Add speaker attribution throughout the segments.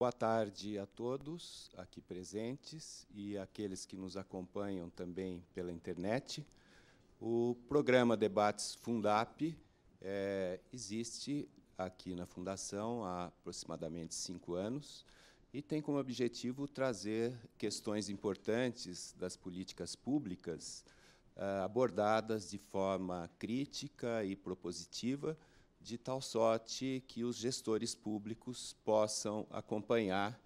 Speaker 1: Boa tarde a todos aqui presentes e aqueles que nos acompanham também pela internet. O programa Debates Fundap é, existe aqui na Fundação há aproximadamente cinco anos e tem como objetivo trazer questões importantes das políticas públicas ah, abordadas de forma crítica e propositiva de tal sorte que os gestores públicos possam acompanhar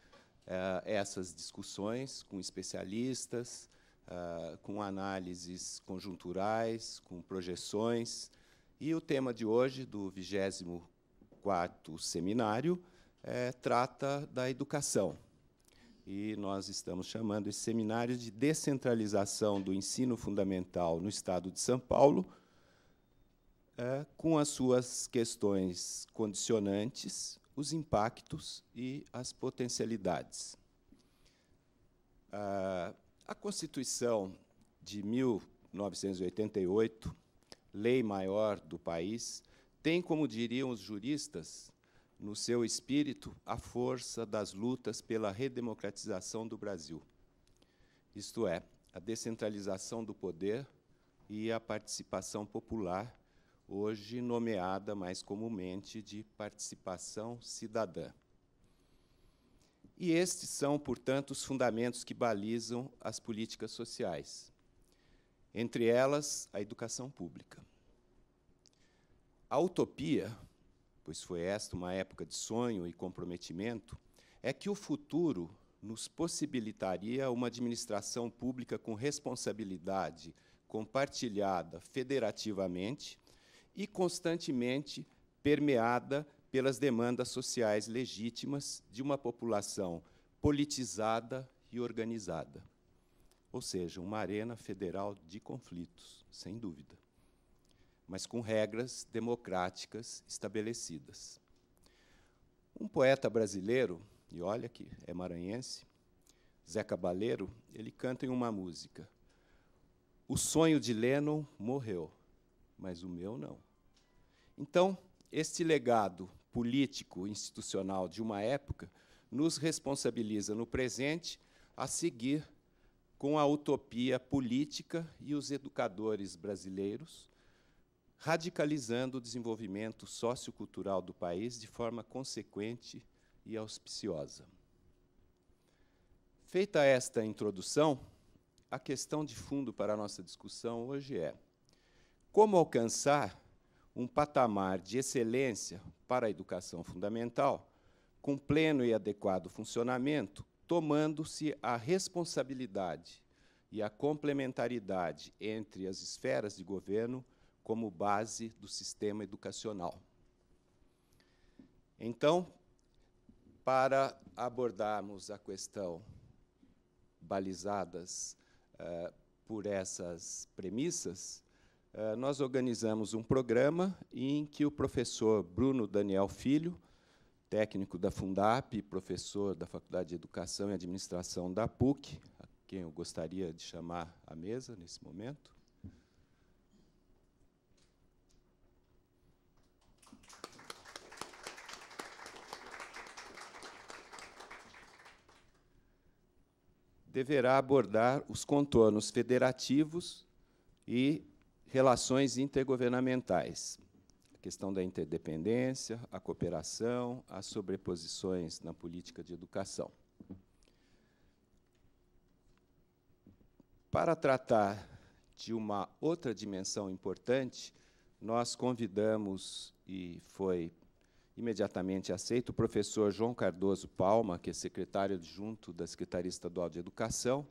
Speaker 1: eh, essas discussões com especialistas, eh, com análises conjunturais, com projeções. E o tema de hoje, do 24 seminário, é, trata da educação. E nós estamos chamando esse seminário de Descentralização do Ensino Fundamental no Estado de São Paulo – é, com as suas questões condicionantes, os impactos e as potencialidades. Ah, a Constituição de 1988, lei maior do país, tem, como diriam os juristas, no seu espírito a força das lutas pela redemocratização do Brasil. Isto é, a descentralização do poder e a participação popular hoje nomeada mais comumente de participação cidadã. E estes são, portanto, os fundamentos que balizam as políticas sociais, entre elas a educação pública. A utopia, pois foi esta uma época de sonho e comprometimento, é que o futuro nos possibilitaria uma administração pública com responsabilidade compartilhada federativamente e constantemente permeada pelas demandas sociais legítimas de uma população politizada e organizada. Ou seja, uma arena federal de conflitos, sem dúvida, mas com regras democráticas estabelecidas. Um poeta brasileiro, e olha que é maranhense, Zé Cabaleiro, ele canta em uma música: O sonho de Lennon morreu mas o meu não. Então, este legado político institucional de uma época nos responsabiliza no presente a seguir com a utopia política e os educadores brasileiros, radicalizando o desenvolvimento sociocultural do país de forma consequente e auspiciosa. Feita esta introdução, a questão de fundo para a nossa discussão hoje é: como alcançar um patamar de excelência para a educação fundamental, com pleno e adequado funcionamento, tomando-se a responsabilidade e a complementaridade entre as esferas de governo como base do sistema educacional. Então, para abordarmos a questão balizadas uh, por essas premissas, eh, nós organizamos um programa em que o professor Bruno Daniel Filho, técnico da Fundap, professor da Faculdade de Educação e Administração da PUC, a quem eu gostaria de chamar à mesa nesse momento. Deverá abordar os contornos federativos e relações intergovernamentais, a questão da interdependência, a cooperação, as sobreposições na política de educação. Para tratar de uma outra dimensão importante, nós convidamos, e foi imediatamente aceito, o professor João Cardoso Palma, que é secretário adjunto da Secretaria Estadual de Educação,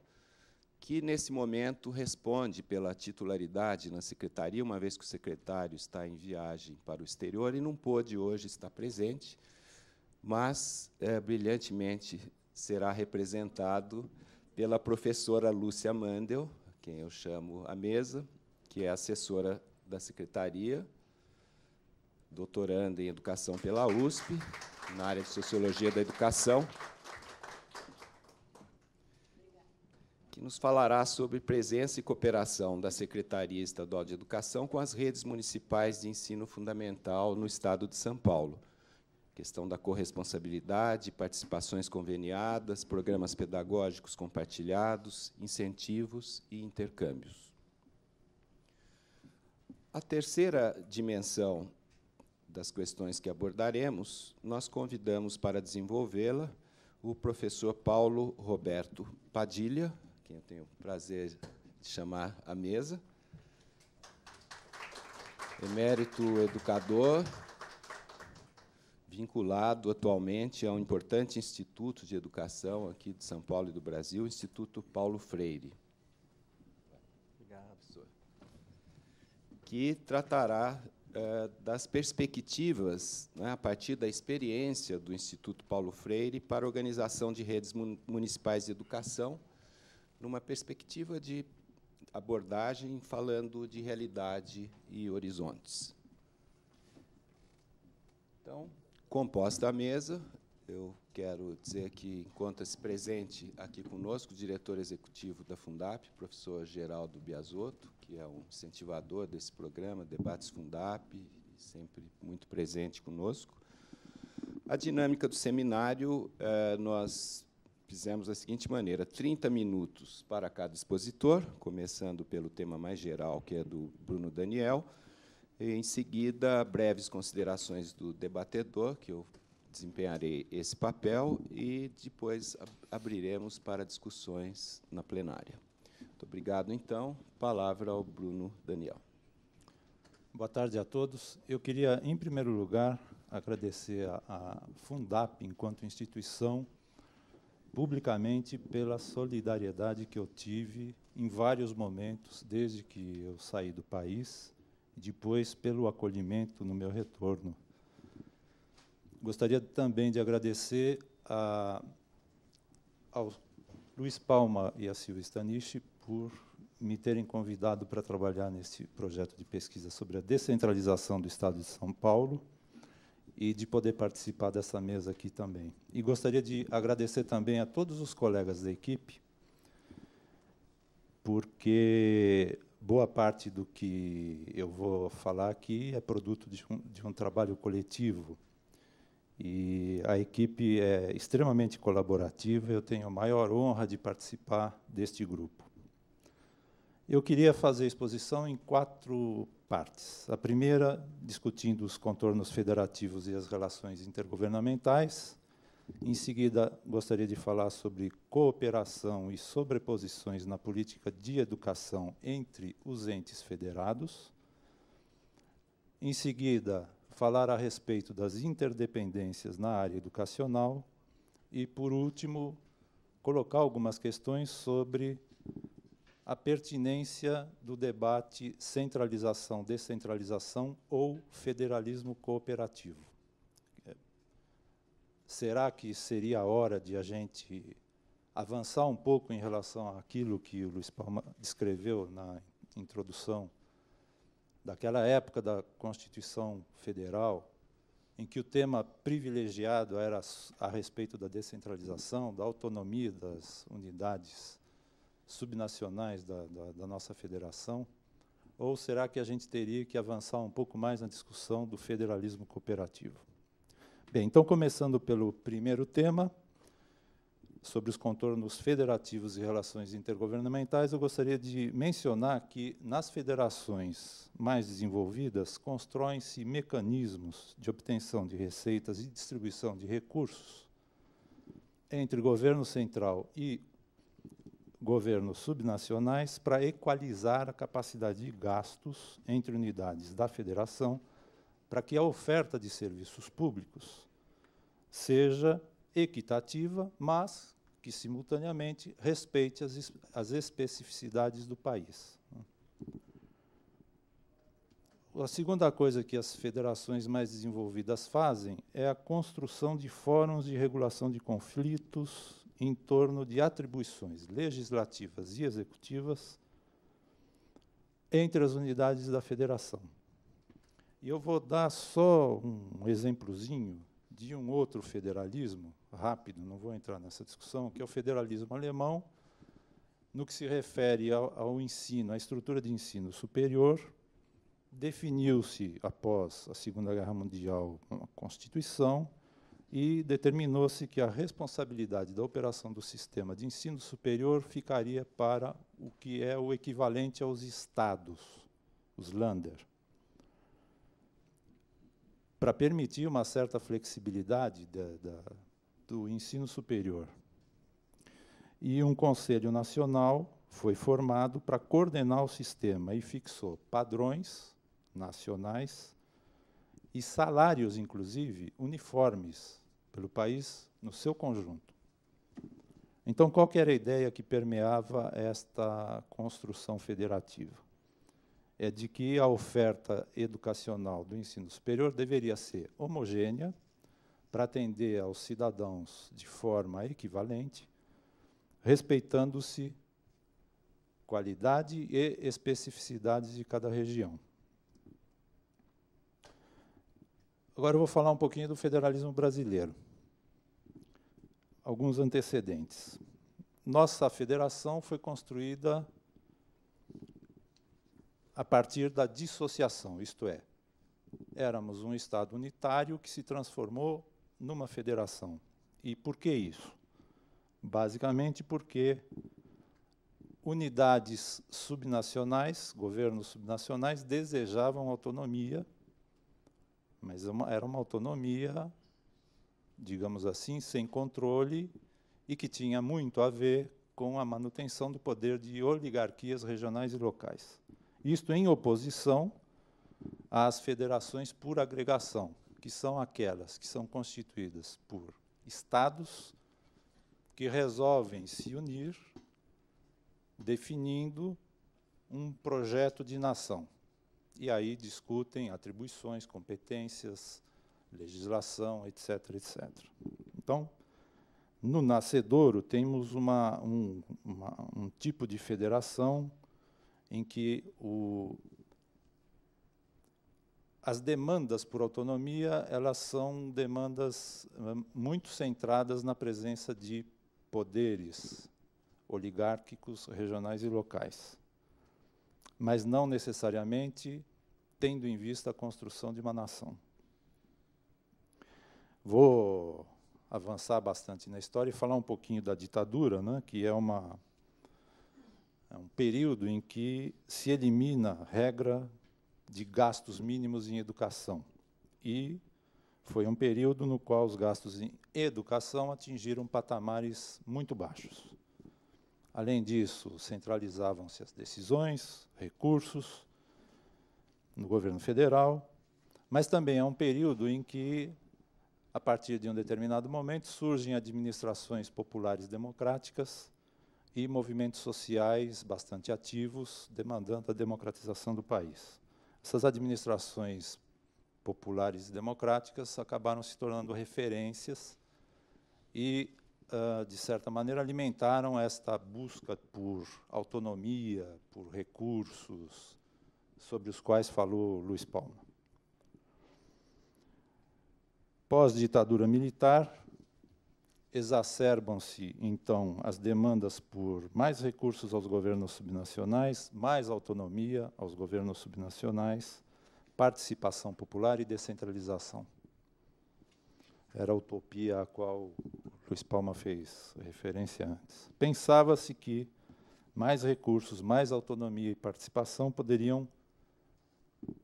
Speaker 1: que nesse momento responde pela titularidade na secretaria, uma vez que o secretário está em viagem para o exterior e não pôde hoje estar presente, mas é, brilhantemente será representado pela professora Lúcia Mandel, quem eu chamo à mesa, que é assessora da secretaria, doutoranda em educação pela USP, na área de sociologia da educação. nos falará sobre presença e cooperação da Secretaria Estadual de Educação com as redes municipais de ensino fundamental no Estado de São Paulo. Questão da corresponsabilidade, participações conveniadas, programas pedagógicos compartilhados, incentivos e intercâmbios. A terceira dimensão das questões que abordaremos, nós convidamos para desenvolvê-la o professor Paulo Roberto Padilha, quem eu tenho o prazer de chamar à mesa, emérito educador, vinculado atualmente a um importante instituto de educação aqui de São Paulo e do Brasil, o Instituto Paulo Freire. Obrigado, professor. Que tratará eh, das perspectivas, né, a partir da experiência do Instituto Paulo Freire, para a organização de redes municipais de educação numa perspectiva de abordagem falando de realidade e horizontes. Então, composta a mesa, eu quero dizer que encontra-se presente aqui conosco o diretor executivo da Fundap, professor Geraldo Biasotto, que é um incentivador desse programa, Debates Fundap, sempre muito presente conosco. A dinâmica do seminário, eh, nós fizemos da seguinte maneira: 30 minutos para cada expositor, começando pelo tema mais geral, que é do Bruno Daniel. E, em seguida, breves considerações do debatedor, que eu desempenharei esse papel, e depois abriremos para discussões na plenária. Muito obrigado, então. Palavra ao Bruno Daniel. Boa tarde
Speaker 2: a todos. Eu queria, em primeiro lugar, agradecer a Fundap, enquanto instituição, publicamente pela solidariedade que eu tive em vários momentos desde que eu saí do país e depois pelo acolhimento no meu retorno. Gostaria também de agradecer a, ao Luiz Palma e a Silvia Stanisch por me terem convidado para trabalhar nesse projeto de pesquisa sobre a descentralização do Estado de São Paulo e de poder participar dessa mesa aqui também. E gostaria de agradecer também a todos os colegas da equipe, porque boa parte do que eu vou falar aqui é produto de um, de um trabalho coletivo. E a equipe é extremamente colaborativa, eu tenho a maior honra de participar deste grupo. Eu queria fazer a exposição em quatro partes. A primeira, discutindo os contornos federativos e as relações intergovernamentais. Em seguida, gostaria de falar sobre cooperação e sobreposições na política de educação entre os entes federados. Em seguida, falar a respeito das interdependências na área educacional. E, por último, colocar algumas questões sobre a pertinência do debate centralização-descentralização ou federalismo cooperativo. É, será que seria a hora de a gente avançar um pouco em relação àquilo que o Luiz Palma descreveu na introdução daquela época da Constituição Federal, em que o tema privilegiado era a respeito da descentralização, da autonomia das unidades subnacionais da, da, da nossa federação? Ou será que a gente teria que avançar um pouco mais na discussão do federalismo cooperativo? Bem, então, começando pelo primeiro tema, sobre os contornos federativos e relações intergovernamentais, eu gostaria de mencionar que nas federações mais desenvolvidas constroem-se mecanismos de obtenção de receitas e distribuição de recursos entre governo central e governos subnacionais para equalizar a capacidade de gastos entre unidades da federação, para que a oferta de serviços públicos seja equitativa, mas que simultaneamente respeite as, as especificidades do país. A segunda coisa que as federações mais desenvolvidas fazem é a construção de fóruns de regulação de conflitos, em torno de atribuições legislativas e executivas entre as unidades da federação. E eu vou dar só um exemplozinho de um outro federalismo, rápido, não vou entrar nessa discussão, que é o federalismo alemão, no que se refere ao, ao ensino, à estrutura de ensino superior, definiu-se, após a Segunda Guerra Mundial, uma Constituição, e determinou-se que a responsabilidade da operação do sistema de ensino superior ficaria para o que é o equivalente aos estados, os Länder. Para permitir uma certa flexibilidade da, da, do ensino superior. E um Conselho Nacional foi formado para coordenar o sistema e fixou padrões nacionais e salários, inclusive, uniformes pelo país no seu conjunto. Então, qual era a ideia que permeava esta construção federativa? É de que a oferta educacional do ensino superior deveria ser homogênea para atender aos cidadãos de forma equivalente, respeitando-se qualidade e especificidades de cada região. Agora eu vou falar um pouquinho do federalismo brasileiro. Alguns antecedentes. Nossa federação foi construída a partir da dissociação, isto é, éramos um Estado unitário que se transformou numa federação. E por que isso? Basicamente porque unidades subnacionais, governos subnacionais, desejavam autonomia mas é uma, era uma autonomia, digamos assim, sem controle e que tinha muito a ver com a manutenção do poder de oligarquias regionais e locais. Isto em oposição às federações por agregação, que são aquelas que são constituídas por estados que resolvem se unir definindo um projeto de nação e aí discutem atribuições, competências, legislação, etc. etc. Então, no nascedouro, temos uma, um, uma, um tipo de federação em que o, as demandas por autonomia elas são demandas muito centradas na presença de poderes oligárquicos regionais e locais mas não necessariamente tendo em vista a construção de uma nação. Vou avançar bastante na história e falar um pouquinho da ditadura, né, que é, uma, é um período em que se elimina a regra de gastos mínimos em educação. E foi um período no qual os gastos em educação atingiram patamares muito baixos. Além disso, centralizavam-se as decisões, recursos no governo federal, mas também é um período em que, a partir de um determinado momento, surgem administrações populares democráticas e movimentos sociais bastante ativos, demandando a democratização do país. Essas administrações populares democráticas acabaram se tornando referências e uh, de certa maneira, alimentaram esta busca por autonomia, por recursos, sobre os quais falou Luiz Palma. Pós-ditadura militar, exacerbam-se, então, as demandas por mais recursos aos governos subnacionais, mais autonomia aos governos subnacionais, participação popular e descentralização. Era a utopia a qual que o Spalma fez referência antes. Pensava-se que mais recursos, mais autonomia e participação poderiam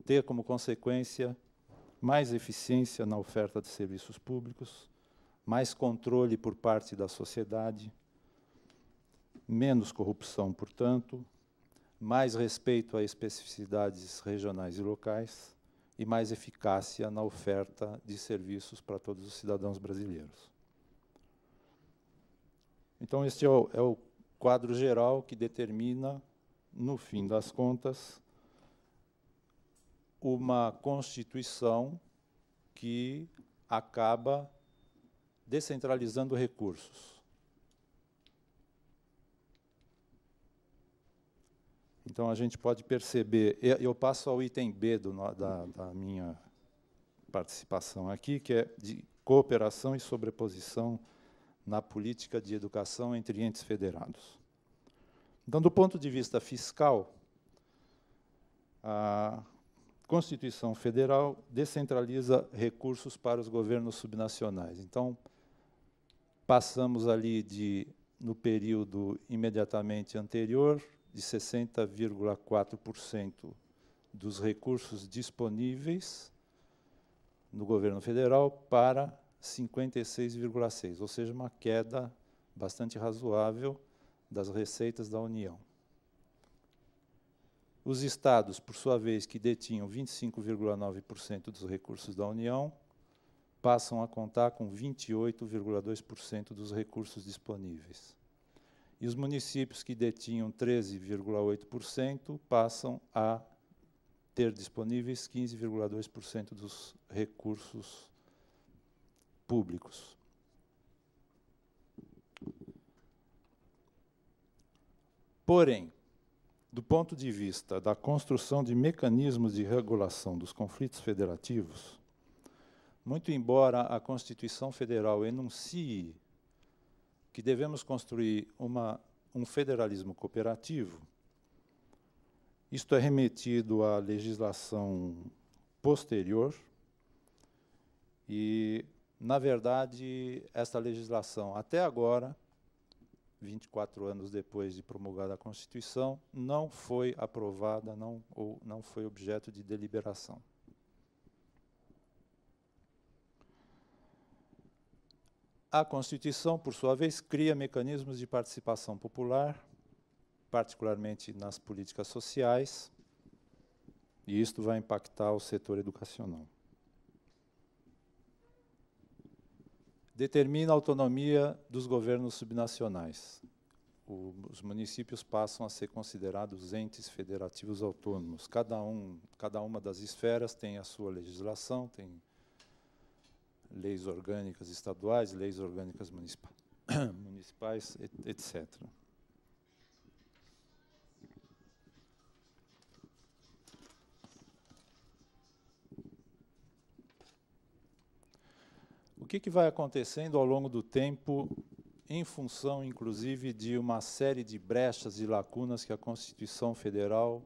Speaker 2: ter como consequência mais eficiência na oferta de serviços públicos, mais controle por parte da sociedade, menos corrupção, portanto, mais respeito a especificidades regionais e locais e mais eficácia na oferta de serviços para todos os cidadãos brasileiros. Então, esse é o, é o quadro geral que determina, no fim das contas, uma Constituição que acaba descentralizando recursos. Então, a gente pode perceber. Eu passo ao item B do, da, da minha participação aqui, que é de cooperação e sobreposição na política de educação entre entes federados. Então, do ponto de vista fiscal, a Constituição Federal descentraliza recursos para os governos subnacionais. Então, passamos ali de no período imediatamente anterior, de 60,4% dos recursos disponíveis no governo federal para 56,6, ou seja, uma queda bastante razoável das receitas da União. Os estados, por sua vez, que detinham 25,9% dos recursos da União, passam a contar com 28,2% dos recursos disponíveis. E os municípios que detinham 13,8% passam a ter disponíveis 15,2% dos recursos públicos. Porém, do ponto de vista da construção de mecanismos de regulação dos conflitos federativos, muito embora a Constituição Federal enuncie que devemos construir uma, um federalismo cooperativo, isto é remetido à legislação posterior e na verdade, esta legislação, até agora, 24 anos depois de promulgada a Constituição, não foi aprovada não, ou não foi objeto de deliberação. A Constituição, por sua vez, cria mecanismos de participação popular, particularmente nas políticas sociais, e isto vai impactar o setor educacional. determina a autonomia dos governos subnacionais. O, os municípios passam a ser considerados entes federativos autônomos. Cada, um, cada uma das esferas tem a sua legislação, tem leis orgânicas estaduais, leis orgânicas municipais, etc. que, que vai acontecendo ao longo do tempo, em função, inclusive, de uma série de brechas e lacunas que a Constituição Federal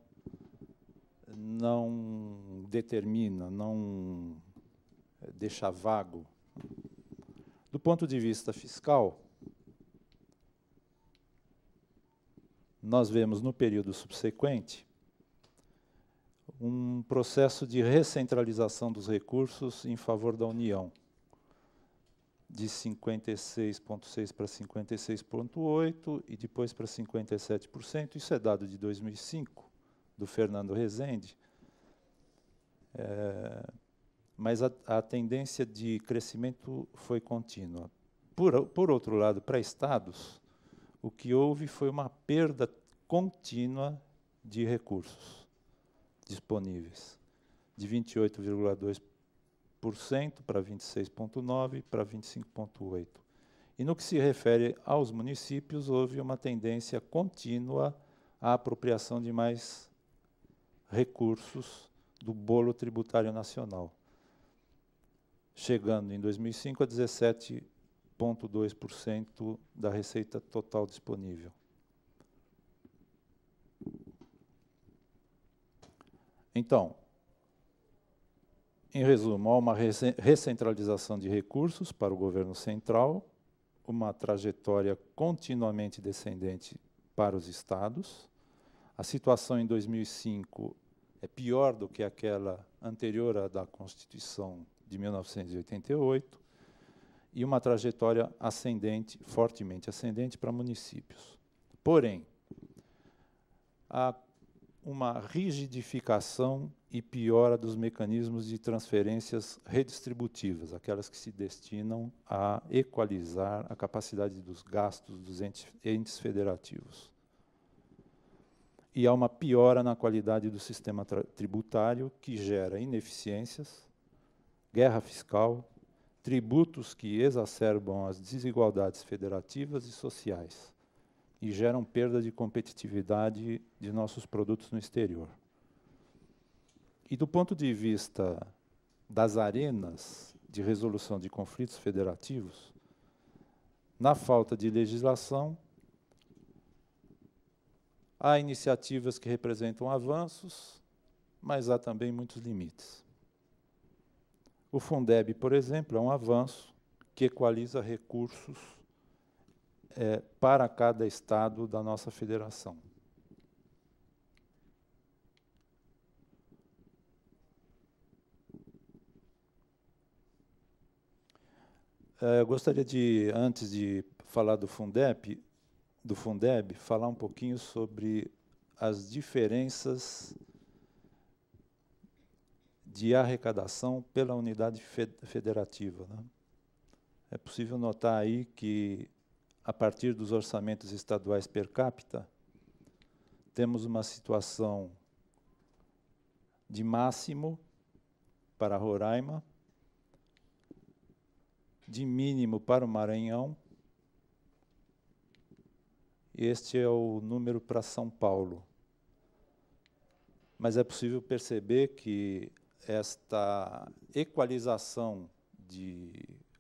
Speaker 2: não determina, não deixa vago. Do ponto de vista fiscal, nós vemos no período subsequente um processo de recentralização dos recursos em favor da União de 56,6% para 56,8% e depois para 57%. Isso é dado de 2005, do Fernando Rezende. É, mas a, a, tendência de crescimento foi contínua. Por, por outro lado, para estados, o que houve foi uma perda contínua de recursos disponíveis, de 28,2% para 26,9% para 25,8%. E no que se refere aos municípios, houve uma tendência contínua à apropriação de mais recursos do bolo tributário nacional, chegando em 2005 a 17,2% da receita total disponível. Então, em resumo, há uma recentralização de recursos para o governo central, uma trajetória continuamente descendente para os estados. A situação em 2005 é pior do que aquela anterior à da Constituição de 1988 e uma trajetória ascendente, fortemente ascendente para municípios. Porém, a uma rigidificação e piora dos mecanismos de transferências redistributivas, aquelas que se destinam a equalizar a capacidade dos gastos dos entes, entes federativos. E há uma piora na qualidade do sistema tributário, que gera ineficiências, guerra fiscal, tributos que exacerbam as desigualdades federativas e sociais e geram perda de competitividade de nossos produtos no exterior. E do ponto de vista das arenas de resolução de conflitos federativos, na falta de legislação, há iniciativas que representam avanços, mas há também muitos limites. O Fundeb, por exemplo, é um avanço que equaliza recursos é, para cada estado da nossa federação. É, eu gostaria de, antes de falar do Fundeb, do Fundeb, falar um pouquinho sobre as diferenças de arrecadação pela unidade federativa. Né? É possível notar aí que a partir dos orçamentos estaduais per capita, temos uma situação de máximo para Roraima, de mínimo para o Maranhão. Este é o número para São Paulo. Mas é possível perceber que esta equalização de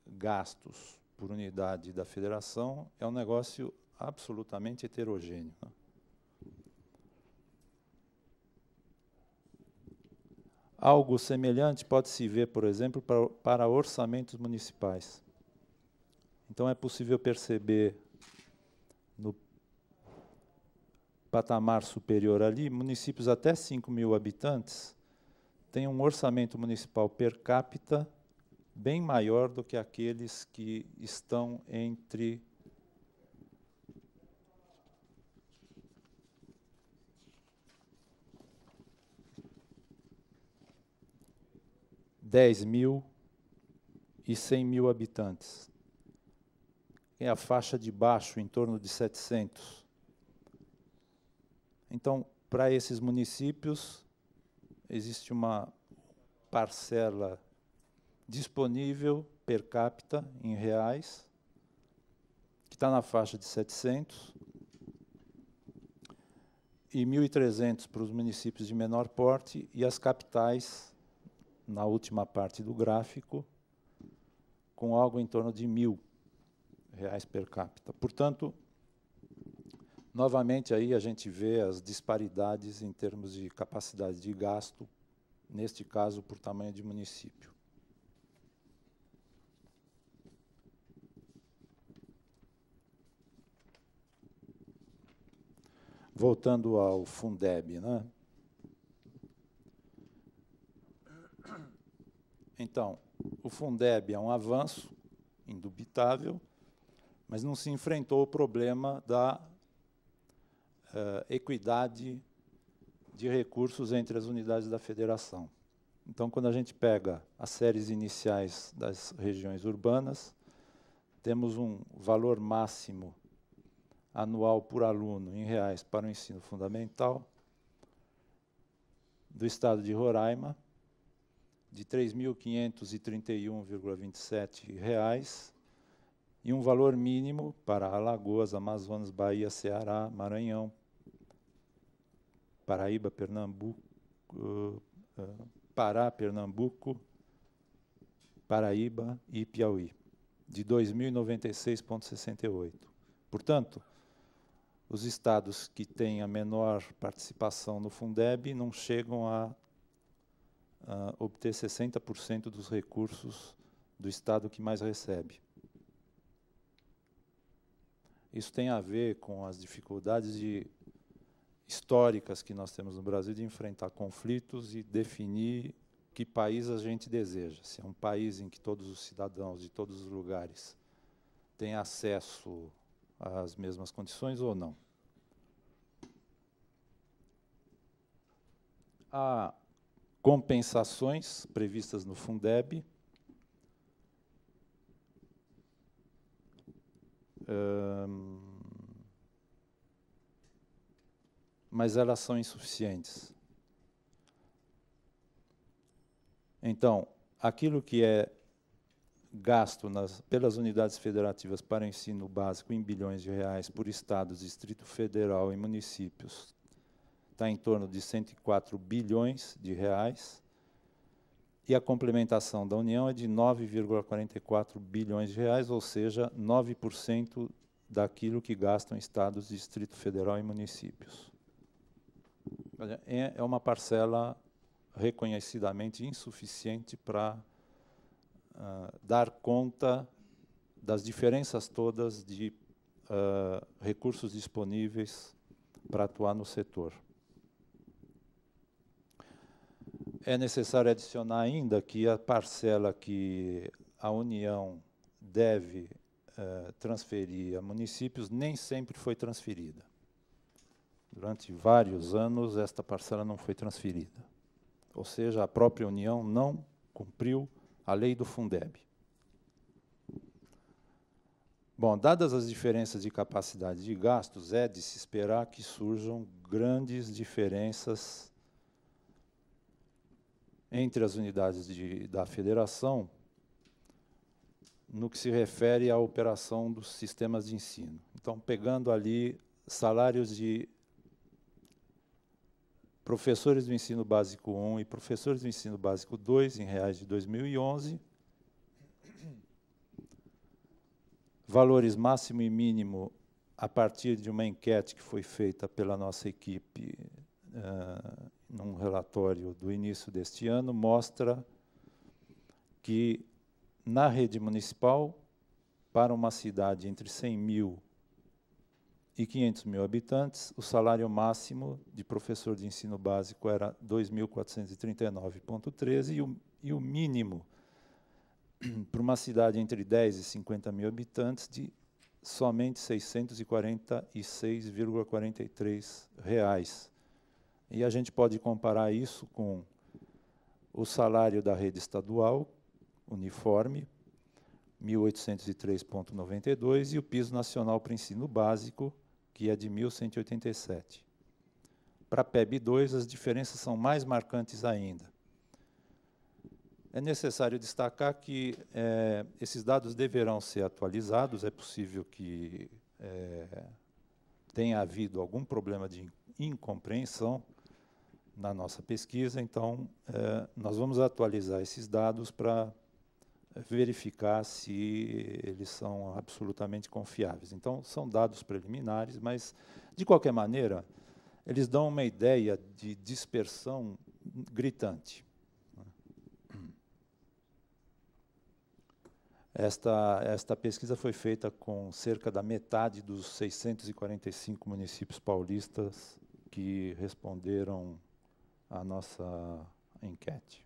Speaker 2: gastos por unidade da federação é um negócio absolutamente heterogêneo. Né? Algo semelhante pode-se ver, por exemplo, para, para orçamentos municipais. Então, é possível perceber no patamar superior ali, municípios até 5 mil habitantes têm um orçamento municipal per capita bem maior do que aqueles que estão entre dez mil e cem mil habitantes. É a faixa de baixo, em torno de 700. Então, para esses municípios, existe uma parcela disponível per capita em reais, que está na faixa de 700, e 1.300 para os municípios de menor porte, e as capitais, na última parte do gráfico, com algo em torno de mil reais per capita. Portanto, novamente aí a gente vê as disparidades em termos de capacidade de gasto, neste caso por tamanho de município. voltando ao Fundeb, né? Então, o Fundeb é um avanço indubitável, mas não se enfrentou o problema da uh, equidade de recursos entre as unidades da federação. Então, quando a gente pega as séries iniciais das regiões urbanas, temos um valor máximo anual por aluno em reais para o ensino fundamental do estado de Roraima, de R$ 3.531,27, e um valor mínimo para Alagoas, Amazonas, Bahia, Ceará, Maranhão, Paraíba, Pernambuco, eh, eh, Pará, Pernambuco, Paraíba e Piauí, de 2.096,68. Portanto, os estados que têm a menor participação no Fundeb não chegam a, a obter 60% dos recursos do estado que mais recebe. Isso tem a ver com as dificuldades de, históricas que nós temos no Brasil de enfrentar conflitos e definir que país a gente deseja. Se é um país em que todos os cidadãos de todos os lugares têm acesso as mesmas condições ou não. Há compensações previstas no Fundeb. mas elas são insuficientes. Então, aquilo que é gasto nas, pelas unidades federativas para ensino básico em bilhões de reais por estados, Distrito Federal e municípios está em torno de 104 bilhões de reais e a complementação da União é de 9,44 bilhões de reais, ou seja, 9% daquilo que gastam estados, Distrito Federal e municípios. É, é uma parcela reconhecidamente insuficiente para ah, dar conta das diferenças todas de uh, recursos disponíveis para atuar no setor. É necessário adicionar ainda que a parcela que a União deve uh, transferir a municípios nem sempre foi transferida. Durante vários anos, esta parcela não foi transferida. Ou seja, a própria União não cumpriu a lei do Fundeb. Bom, dadas as diferenças de capacidade de gastos, é de se esperar que surjam grandes diferenças entre as unidades de, da federação no que se refere à operação dos sistemas de ensino. Então, pegando ali salários de professores do ensino básico 1 e professores do ensino básico 2 em reais de 2011. Valores máximo e mínimo a partir de uma enquete que foi feita pela nossa equipe uh, num relatório do início deste ano, mostra que na rede municipal, para uma cidade entre 100 mil e 500 mil habitantes, o salário máximo de professor de ensino básico era 2.439,13 e, o, e o mínimo para uma cidade entre 10 e 50 mil habitantes de somente 646,43 reais. E a gente pode comparar isso com o salário da rede estadual uniforme, 1.803,92, e o piso nacional para ensino básico, que é de 1187. Para PEB 2, as diferenças são mais marcantes ainda. É necessário destacar que é, esses dados deverão ser atualizados, é possível que é, tenha havido algum problema de incompreensão na nossa pesquisa, então é, nós vamos atualizar esses dados para verificar se eles são absolutamente confiáveis. Então, são dados preliminares, mas, de qualquer maneira, eles dão uma ideia de dispersão gritante. Esta, esta pesquisa foi feita com cerca da metade dos 645 municípios paulistas que responderam à nossa enquete.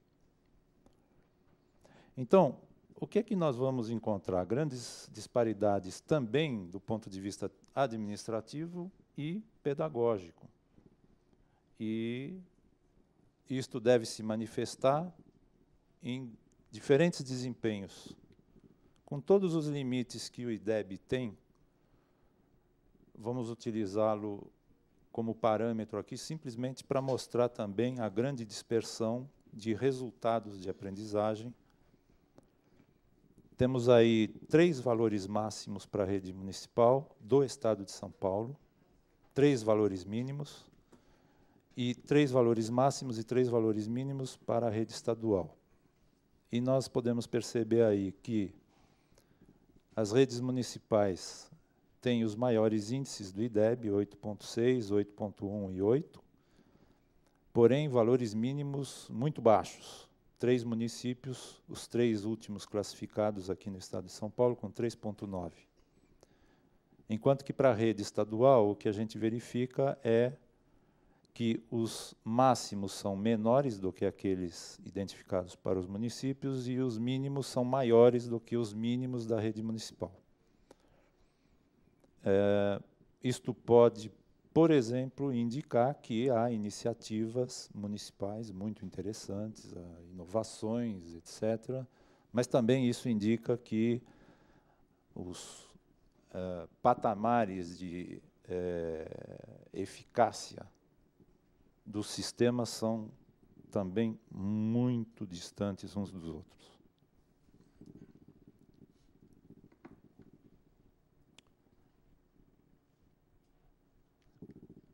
Speaker 2: Então, o que é que nós vamos encontrar? Grandes disparidades também do ponto de vista administrativo e pedagógico. E isto deve se manifestar em diferentes desempenhos. Com todos os limites que o IDEB tem, vamos utilizá-lo como parâmetro aqui, simplesmente para mostrar também a grande dispersão de resultados de aprendizagem temos aí três valores máximos para a rede municipal do Estado de São Paulo, três valores mínimos, e três valores máximos e três valores mínimos para a rede estadual. E nós podemos perceber aí que as redes municipais têm os maiores índices do IDEB, 8.6, 8.1 e 8, porém valores mínimos muito baixos três municípios, os três últimos classificados aqui no estado de São Paulo, com 3,9. Enquanto que para a rede estadual, o que a gente verifica é que os máximos são menores do que aqueles identificados para os municípios e os mínimos são maiores do que os mínimos da rede municipal. É, isto pode por exemplo, indicar que há iniciativas municipais muito interessantes, inovações, etc. Mas também isso indica que os uh, patamares de uh, eficácia dos sistemas são também muito distantes uns dos outros.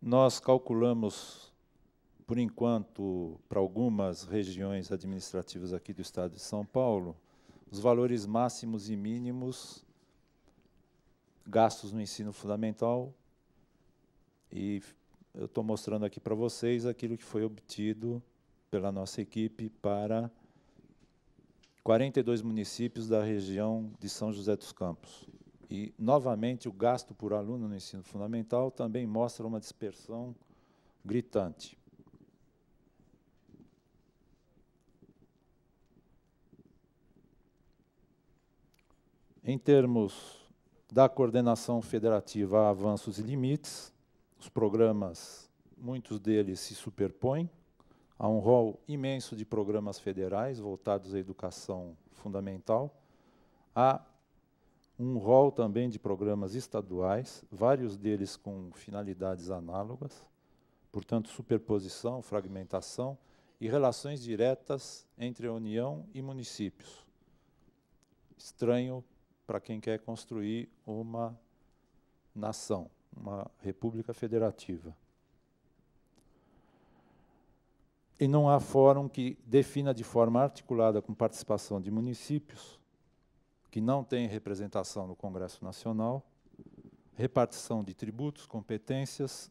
Speaker 2: Nós calculamos, por enquanto, para algumas regiões administrativas aqui do estado de São Paulo, os valores máximos e mínimos gastos no ensino fundamental e eu estou mostrando aqui para vocês aquilo que foi obtido pela nossa equipe para 42 municípios da região de São José dos Campos. E, novamente, o gasto por aluno no ensino fundamental também mostra uma dispersão gritante. Em termos da coordenação federativa, há avanços e limites. Os programas, muitos deles se superpõem. Há um rol imenso de programas federais voltados à educação fundamental. Há um rol também de programas estaduais, vários deles com finalidades análogas, portanto, superposição, fragmentação e relações diretas entre a União e municípios. Estranho para quem quer construir uma nação, uma república federativa. E não há fórum que defina de forma articulada com participação de municípios que não tem representação no Congresso Nacional, repartição de tributos, competências,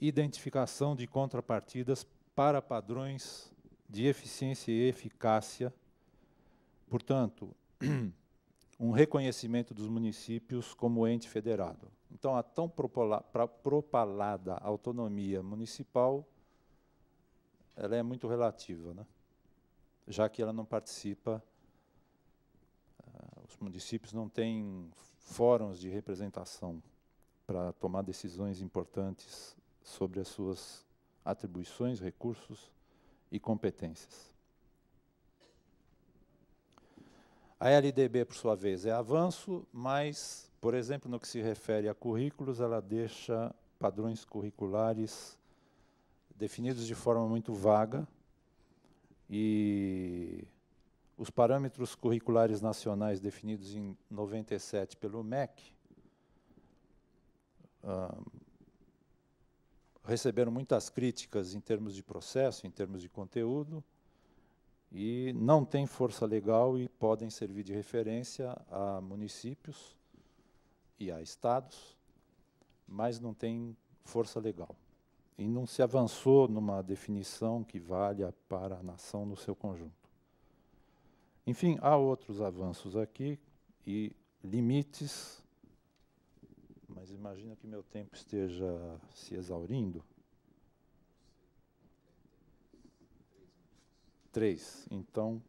Speaker 2: identificação de contrapartidas para padrões de eficiência e eficácia. Portanto, um reconhecimento dos municípios como ente federado. Então, a tão propalada autonomia municipal ela é muito relativa, né? já que ela não participa os municípios não têm fóruns de representação para tomar decisões importantes sobre as suas atribuições, recursos e competências. A LDB, por sua vez, é avanço, mas, por exemplo, no que se refere a currículos, ela deixa padrões curriculares definidos de forma muito vaga e os parâmetros curriculares nacionais definidos em 97 pelo MEC uh, ah, receberam muitas críticas em termos de processo, em termos de conteúdo, e não têm força legal e podem servir de referência a municípios e a estados, mas não têm força legal. E não se avançou numa definição que valha para a nação no seu conjunto. Enfim, há outros avanços aqui e limites, mas imagino que meu tempo esteja se exaurindo. Três. Então,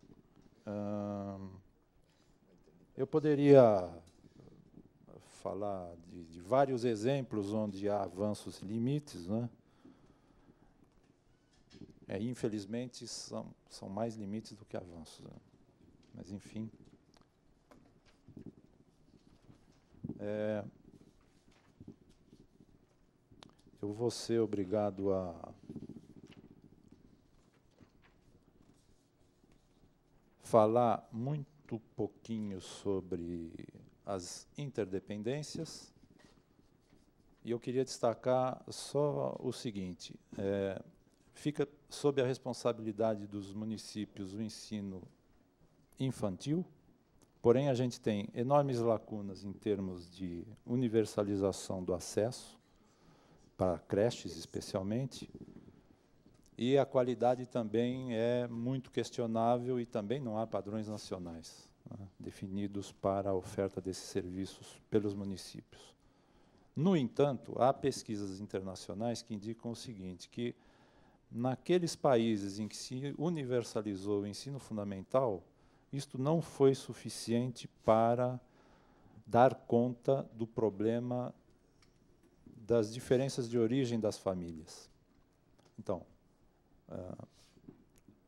Speaker 2: hum, eu poderia falar de, de, vários exemplos onde há avanços e limites, né? É, infelizmente, são, são mais limites do que avanços. Né? Mas, enfim. É, eu vou ser obrigado a falar muito pouquinho sobre as interdependências. E eu queria destacar só o seguinte: é, fica sob a responsabilidade dos municípios o ensino infantil, porém a gente tem enormes lacunas em termos de universalização do acesso, para creches especialmente, e a qualidade também é muito questionável e também não há padrões nacionais né, definidos para a oferta desses serviços pelos municípios. No entanto, há pesquisas internacionais que indicam o seguinte, que naqueles países em que se universalizou o ensino fundamental, isto não foi suficiente para dar conta do problema das diferenças de origem das famílias. Então, uh,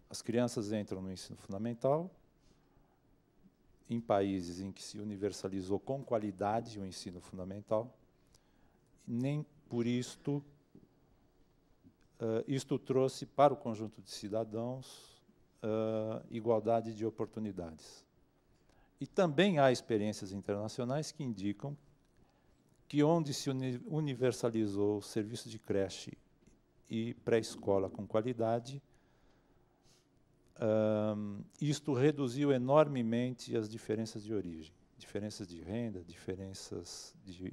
Speaker 2: as crianças entram no ensino fundamental, em países em que se universalizou com qualidade o ensino fundamental, nem por isto, uh, isto trouxe para o conjunto de cidadãos uh, igualdade de oportunidades. E também há experiências internacionais que indicam que onde se universalizou o serviço de creche e pré-escola com qualidade, um, isto reduziu enormemente as diferenças de origem, diferenças de renda, diferenças de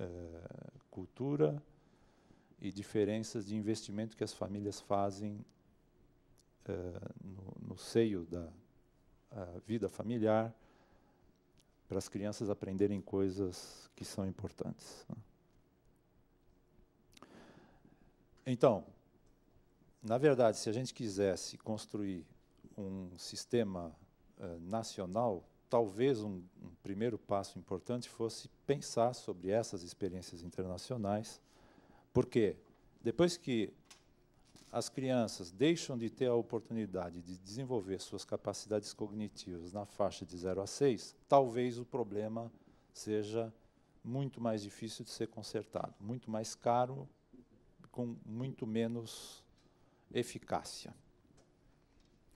Speaker 2: uh, cultura e diferenças de investimento que as famílias fazem eh, no, no seio da vida familiar, para as crianças aprenderem coisas que são importantes. Então, na verdade, se a gente quisesse construir um sistema uh, nacional, talvez um, um, primeiro passo importante fosse pensar sobre essas experiências internacionais, porque depois que as crianças deixam de ter a oportunidade de desenvolver suas capacidades cognitivas na faixa de 0 a 6, talvez o problema seja muito mais difícil de ser consertado, muito mais caro, com muito menos eficácia.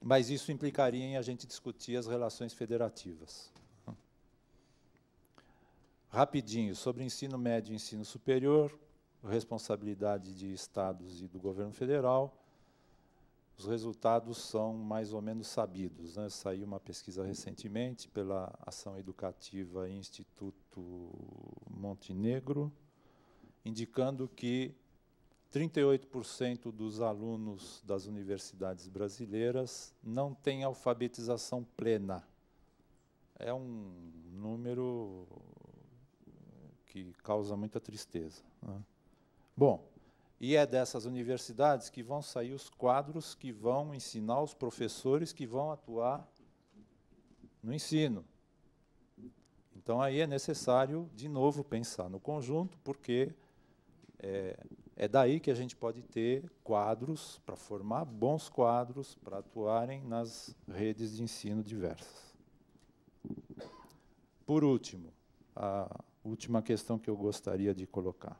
Speaker 2: Mas isso implicaria em a gente discutir as relações federativas. Rapidinho, sobre ensino médio e ensino superior, responsabilidade de estados e do governo federal, os resultados são mais ou menos sabidos. Né? Saiu uma pesquisa recentemente pela Ação Educativa Instituto Montenegro, indicando que 38% dos alunos das universidades brasileiras não têm alfabetização plena. É um número que causa muita tristeza. Né? Bom, e é dessas universidades que vão sair os quadros que vão ensinar os professores que vão atuar no ensino. Então, aí é necessário, de novo, pensar no conjunto, porque é, é daí que a gente pode ter quadros para formar bons quadros para atuarem nas redes de ensino diversas. Por último, a última questão que eu gostaria de colocar.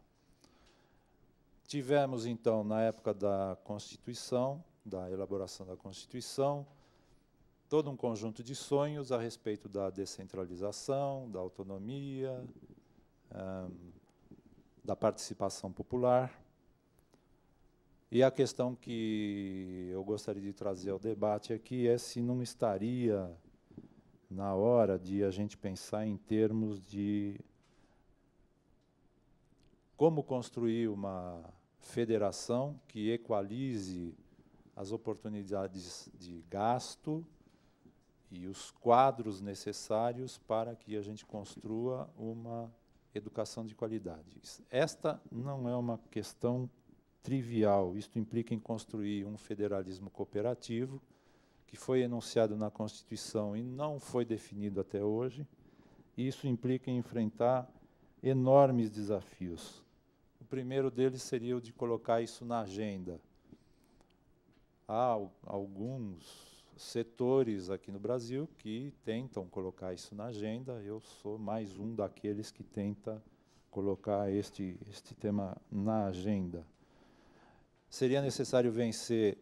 Speaker 2: Tivemos, então, na época da Constituição, da elaboração da Constituição, todo um conjunto de sonhos a respeito da descentralização, da autonomia, da participação popular. E a questão que eu gostaria de trazer ao debate aqui é se não estaria na hora de a gente pensar em termos de como construir uma federação que equalize as oportunidades de gasto e os quadros necessários para que a gente construa uma educação de qualidade. Esta não é uma questão trivial, isto implica em construir um federalismo cooperativo, que foi enunciado na Constituição e não foi definido até hoje, e isso implica em enfrentar enormes desafios primeiro deles seria o de colocar isso na agenda. Há alguns setores aqui no Brasil que tentam colocar isso na agenda, eu sou mais um daqueles que tenta colocar este, este tema na agenda. Seria necessário vencer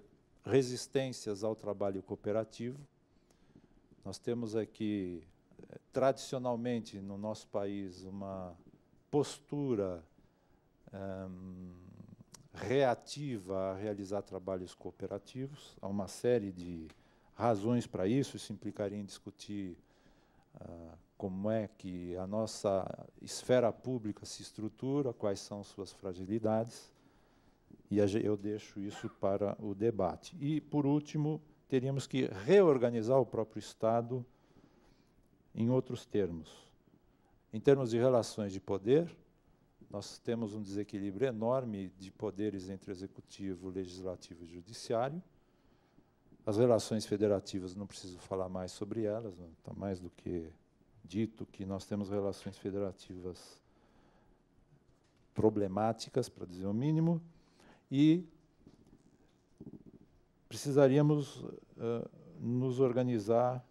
Speaker 2: resistências ao trabalho cooperativo. Nós temos aqui, eh, tradicionalmente, no nosso país, uma postura um, ehm, reativa a realizar trabalhos cooperativos. Há uma série de razões para isso, isso implicaria em discutir uh, como é que a nossa esfera pública se estrutura, quais são suas fragilidades, e eu deixo isso para o debate. E, por último, teríamos que reorganizar o próprio Estado em outros termos. Em termos de relações de poder, nós temos um desequilíbrio enorme de poderes entre executivo, legislativo e judiciário. As relações federativas, não preciso falar mais sobre elas, está mais do que dito que nós temos relações federativas problemáticas, para dizer o mínimo, e precisaríamos uh, nos organizar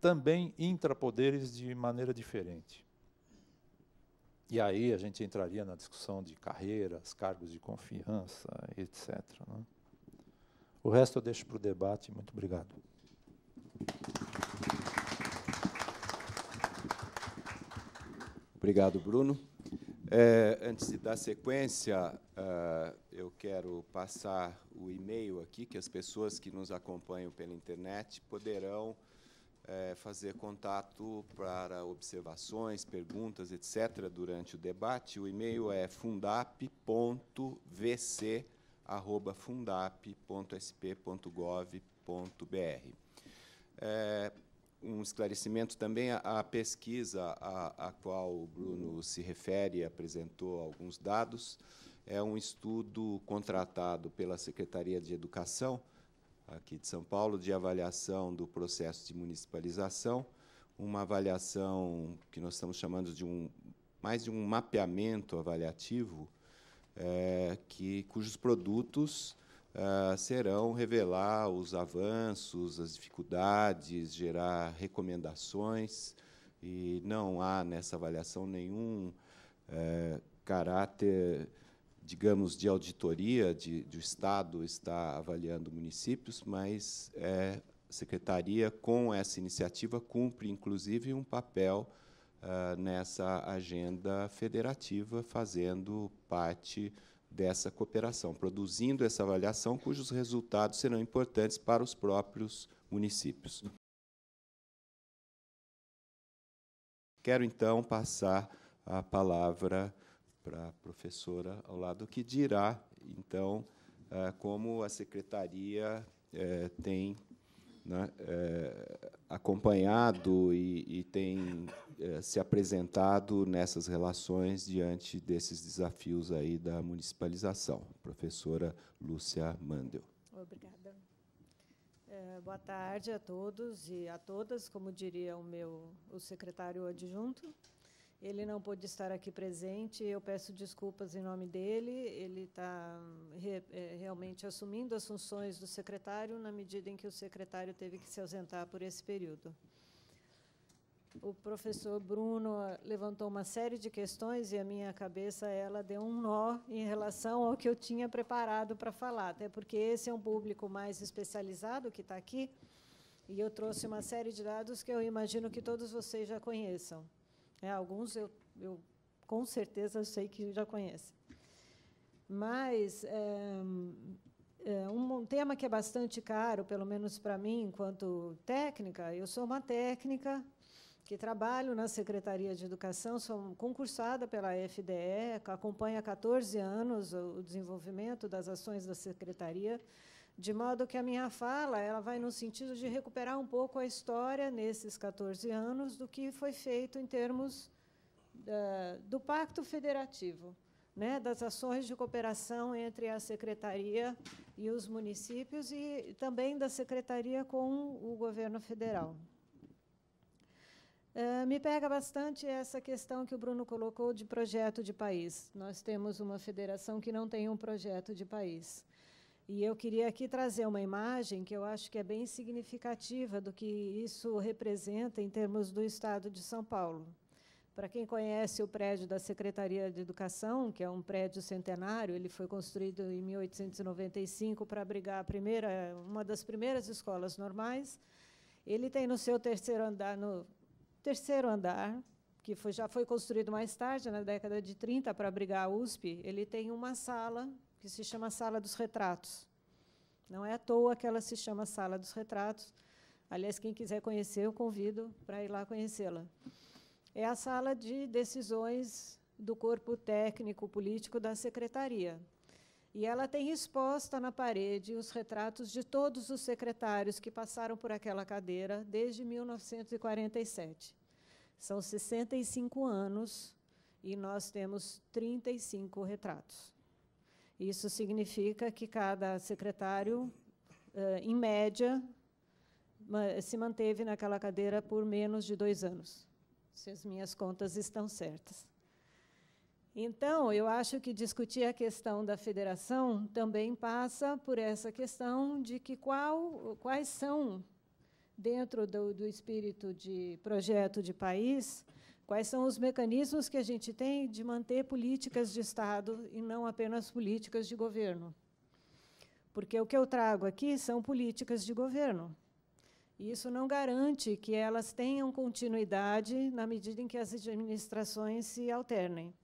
Speaker 2: também intrapoderes de maneira diferente. E aí a gente entraria na discussão de carreiras, cargos de confiança, etc. Né? O resto eu deixo para o debate. Muito obrigado.
Speaker 1: Obrigado, Bruno. É, antes de dar sequência, uh, eu quero passar o e-mail aqui que as pessoas que nos acompanham pela internet poderão é, fazer contato para observações, perguntas, etc., durante o debate. O e-mail é fundap.vc.fundap.sp.gov.br. É, um esclarecimento também, a, pesquisa a, a qual o Bruno se refere e apresentou alguns dados é um estudo contratado pela Secretaria de Educação, aqui de São Paulo de avaliação do processo de municipalização, uma avaliação que nós estamos chamando de um mais de um mapeamento avaliativo, é, que cujos produtos é, serão revelar os avanços, as dificuldades, gerar recomendações e não há nessa avaliação nenhum é, caráter digamos, de auditoria de, de o Estado está avaliando municípios, mas é, a Secretaria, com essa iniciativa, cumpre, inclusive, um papel uh, nessa agenda federativa, fazendo parte dessa cooperação, produzindo essa avaliação, cujos resultados serão importantes para os próprios municípios. Quero, então, passar a palavra para a professora ao lado, que dirá, então, eh, como a secretaria eh, tem né, eh, acompanhado e, tem se apresentado nessas relações diante desses desafios aí da municipalização. Professora Lúcia Mandel.
Speaker 3: Obrigada. boa tarde a todos e a todas, como diria o meu o secretário adjunto. Ele não pôde estar aqui presente. Eu peço desculpas em nome dele. Ele está re, é, realmente assumindo as funções do secretário na medida em que o secretário teve que se ausentar por esse período. O professor Bruno levantou uma série de questões e a minha cabeça ela deu um nó em relação ao que eu tinha preparado para falar, até porque esse é um público mais especializado que está aqui e eu trouxe uma série de dados que eu imagino que todos vocês já conheçam. É, alguns eu, eu com certeza sei que já conhece Mas é, é um tema que é bastante caro, pelo menos para mim, enquanto técnica. Eu sou uma técnica que trabalho na Secretaria de Educação, sou concursada pela FDE, acompanho há 14 anos o desenvolvimento das ações da Secretaria de modo que a minha fala ela vai no sentido de recuperar um pouco a história, nesses 14 anos, do que foi feito em termos eh, do Pacto Federativo, né, das ações de cooperação entre a Secretaria e os municípios e também da Secretaria com o governo federal. Eh, me pega bastante essa questão que o Bruno colocou de projeto de país. Nós temos uma federação que não tem um projeto de país. E eu queria aqui trazer uma imagem que eu acho que é bem significativa do que isso representa em termos do Estado de São Paulo. Para quem conhece o prédio da Secretaria de Educação, que é um prédio centenário, ele foi construído em 1895 para abrigar a primeira, uma das primeiras escolas normais. Ele tem no seu terceiro andar, no terceiro andar, que foi, já foi construído mais tarde, na década de 30, para abrigar a USP, ele tem uma sala que se chama Sala dos Retratos. Não é à toa que ela se chama Sala dos Retratos. Aliás, quem quiser conhecer, eu convido para ir lá conhecê-la. É a sala de decisões do corpo técnico político da secretaria. E ela tem exposta na parede os retratos de todos os secretários que passaram por aquela cadeira desde 1947. São 65 anos e nós temos 35 retratos. Isso significa que cada secretário, eh, em média, se manteve naquela cadeira por menos de dois anos, se as minhas contas estão certas. Então, eu acho que discutir a questão da federação também passa por essa questão de que qual, quais são, dentro do, do espírito de projeto de país, Quais são os mecanismos que a gente tem de manter políticas de Estado e não apenas políticas de governo? Porque o que eu trago aqui são políticas de governo. E isso não garante que elas tenham continuidade na medida em que as administrações se alternem.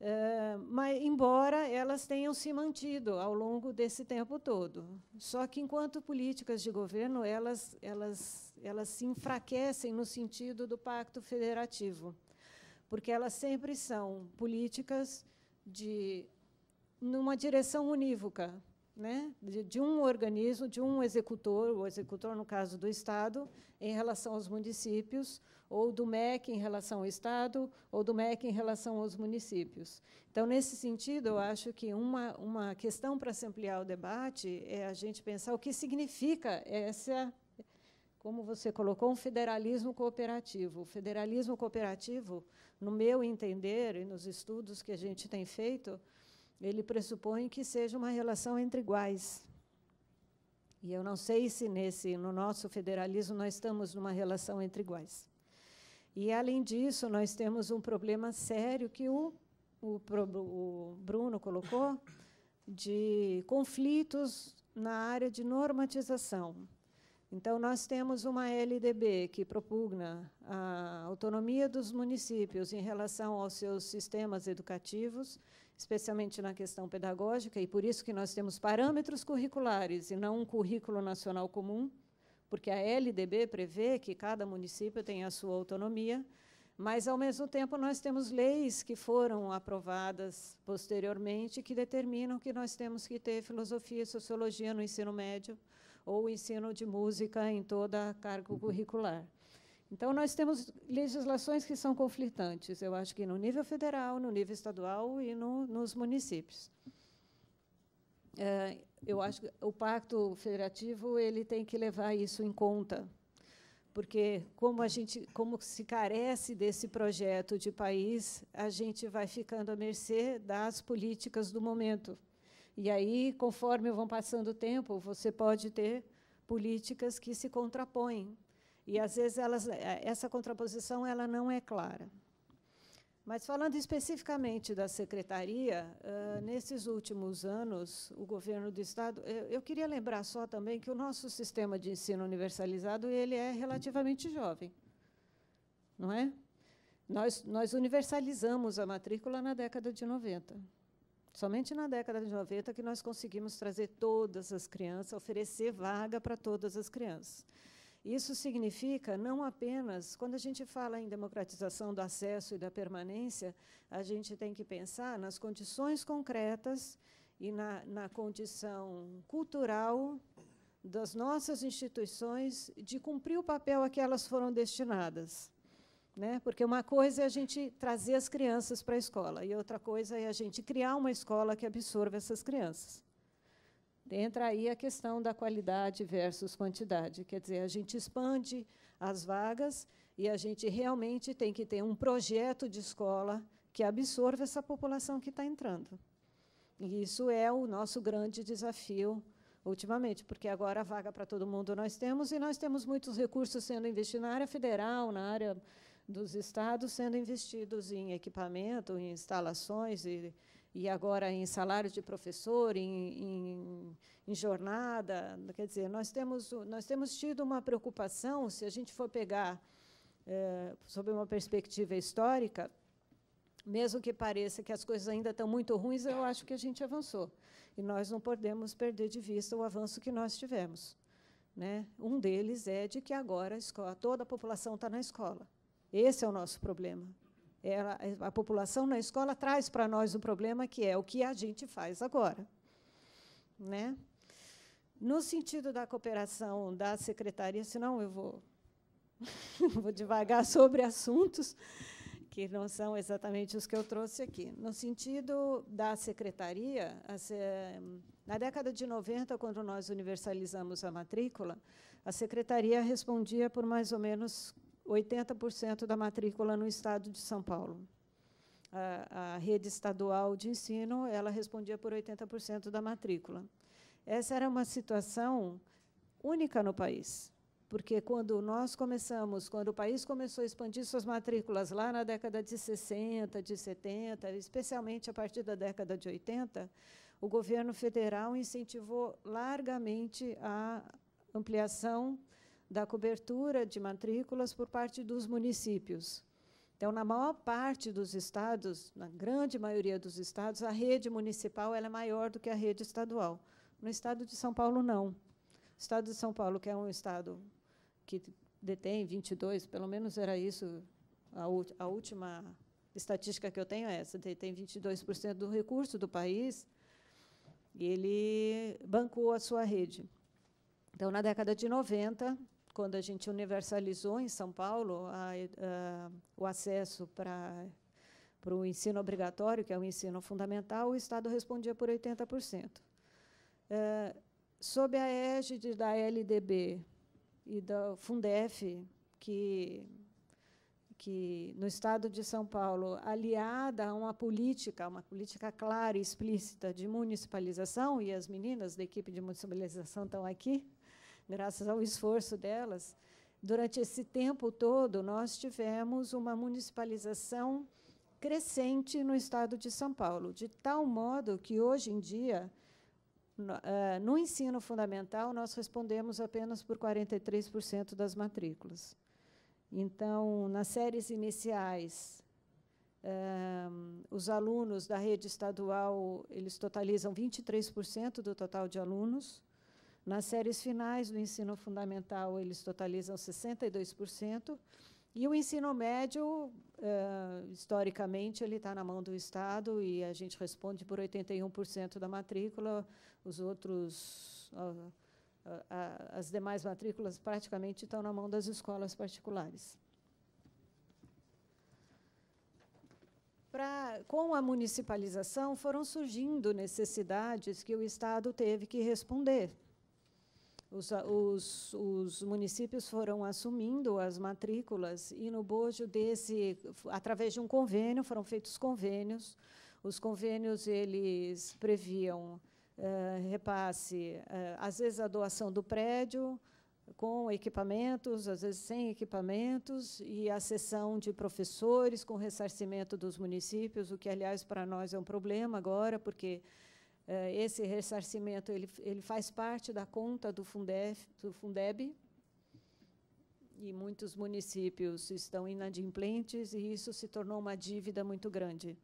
Speaker 3: Ah, mas, embora elas tenham se mantido ao longo desse tempo todo. Só que, enquanto políticas de governo, elas, elas, elas se enfraquecem no sentido do pacto federativo, porque elas sempre são políticas de numa direção unívoca, né, de, de, um organismo, de um executor, o executor, no caso do Estado, em relação aos municípios, ou do MEC em relação ao Estado, ou do MEC em relação aos municípios. Então, nesse sentido, eu acho que uma, uma questão para se ampliar o debate é a gente pensar o que significa essa como você colocou, um federalismo cooperativo. O federalismo cooperativo, no meu entender e nos estudos que a gente tem feito, ele pressupõe que seja uma relação entre iguais. E eu não sei se nesse no nosso federalismo nós estamos numa relação entre iguais. E além disso, nós temos um problema sério que o, o, o Bruno colocou de conflitos na área de normatização. Então, nós temos uma LDB que propugna a autonomia dos municípios em relação aos seus sistemas educativos, especialmente na questão pedagógica, e por isso que nós temos parâmetros curriculares e não um currículo nacional comum, porque a LDB prevê que cada município tem a sua autonomia, mas, ao mesmo tempo, nós temos leis que foram aprovadas posteriormente que determinam que nós temos que ter filosofia e sociologia no ensino médio, ou o ensino de música em toda a carga uhum. curricular. Então, nós temos legislações que são conflitantes, eu acho que no nível federal, no nível estadual e no, nos municípios. É, eu acho que o pacto federativo ele tem que levar isso em conta, porque como a gente, como se carece desse projeto de país, a gente vai ficando à mercê das políticas do momento. E aí, conforme vão passando o tempo, você pode ter políticas que se contrapõem. E às vezes elas, eh, essa contraposição ela não é clara. Mas falando especificamente da secretaria, uh, nesses últimos anos, o governo do estado, eu, eu, queria lembrar só também que o nosso sistema de ensino universalizado ele é relativamente jovem, não é? Nós, nós universalizamos a matrícula na década de 90. Somente na década de 90 que nós conseguimos trazer todas as crianças, oferecer vaga para todas as crianças. Isso significa não apenas, quando a gente fala em democratização do acesso e da permanência, a gente tem que pensar nas condições concretas e na, na condição cultural das nossas instituições de cumprir o papel a que elas foram destinadas. Né? Porque uma coisa é a gente trazer as crianças para a escola, e outra coisa é a gente criar uma escola que absorva essas crianças. Entra aí a questão da qualidade versus quantidade. Quer dizer, a gente expande as vagas e a gente realmente tem que ter um projeto de escola que absorva essa população que está entrando. E isso é o nosso grande desafio ultimamente, porque agora a vaga para todo mundo nós temos e nós temos muitos recursos sendo investidos na área federal, na área dos estados sendo investidos em equipamento, em instalações e, e agora em salário de professor, em, em, em, jornada. Quer dizer, nós temos, nós temos tido uma preocupação, se a gente for pegar é, sob uma perspectiva histórica, mesmo que pareça que as coisas ainda estão muito ruins, eu acho que a gente avançou. E nós não podemos perder de vista o avanço que nós tivemos. Né? Um deles é de que agora a escola, toda a população está na escola. Esse é o nosso problema. a população na escola traz para nós um problema que é o que a gente faz agora. Né? No sentido da cooperação da secretaria, senão eu vou, vou devagar sobre assuntos que não são exatamente os que eu trouxe aqui. No sentido da secretaria, na década de 90, quando nós universalizamos a matrícula, a secretaria respondia por mais ou menos 80% da matrícula no estado de São Paulo. A, a, rede estadual de ensino ela respondia por 80% da matrícula. Essa era uma situação única no país, porque quando nós começamos, quando o país começou a expandir suas matrículas lá na década de 60, de 70, especialmente a partir da década de 80, o governo federal incentivou largamente a ampliação da cobertura de matrículas por parte dos municípios. Então, na maior parte dos estados, na grande maioria dos estados, a rede municipal é maior do que a rede estadual. No estado de São Paulo, não. O estado de São Paulo, que é um estado que detém 22, pelo menos era isso, a, a última estatística que eu tenho é essa, detém 22% do recurso do país, e ele bancou a sua rede. Então, na década de 90, quando a gente universalizou em São Paulo a, a, o acesso para para o ensino obrigatório, que é o ensino fundamental, o Estado respondia por 80%. É, sob a égide da LDB e da Fundef, que, que no Estado de São Paulo, aliada a uma política, uma política clara e explícita de municipalização, e as meninas da equipe de municipalização estão aqui, graças ao esforço delas, durante esse tempo todo nós tivemos uma municipalização crescente no estado de São Paulo, de tal modo que hoje em dia no, eh, ensino fundamental nós respondemos apenas por 43% das matrículas. Então, nas séries iniciais, eh, os alunos da rede estadual eles totalizam 23% do total de alunos. Nas séries finais do ensino fundamental, eles totalizam 62%, e o ensino médio, eh, historicamente, ele está na mão do Estado e a gente responde por 81% da matrícula, os outros. Uh, as demais matrículas praticamente estão na mão das escolas particulares. Pra, com a municipalização, foram surgindo necessidades que o Estado teve que responder. Os, os, os, municípios foram assumindo as matrículas e no bojo desse, através de um convênio, foram feitos convênios. Os convênios eles previam uh, repasse, uh, às vezes a doação do prédio com equipamentos, às vezes sem equipamentos, e a cessão de professores com ressarcimento dos municípios, o que aliás para nós é um problema agora, porque eh, esse ressarcimento ele, ele faz parte da conta do Fundef, do Fundeb e muitos municípios estão inadimplentes e isso se tornou uma dívida muito grande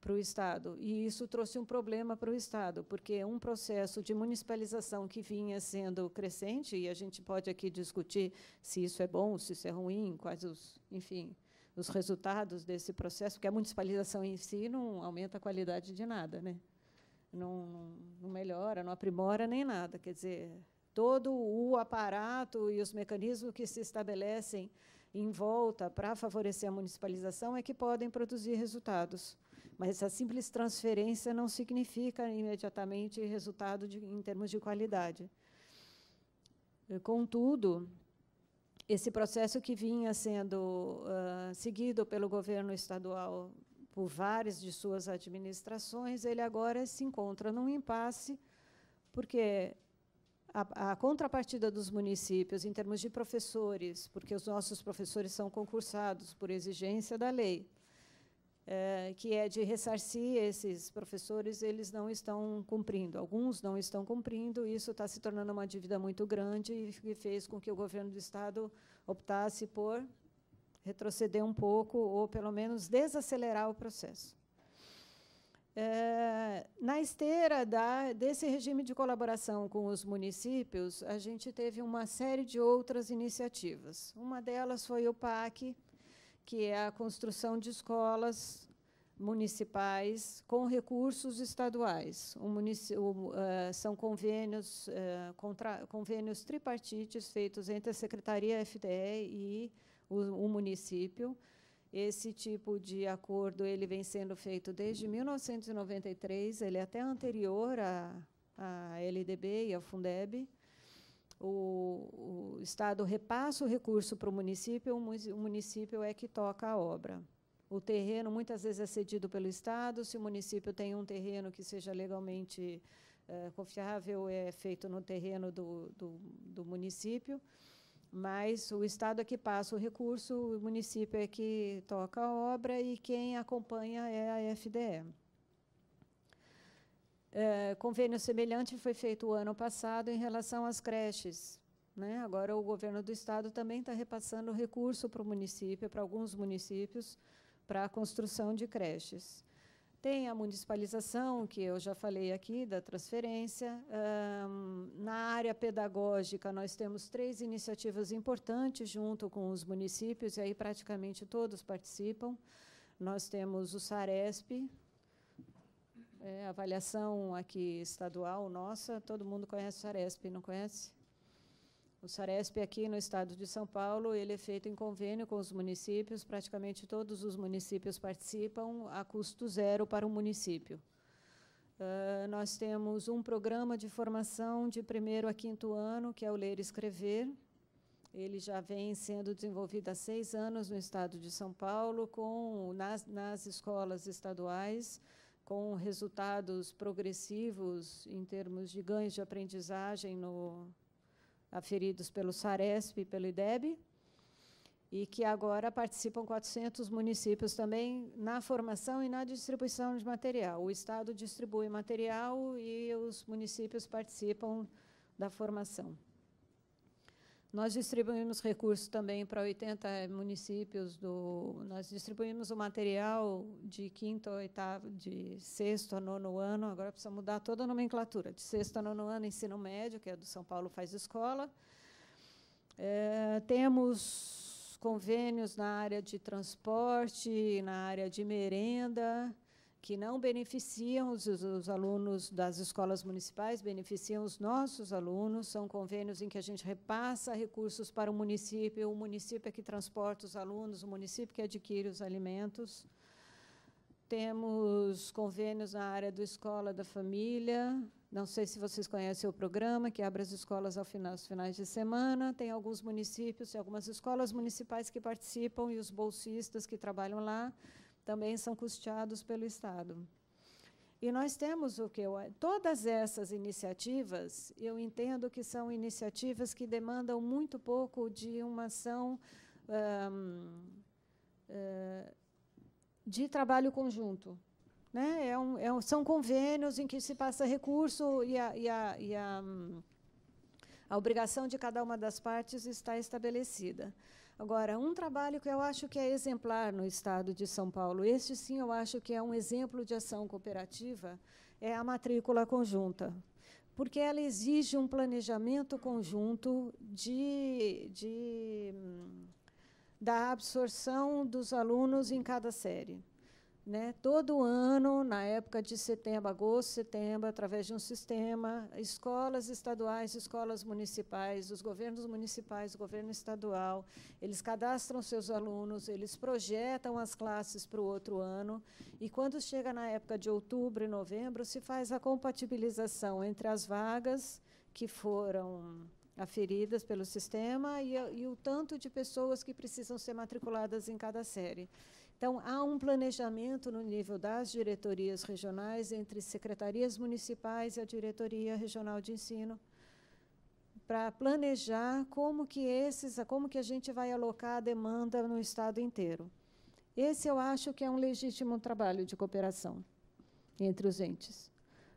Speaker 3: para o Estado. E isso trouxe um problema para o Estado, porque um processo de municipalização que vinha sendo crescente, e a gente pode aqui discutir se isso é bom, se isso é ruim, quais os, enfim, os resultados desse processo, porque a municipalização em si não aumenta a qualidade de nada, né? não, não, melhora, não aprimora nem nada. Quer dizer, todo o aparato e os mecanismos que se estabelecem em volta para favorecer a municipalização é que podem produzir resultados. Mas essa simples transferência não significa imediatamente resultado de, em termos de qualidade. Eh, contudo, esse processo que vinha sendo uh, seguido pelo governo estadual por várias de suas administrações, ele agora se encontra num impasse, porque a, a, contrapartida dos municípios em termos de professores, porque os nossos professores são concursados por exigência da lei, é, que é de ressarcir esses professores, eles não estão cumprindo. Alguns não estão cumprindo, e isso está se tornando uma dívida muito grande e fez com que o governo do Estado optasse por retroceder um pouco ou, pelo menos, desacelerar o processo. É, na esteira da, desse regime de colaboração com os municípios, a gente teve uma série de outras iniciativas. Uma delas foi o PAC, que é a construção de escolas municipais com recursos estaduais. O o, uh, são convênios, uh, convênios tripartites feitos entre a Secretaria FDE e o, o município. Esse tipo de acordo ele vem sendo feito desde 1993, ele é até anterior à, à LDB e ao Fundeb. O, o, Estado repassa o recurso para o município, o município é que toca a obra. O terreno muitas vezes é cedido pelo Estado, se o município tem um terreno que seja legalmente é, confiável, é feito no terreno do, do, do município. Mas o Estado é que passa o recurso, o município é que toca a obra e quem acompanha é a FDE. É, convênio semelhante foi feito o ano passado em relação às creches. Né? Agora, o governo do Estado também está repassando recurso para o município, para alguns municípios, para a construção de creches. Tem a municipalização, que eu já falei aqui, da transferência. Um, na área pedagógica, nós temos três iniciativas importantes junto com os municípios, e aí praticamente todos participam. Nós temos o SARESP, é, avaliação aqui estadual nossa, todo mundo conhece o SARESP, não conhece? O Saresp aqui no estado de São Paulo, ele é feito em convênio com os municípios, praticamente todos os municípios participam a custo zero para o município. Uh, nós temos um programa de formação de primeiro a quinto ano, que é o Ler e Escrever. Ele já vem sendo desenvolvido há seis anos no estado de São Paulo, com nas, nas escolas estaduais, com resultados progressivos em termos de ganhos de aprendizagem no, aferidos pelo SARESP e pelo IDEB, e que agora participam 400 municípios também na formação e na distribuição de material. O Estado distribui material e os municípios participam da formação. Nós distribuímos recursos também para 80 municípios. Do, nós distribuímos o material de quinto, oitavo, de sexto a nono ano. Agora precisa mudar toda a nomenclatura. De sexto a nono ano, ensino médio, que é do São Paulo Faz Escola. É, temos convênios na área de transporte, na área de merenda, que não beneficiam os, os, alunos das escolas municipais, beneficiam os nossos alunos. São convênios em que a gente repassa recursos para o município, o município é que transporta os alunos, o município que adquire os alimentos. Temos convênios na área da Escola da Família. Não sei se vocês conhecem o programa, que abre as escolas aos finais de semana. Tem alguns municípios e algumas escolas municipais que participam e os bolsistas que trabalham lá também são custeados pelo Estado. E nós temos o que? Todas essas iniciativas, eu entendo que são iniciativas que demandam muito pouco de uma ação eh, de trabalho conjunto. Né? É um, é um, são convênios em que se passa recurso e, a, e, a, e a, hum, a obrigação de cada uma das partes está estabelecida. Agora, um trabalho que eu acho que é exemplar no estado de São Paulo, este sim eu acho que é um exemplo de ação cooperativa, é a matrícula conjunta porque ela exige um planejamento conjunto de, de, hum, da absorção dos alunos em cada série. Né? Todo ano, na época de setembro, agosto, setembro, através de um sistema, escolas estaduais, escolas municipais, os governos municipais, o governo estadual, eles cadastram seus alunos, eles projetam as classes para o outro ano, e quando chega na época de outubro e novembro, se faz a compatibilização entre as vagas que foram aferidas pelo sistema e, e o tanto de pessoas que precisam ser matriculadas em cada série. Então, há um planejamento no nível das diretorias regionais, entre secretarias municipais e a diretoria regional de ensino, para planejar como que esses, como que a gente vai alocar a demanda no estado inteiro. Esse eu acho que é um legítimo trabalho de cooperação entre os entes,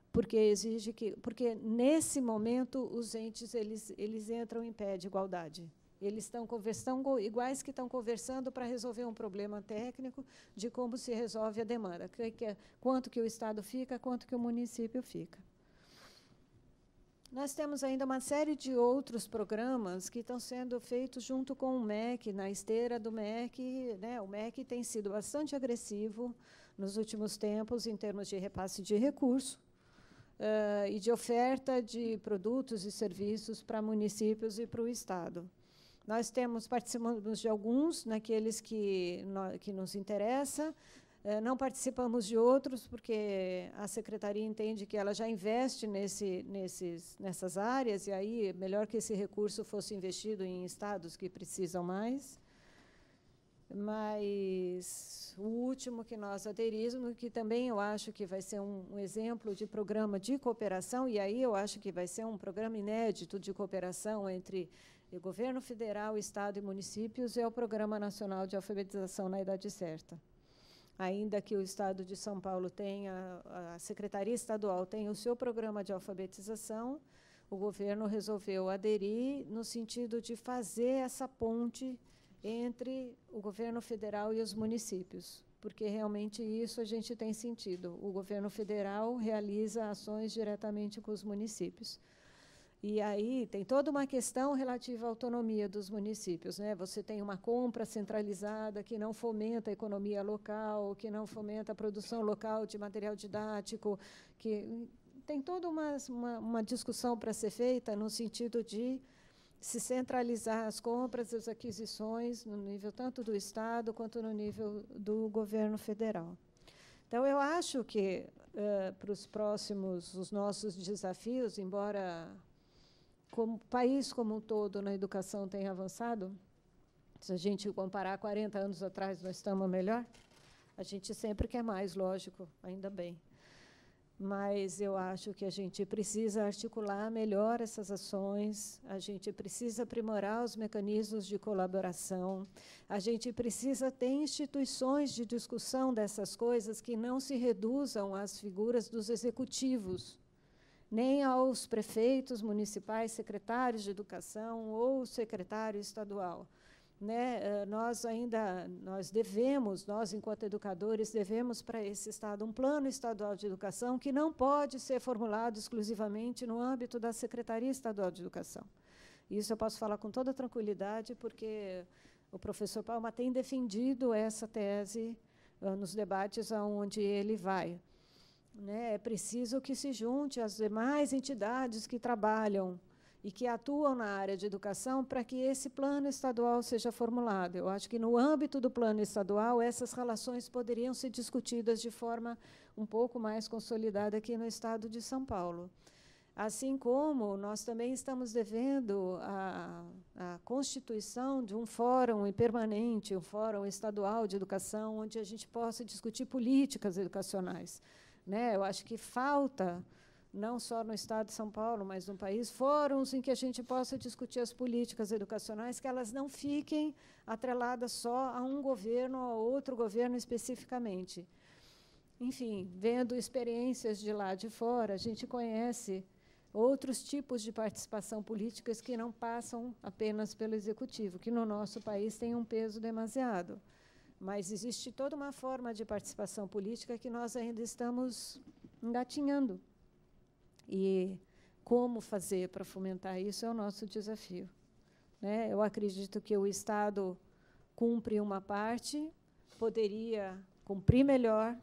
Speaker 3: porque exige que, porque nesse momento os entes eles eles entram em pé de igualdade. Eles estão conversando iguais que estão conversando para resolver um problema técnico de como se resolve a demanda, que, que, é quanto que o estado fica, quanto que o município fica. Nós temos ainda uma série de outros programas que estão sendo feitos junto com o MEC, na esteira do MEC. Né? O MEC tem sido bastante agressivo nos últimos tempos em termos de repasse de recurso uh, e de oferta de produtos e serviços para municípios e para o Estado. Nós temos participamos de alguns, naqueles né, que, que nos interessa. Eh, não participamos de outros, porque a secretaria entende que ela já investe nesse, nesses, nessas áreas, e aí é melhor que esse recurso fosse investido em estados que precisam mais. Mas o último que nós aderimos, que também eu acho que vai ser um, um exemplo de programa de cooperação, e aí eu acho que vai ser um programa inédito de cooperação entre e Governo Federal, Estado e Municípios é o Programa Nacional de Alfabetização na Idade Certa. Ainda que o Estado de São Paulo tenha, a Secretaria Estadual tenha o seu programa de alfabetização, o governo resolveu aderir no sentido de fazer essa ponte entre o governo federal e os municípios, porque realmente isso a gente tem sentido. O governo federal realiza ações diretamente com os municípios. E aí tem toda uma questão relativa à autonomia dos municípios. Né? Você tem uma compra centralizada que não fomenta a economia local, que não fomenta a produção local de material didático, que tem toda uma, uma, uma discussão para ser feita no sentido de se centralizar as compras e as aquisições no nível tanto do Estado quanto no nível do governo federal. Então, eu acho que, eh, para os próximos, os nossos desafios, embora como o país como um todo na educação tem avançado, se a gente comparar 40 anos atrás, nós estamos melhor. A gente sempre quer mais, lógico, ainda bem. Mas eu acho que a gente precisa articular melhor essas ações, a gente precisa aprimorar os mecanismos de colaboração, a gente precisa ter instituições de discussão dessas coisas que não se reduzam às figuras dos executivos nem aos prefeitos municipais, secretários de educação ou secretário estadual. Né? Eh, nós ainda nós devemos, nós enquanto educadores devemos para esse estado um plano estadual de educação que não pode ser formulado exclusivamente no âmbito da Secretaria Estadual de Educação. Isso eu posso falar com toda tranquilidade porque o professor Palma tem defendido essa tese eh, nos debates aonde ele vai. Né? É preciso que se junte às demais entidades que trabalham e que atuam na área de educação para que esse plano estadual seja formulado. Eu acho que no âmbito do plano estadual essas relações poderiam ser discutidas de forma um pouco mais consolidada aqui no estado de São Paulo. Assim como nós também estamos devendo a, a constituição de um fórum permanente, um fórum estadual de educação, onde a gente possa discutir políticas educacionais né? Eu acho que falta não só no estado de São Paulo, mas no país, fóruns em que a gente possa discutir as políticas educacionais, que elas não fiquem atreladas só a um governo ou a outro governo especificamente. Enfim, vendo experiências de lá de fora, a gente conhece outros tipos de participação políticas que não passam apenas pelo executivo, que no nosso país tem um peso demasiado. Mas existe toda uma forma de participação política que nós ainda estamos engatinhando. E como fazer para fomentar isso é o nosso desafio. Né? Eu acredito que o Estado cumpre uma parte, poderia cumprir melhor,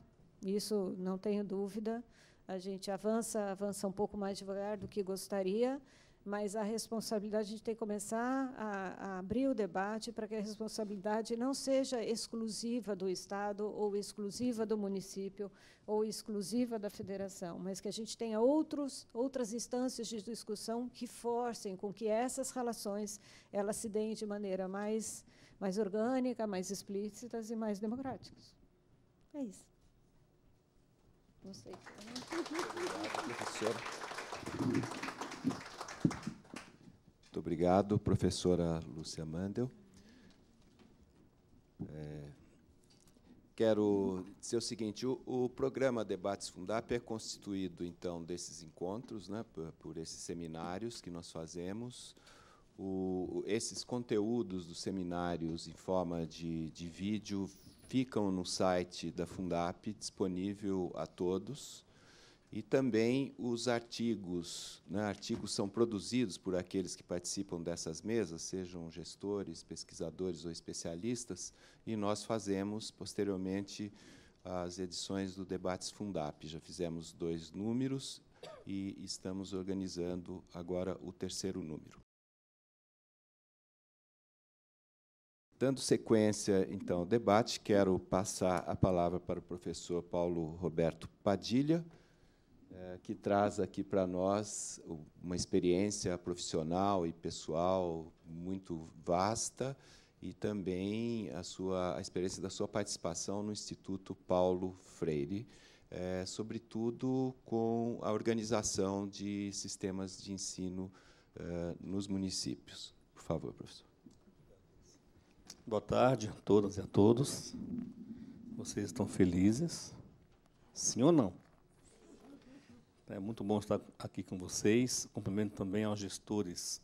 Speaker 3: isso não tenho dúvida. A gente avança, avança um pouco mais devagar do que gostaria, mas a responsabilidade, a gente tem que começar a, a abrir o debate para que a responsabilidade não seja exclusiva do Estado ou exclusiva do município ou exclusiva da federação, mas que a gente tenha outros, outras instâncias de discussão que forcem com que essas relações elas se deem de maneira mais, mais orgânica, mais explícitas e mais democráticas. É isso. Não sei.
Speaker 4: Obrigado,
Speaker 3: professora.
Speaker 1: Muito obrigado, professora Lúcia Mandel. É, quero dizer o seguinte: o, o, programa Debates Fundap é constituído, então, desses encontros, né, por, por esses seminários que nós fazemos. O, esses conteúdos dos seminários em forma de, de vídeo ficam no site da Fundap, disponível a todos e também os artigos. Né? Artigos são produzidos por aqueles que participam dessas mesas, sejam gestores, pesquisadores ou especialistas, e nós fazemos posteriormente as edições do Debates Fundap. Já fizemos dois números e estamos organizando agora o terceiro número. Dando sequência, então, ao debate, quero passar a palavra para o professor Paulo Roberto Padilha, é, que traz aqui para nós uma experiência profissional e pessoal muito vasta e também a sua a experiência da sua participação no Instituto Paulo Freire, é, sobretudo com a organização de sistemas de ensino é, nos municípios. Por favor, professor.
Speaker 5: Boa tarde a todas e a todos. Vocês estão felizes? Sim ou não? É muito bom estar aqui com vocês. Cumprimento também aos gestores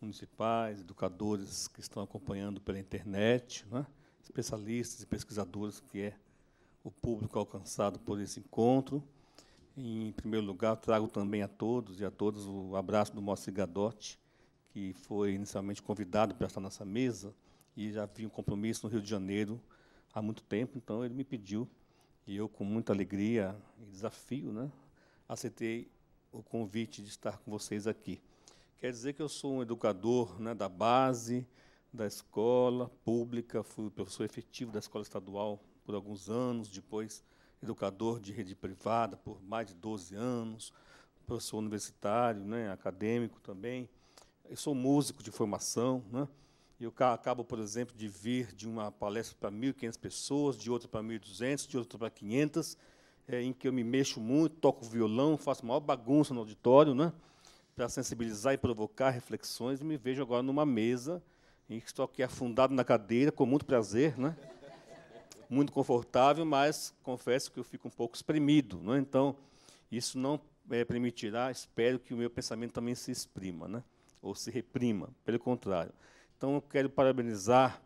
Speaker 5: municipais, educadores que estão acompanhando pela internet, né? especialistas e pesquisadores, que é o público alcançado por esse encontro. Em primeiro lugar, trago também a todos e a todas o abraço do Moacir Gadotti, que foi inicialmente convidado para estar nessa mesa e já havia um compromisso no Rio de Janeiro há muito tempo, então ele me pediu e eu, com muita alegria e desafio, né, aceitei o convite de estar com vocês aqui. Quer dizer que eu sou um educador né, da base, da escola pública, fui professor efetivo da escola estadual por alguns anos, depois educador de rede privada por mais de 12 anos, professor universitário, né, acadêmico também. Eu sou músico de formação, né? E eu acabo, por exemplo, de vir de uma palestra para 1.500 pessoas, de outra para 1.200, de outra para 500, é, em que eu me mexo muito, toco violão, faço maior bagunça no auditório, né, para sensibilizar e provocar reflexões, e me vejo agora numa mesa em que estou aqui afundado na cadeira, com muito prazer, né, muito confortável, mas confesso que eu fico um pouco espremido. Né, então, isso não é, permitirá, espero que o meu pensamento também se exprima, né, ou se reprima, pelo contrário. Então, eu quero parabenizar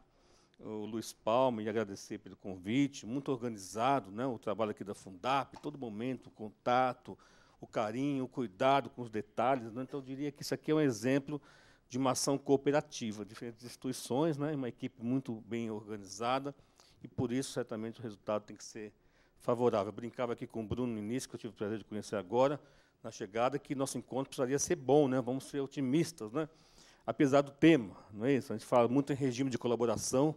Speaker 5: o Luiz Palma e agradecer pelo convite, muito organizado, né, o trabalho aqui da Fundap, todo momento, o contato, o carinho, o cuidado com os detalhes. Né? Então, eu diria que isso aqui é um exemplo de uma ação cooperativa, diferentes instituições, né, uma equipe muito bem organizada, e por isso, certamente, o resultado tem que ser favorável. Eu brincava aqui com o Bruno no início, que eu tive o prazer de conhecer agora, na chegada, que nosso encontro precisaria ser bom, né? vamos ser otimistas, né? apesar do tema, não é isso? A gente fala muito em regime de colaboração,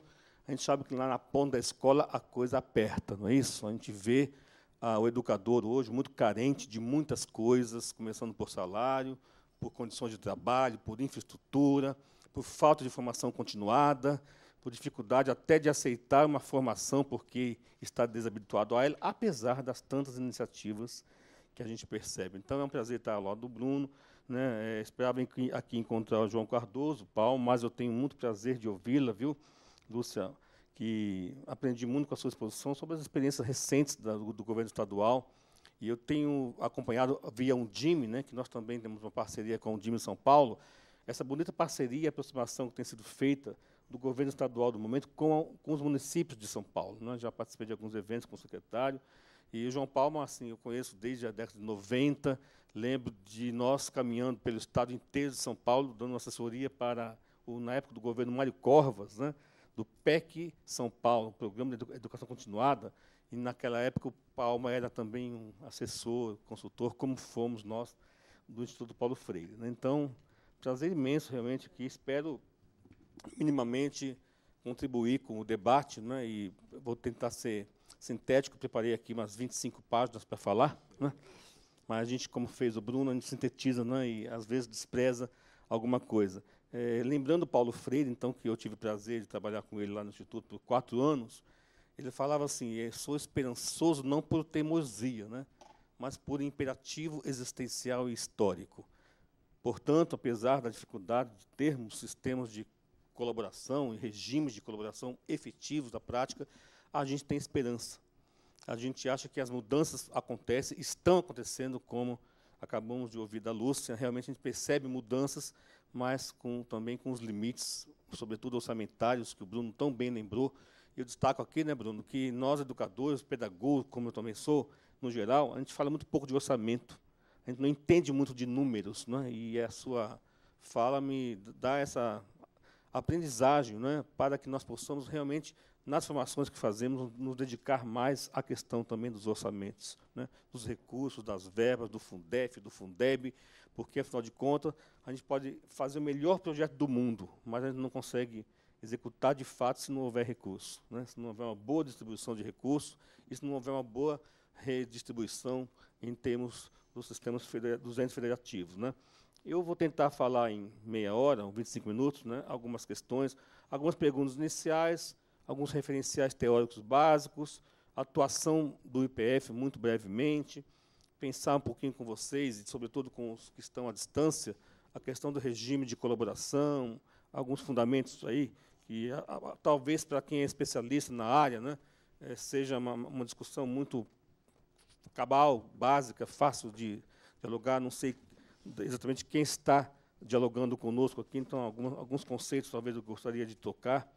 Speaker 5: a gente sabe que lá na ponta da escola a coisa aperta, não é isso? A gente vê ah, o educador hoje muito carente de muitas coisas, começando por salário, por condições de trabalho, por infraestrutura, por falta de formação continuada, por dificuldade até de aceitar uma formação porque está desabituado a ela, apesar das tantas iniciativas que a gente percebe. Então é um prazer estar ao lado do Bruno, né? É, esperava aqui encontrar o João Cardoso, Paulo, mas eu tenho muito prazer de ouvi-la, viu, Lúcia? Que aprendi muito com a sua exposição sobre as experiências recentes da, do, do governo estadual. E eu tenho acompanhado via um DIME, né, que nós também temos uma parceria com o DIME São Paulo, essa bonita parceria e aproximação que tem sido feita do governo estadual do momento com, a, com os municípios de São Paulo. Né? Já participei de alguns eventos com o secretário. E o João Palma, assim, eu conheço desde a década de 90, Lembro de nós caminhando pelo estado inteiro de São Paulo, dando assessoria para, o, na época do governo Mário Corvas, né, do PEC São Paulo, Programa de Educação Continuada, e naquela época o Palma era também um assessor, consultor, como fomos nós do Instituto Paulo Freire. Né. Então, prazer imenso realmente aqui, espero minimamente contribuir com o debate, né, e vou tentar ser sintético, preparei aqui umas 25 páginas para falar, né, mas a gente, como fez o Bruno, a gente sintetiza né, e às vezes despreza alguma coisa. É, lembrando Paulo Freire, então, que eu tive o prazer de trabalhar com ele lá no Instituto por quatro anos, ele falava assim: sou esperançoso não por teimosia, né, mas por imperativo existencial e histórico. Portanto, apesar da dificuldade de termos sistemas de colaboração e regimes de colaboração efetivos da prática, a gente tem esperança a gente acha que as mudanças acontecem, estão acontecendo, como acabamos de ouvir da Lúcia, realmente a gente percebe mudanças, mas com, também com os limites, sobretudo orçamentários, que o Bruno tão bem lembrou. Eu destaco aqui, né, Bruno, que nós, educadores, pedagogos, como eu também sou, no geral, a gente fala muito pouco de orçamento, a gente não entende muito de números, né, e a sua fala me dá essa aprendizagem né, para que nós possamos realmente nas formações que fazemos, nos dedicar mais à questão também dos orçamentos, né, dos recursos, das verbas, do Fundef, do Fundeb, porque, afinal de contas, a gente pode fazer o melhor projeto do mundo, mas a gente não consegue executar de fato se não houver recurso, né, se não houver uma boa distribuição de recursos e se não houver uma boa redistribuição em termos dos sistemas dos entes federativos. Né. Eu vou tentar falar em meia hora, 25 minutos, né, algumas questões, algumas perguntas iniciais, alguns referenciais teóricos básicos, atuação do IPF muito brevemente, pensar um pouquinho com vocês, e sobretudo com os que estão à distância, a questão do regime de colaboração, alguns fundamentos aí, que a, a, talvez para quem é especialista na área, né, é, seja uma, uma, discussão muito cabal, básica, fácil de dialogar, não sei exatamente quem está dialogando conosco aqui, então alguns conceitos talvez eu gostaria de tocar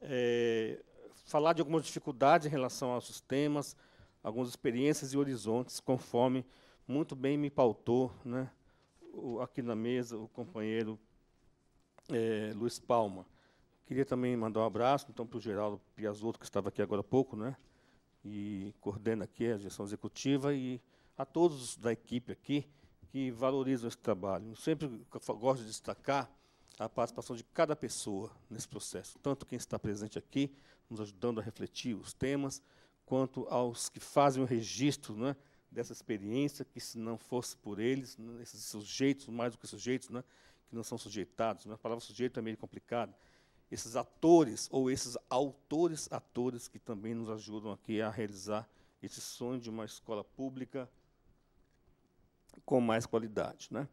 Speaker 5: é, falar de algumas dificuldades em relação aos sistemas, algumas experiências e horizontes, conforme muito bem me pautou né, o, aqui na mesa o companheiro é, Luiz Palma. Queria também mandar um abraço então, para o Geraldo Piazotto, que estava aqui agora há pouco, né, e coordena aqui a gestão executiva, e a todos da equipe aqui que valorizam esse trabalho. Eu sempre gosto de destacar a participação de cada pessoa nesse processo, tanto quem está presente aqui, nos ajudando a refletir os temas, quanto aos que fazem o registro né, dessa experiência, que se não fosse por eles, né, esses sujeitos, mais do que sujeitos, né, que não são sujeitados, né. a palavra sujeito é meio complicada, esses atores ou esses autores atores que também nos ajudam aqui a realizar esse sonho de uma escola pública com mais qualidade, né?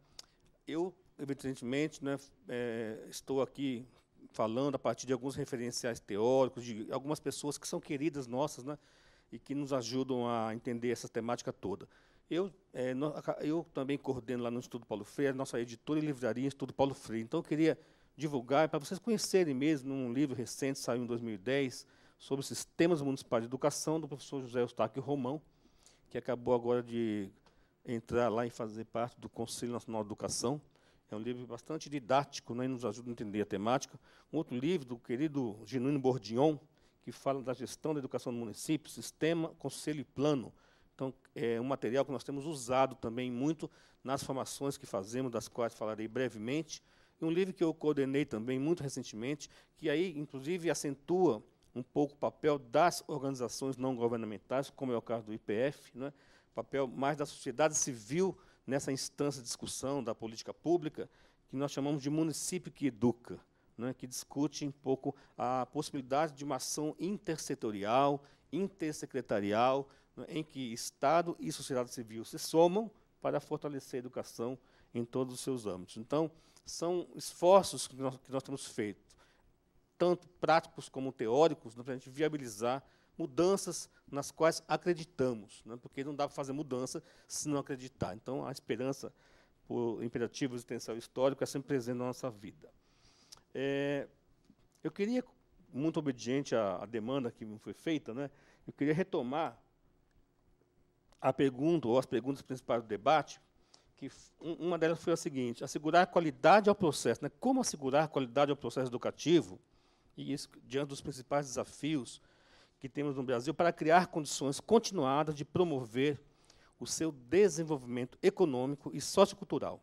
Speaker 5: Eu evidentemente, né, é, estou aqui falando a partir de alguns referenciais teóricos, de algumas pessoas que são queridas nossas né, e que nos ajudam a entender essa temática toda. Eu, é, no, eu também coordeno lá no Estudo Paulo Freire, a nossa editora e livraria Instituto Paulo Freire. Então, eu queria divulgar, para vocês conhecerem mesmo, um livro recente, saiu em 2010, sobre sistemas municipais de educação, do professor José Eustáquio Romão, que acabou agora de entrar lá e fazer parte do Conselho Nacional de Educação. É um livro bastante didático, né, e nos ajuda a entender a temática. Um outro livro do querido Genuíno Bordignon, que fala da gestão da educação no município, sistema, conselho e plano. Então, é um material que nós temos usado também muito nas formações que fazemos, das quais falarei brevemente. E um livro que eu coordenei também muito recentemente, que aí, inclusive, acentua um pouco o papel das organizações não governamentais, como é o caso do IPF, né? papel mais da sociedade civil nessa instância de discussão da política pública, que nós chamamos de município que educa, né, que discute um pouco a possibilidade de uma ação intersetorial, intersecretarial, né, em que Estado e sociedade civil se somam para fortalecer a educação em todos os seus âmbitos. Então, são esforços que nós, que nós temos feito, tanto práticos como teóricos, né, para a gente viabilizar mudanças nas quais acreditamos, né? porque não dá para fazer mudança se não acreditar. Então, a esperança, por imperativo existencial histórico, é sempre presente na nossa vida. É, eu queria, muito obediente à, à, demanda que me foi feita, né? eu queria retomar a pergunta, ou as perguntas principais do debate, que uma delas foi a seguinte: assegurar a qualidade ao processo. Né? Como assegurar a qualidade ao processo educativo? E isso diante dos principais desafios que temos no Brasil para criar condições continuadas de promover o seu desenvolvimento econômico e sociocultural,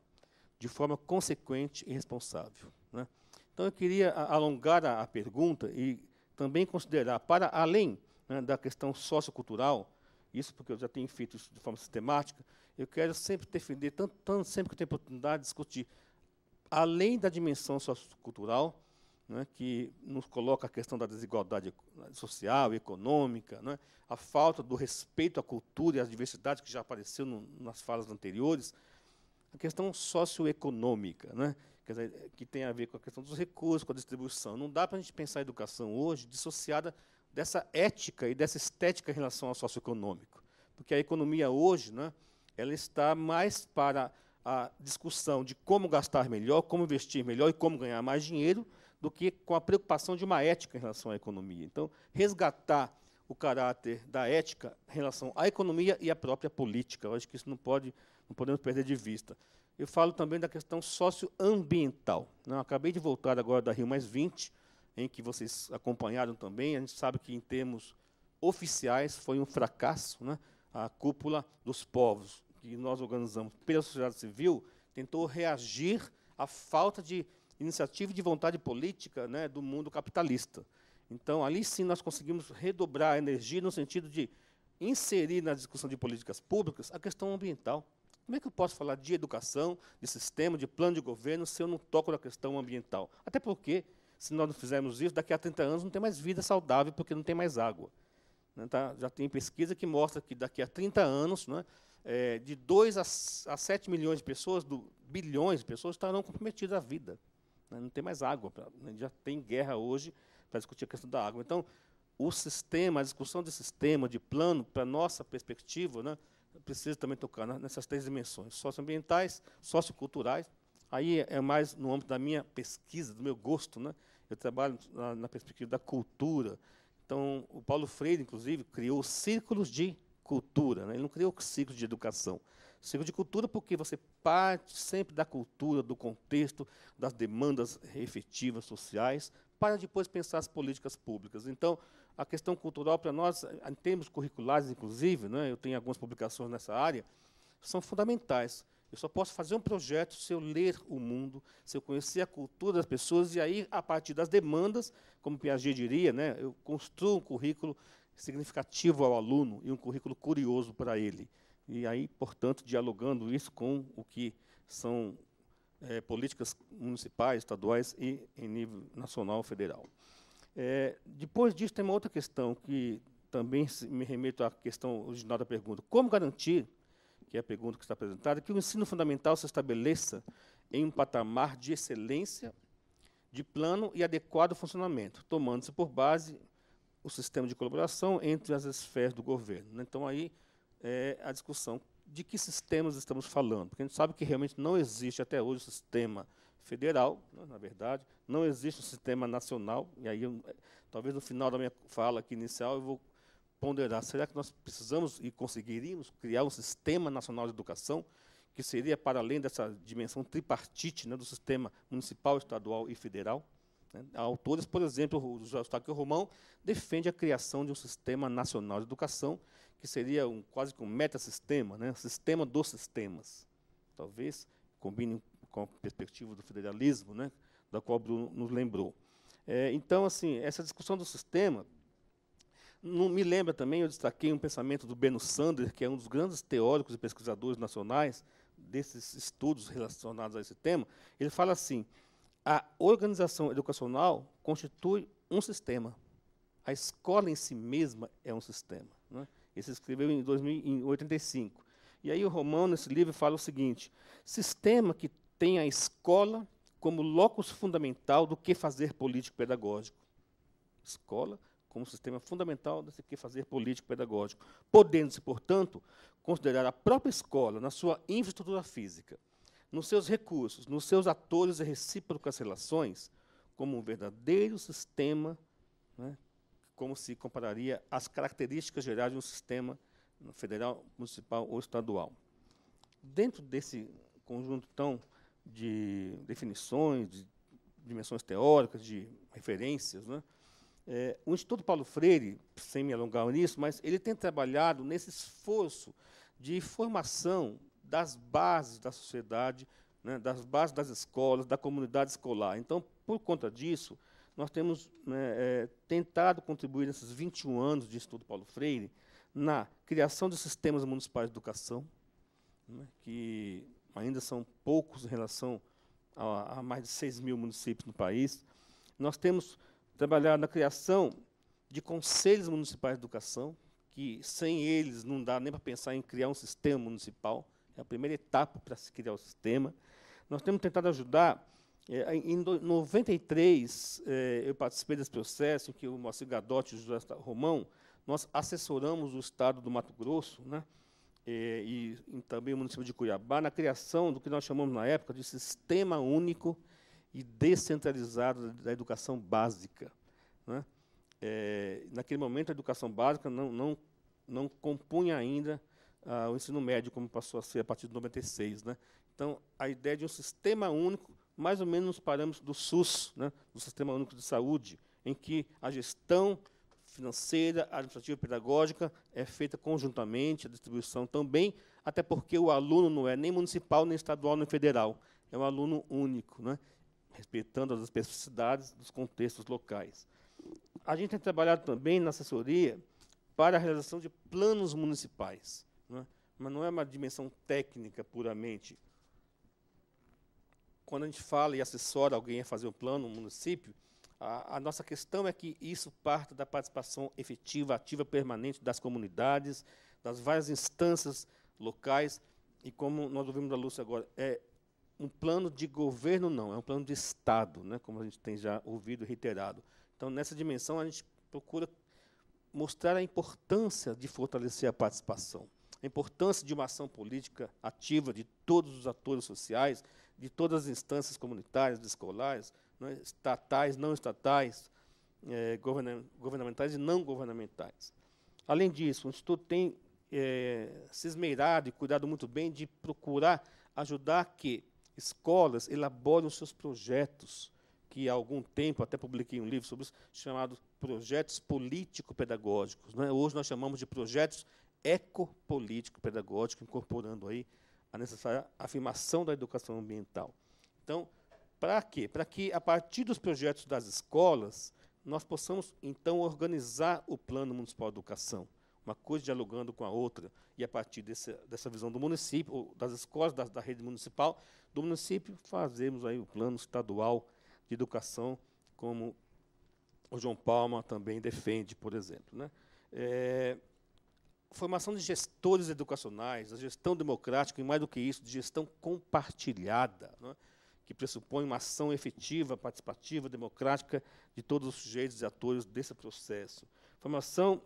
Speaker 5: de forma consequente e responsável. Né? Então, eu queria alongar a, a, pergunta e também considerar, para além né, da questão sociocultural, isso porque eu já tenho feito isso de forma sistemática, eu quero sempre defender, tanto, tanto sempre que eu tenho oportunidade, de discutir, além da dimensão sociocultural, né, que nos coloca a questão da desigualdade social, econômica, né, a falta do respeito à cultura e às diversidades que já apareceu no, nas falas anteriores, a questão socioeconômica, né, dizer, que tem a ver com a questão dos recursos, com a distribuição. Não dá para a gente pensar a educação hoje dissociada dessa ética e dessa estética em relação ao socioeconômico, porque a economia hoje, ela está mais para a discussão de como gastar melhor, como investir melhor e como ganhar mais dinheiro, do que com a preocupação de uma ética em relação à economia. Então, resgatar o caráter da ética em relação à economia e à própria política. Eu acho que isso não pode, não podemos perder de vista. Eu falo também da questão socioambiental. Não, né? acabei de voltar agora da Rio Mais 20, em que vocês acompanharam também. A gente sabe que em termos oficiais foi um fracasso, né? A cúpula dos povos que nós organizamos pela sociedade civil tentou reagir à falta de iniciativa de vontade política né, do mundo capitalista. Então, ali sim nós conseguimos redobrar a energia no sentido de inserir na discussão de políticas públicas a questão ambiental. Como é que eu posso falar de educação, de sistema, de plano de governo, se eu não toco na questão ambiental? Até porque, se nós não fizermos isso, daqui a 30 anos não tem mais vida saudável, porque não tem mais água. Né, tá? Já tem pesquisa que mostra que daqui a 30 anos, né, é, de 2 a 7 milhões de pessoas, bilhões de pessoas, estarão comprometidas à vida. Né? Não tem mais água. Né? já tem guerra hoje para discutir a questão da água. Então, o sistema, a discussão de sistema, de plano, para a nossa perspectiva, né, precisa também tocar nessas três dimensões, socioambientais, socioculturais. Aí é mais no âmbito da minha pesquisa, do meu gosto. Né? Eu trabalho na, na perspectiva da cultura. Então, o Paulo Freire, inclusive, criou círculos de cultura. Né? Ele não criou círculos de educação. Ciclo de cultura porque você parte sempre da cultura, do contexto, das demandas efetivas sociais, para depois pensar as políticas públicas. Então, a questão cultural para nós, em termos curriculares, inclusive, né, eu tenho algumas publicações nessa área, são fundamentais. Eu só posso fazer um projeto se eu ler o mundo, se eu conhecer a cultura das pessoas, e aí, a partir das demandas, como Piaget diria, né, eu construo um currículo significativo ao aluno e um currículo curioso para ele. E aí, portanto, dialogando isso com o que são é, políticas municipais, estaduais e em nível nacional federal. É, depois disso, tem uma outra questão que também me remeto à questão original da pergunta. Como garantir, que é a pergunta que está apresentada, que o ensino fundamental se estabeleça em um patamar de excelência, de plano e adequado funcionamento, tomando-se por base o sistema de colaboração entre as esferas do governo. Né? Então, aí, é, a discussão de que sistemas estamos falando, porque a gente sabe que realmente não existe até hoje o sistema federal, né, na verdade, não existe o sistema nacional, e aí eh, talvez no final da minha fala aqui inicial eu vou ponderar, será que nós precisamos e conseguiríamos criar um sistema nacional de educação que seria para além dessa dimensão tripartite né, do sistema municipal, estadual e federal? Né? Há autores, por exemplo, o José Eustáquio Romão defende a criação de um sistema nacional de educação que seria um, quase que um metasistema, né? sistema dos sistemas. Talvez combine com a perspectiva do federalismo, né? da qual Bruno nos lembrou. É, então, assim, essa discussão do sistema não me lembra também, eu destaquei um pensamento do Beno Sander, que é um dos grandes teóricos e pesquisadores nacionais desses estudos relacionados a esse tema. Ele fala assim: a organização educacional constitui um sistema. A escola em si mesma é um sistema. é? Ele se escreveu em, 2000, em 85. E aí o Romão, nesse livro, fala o seguinte: sistema que tem a escola como locus fundamental do que fazer político-pedagógico. Escola como sistema fundamental do que fazer político-pedagógico, podendo-se, portanto, considerar a própria escola na sua infraestrutura física, nos seus recursos, nos seus atores e recíprocas relações, como um verdadeiro sistema né, como se compararia as características gerais de um sistema federal, municipal ou estadual. Dentro desse conjunto tão de definições, de dimensões teóricas, de referências, né, é, o Instituto Paulo Freire, sem me alongar nisso, mas ele tem trabalhado nesse esforço de formação das bases da sociedade, né, das bases das escolas, da comunidade escolar. Então, por conta disso, nós temos né, é, tentado contribuir nesses 21 anos de estudo Paulo Freire na criação de sistemas municipais de educação, né, que ainda são poucos em relação a, a, mais de 6 mil municípios no país. Nós temos trabalhado na criação de conselhos municipais de educação, que sem eles não dá nem para pensar em criar um sistema municipal, é a primeira etapa para se criar o sistema. Nós temos tentado ajudar é, em 93, é, eu participei desse processo em que o Moacir Gadotti e o José Romão, nós assessoramos o Estado do Mato Grosso, né, é, e, e, também o município de Cuiabá, na criação do que nós chamamos na época de Sistema Único e Descentralizado da Educação Básica. Né. É, naquele momento, a educação básica não, não, não compunha ainda ah, o ensino médio, como passou a ser a partir de 96. Né. Então, a ideia de um sistema único mais ou menos nos parâmetros do SUS, né, do Sistema Único de Saúde, em que a gestão financeira, administrativa e pedagógica é feita conjuntamente, a distribuição também, até porque o aluno não é nem municipal, nem estadual, nem federal. É um aluno único, né, respeitando as especificidades dos contextos locais. A gente tem trabalhado também na assessoria para a realização de planos municipais, né, mas não é uma dimensão técnica puramente, quando a gente fala e assessora alguém a fazer um plano, um município, a, a, nossa questão é que isso parte da participação efetiva, ativa, permanente das comunidades, das várias instâncias locais. E como nós ouvimos da Lúcia agora, é um plano de governo não, é um plano de Estado, né, como a gente tem já ouvido e reiterado. Então, nessa dimensão, a gente procura mostrar a importância de fortalecer a participação, a importância de uma ação política ativa de todos os atores sociais, de todas as instâncias comunitárias, escolares, não, é? estatais, não estatais, é, governamentais e não governamentais. Além disso, o Instituto tem é, se esmeirado e cuidado muito bem de procurar ajudar que escolas elaborem os seus projetos, que há algum tempo até publiquei um livro sobre isso, chamado Projetos Político-Pedagógicos. Hoje nós chamamos de projetos ecopolítico pedagógicos, incorporando aí a necessária afirmação da educação ambiental. Então, para quê? Para que, a partir dos projetos das escolas, nós possamos, então, organizar o Plano Municipal de Educação, uma coisa dialogando com a outra, e a partir desse, dessa visão do município, das escolas, da, da rede municipal, do município, fazemos aí o Plano Estadual de Educação, como o João Palma também defende, por exemplo. Né? É, formação de gestores educacionais, da gestão democrática e, mais do que isso, de gestão compartilhada, né, que pressupõe uma ação efetiva, participativa, democrática de todos os sujeitos e atores desse processo. Formação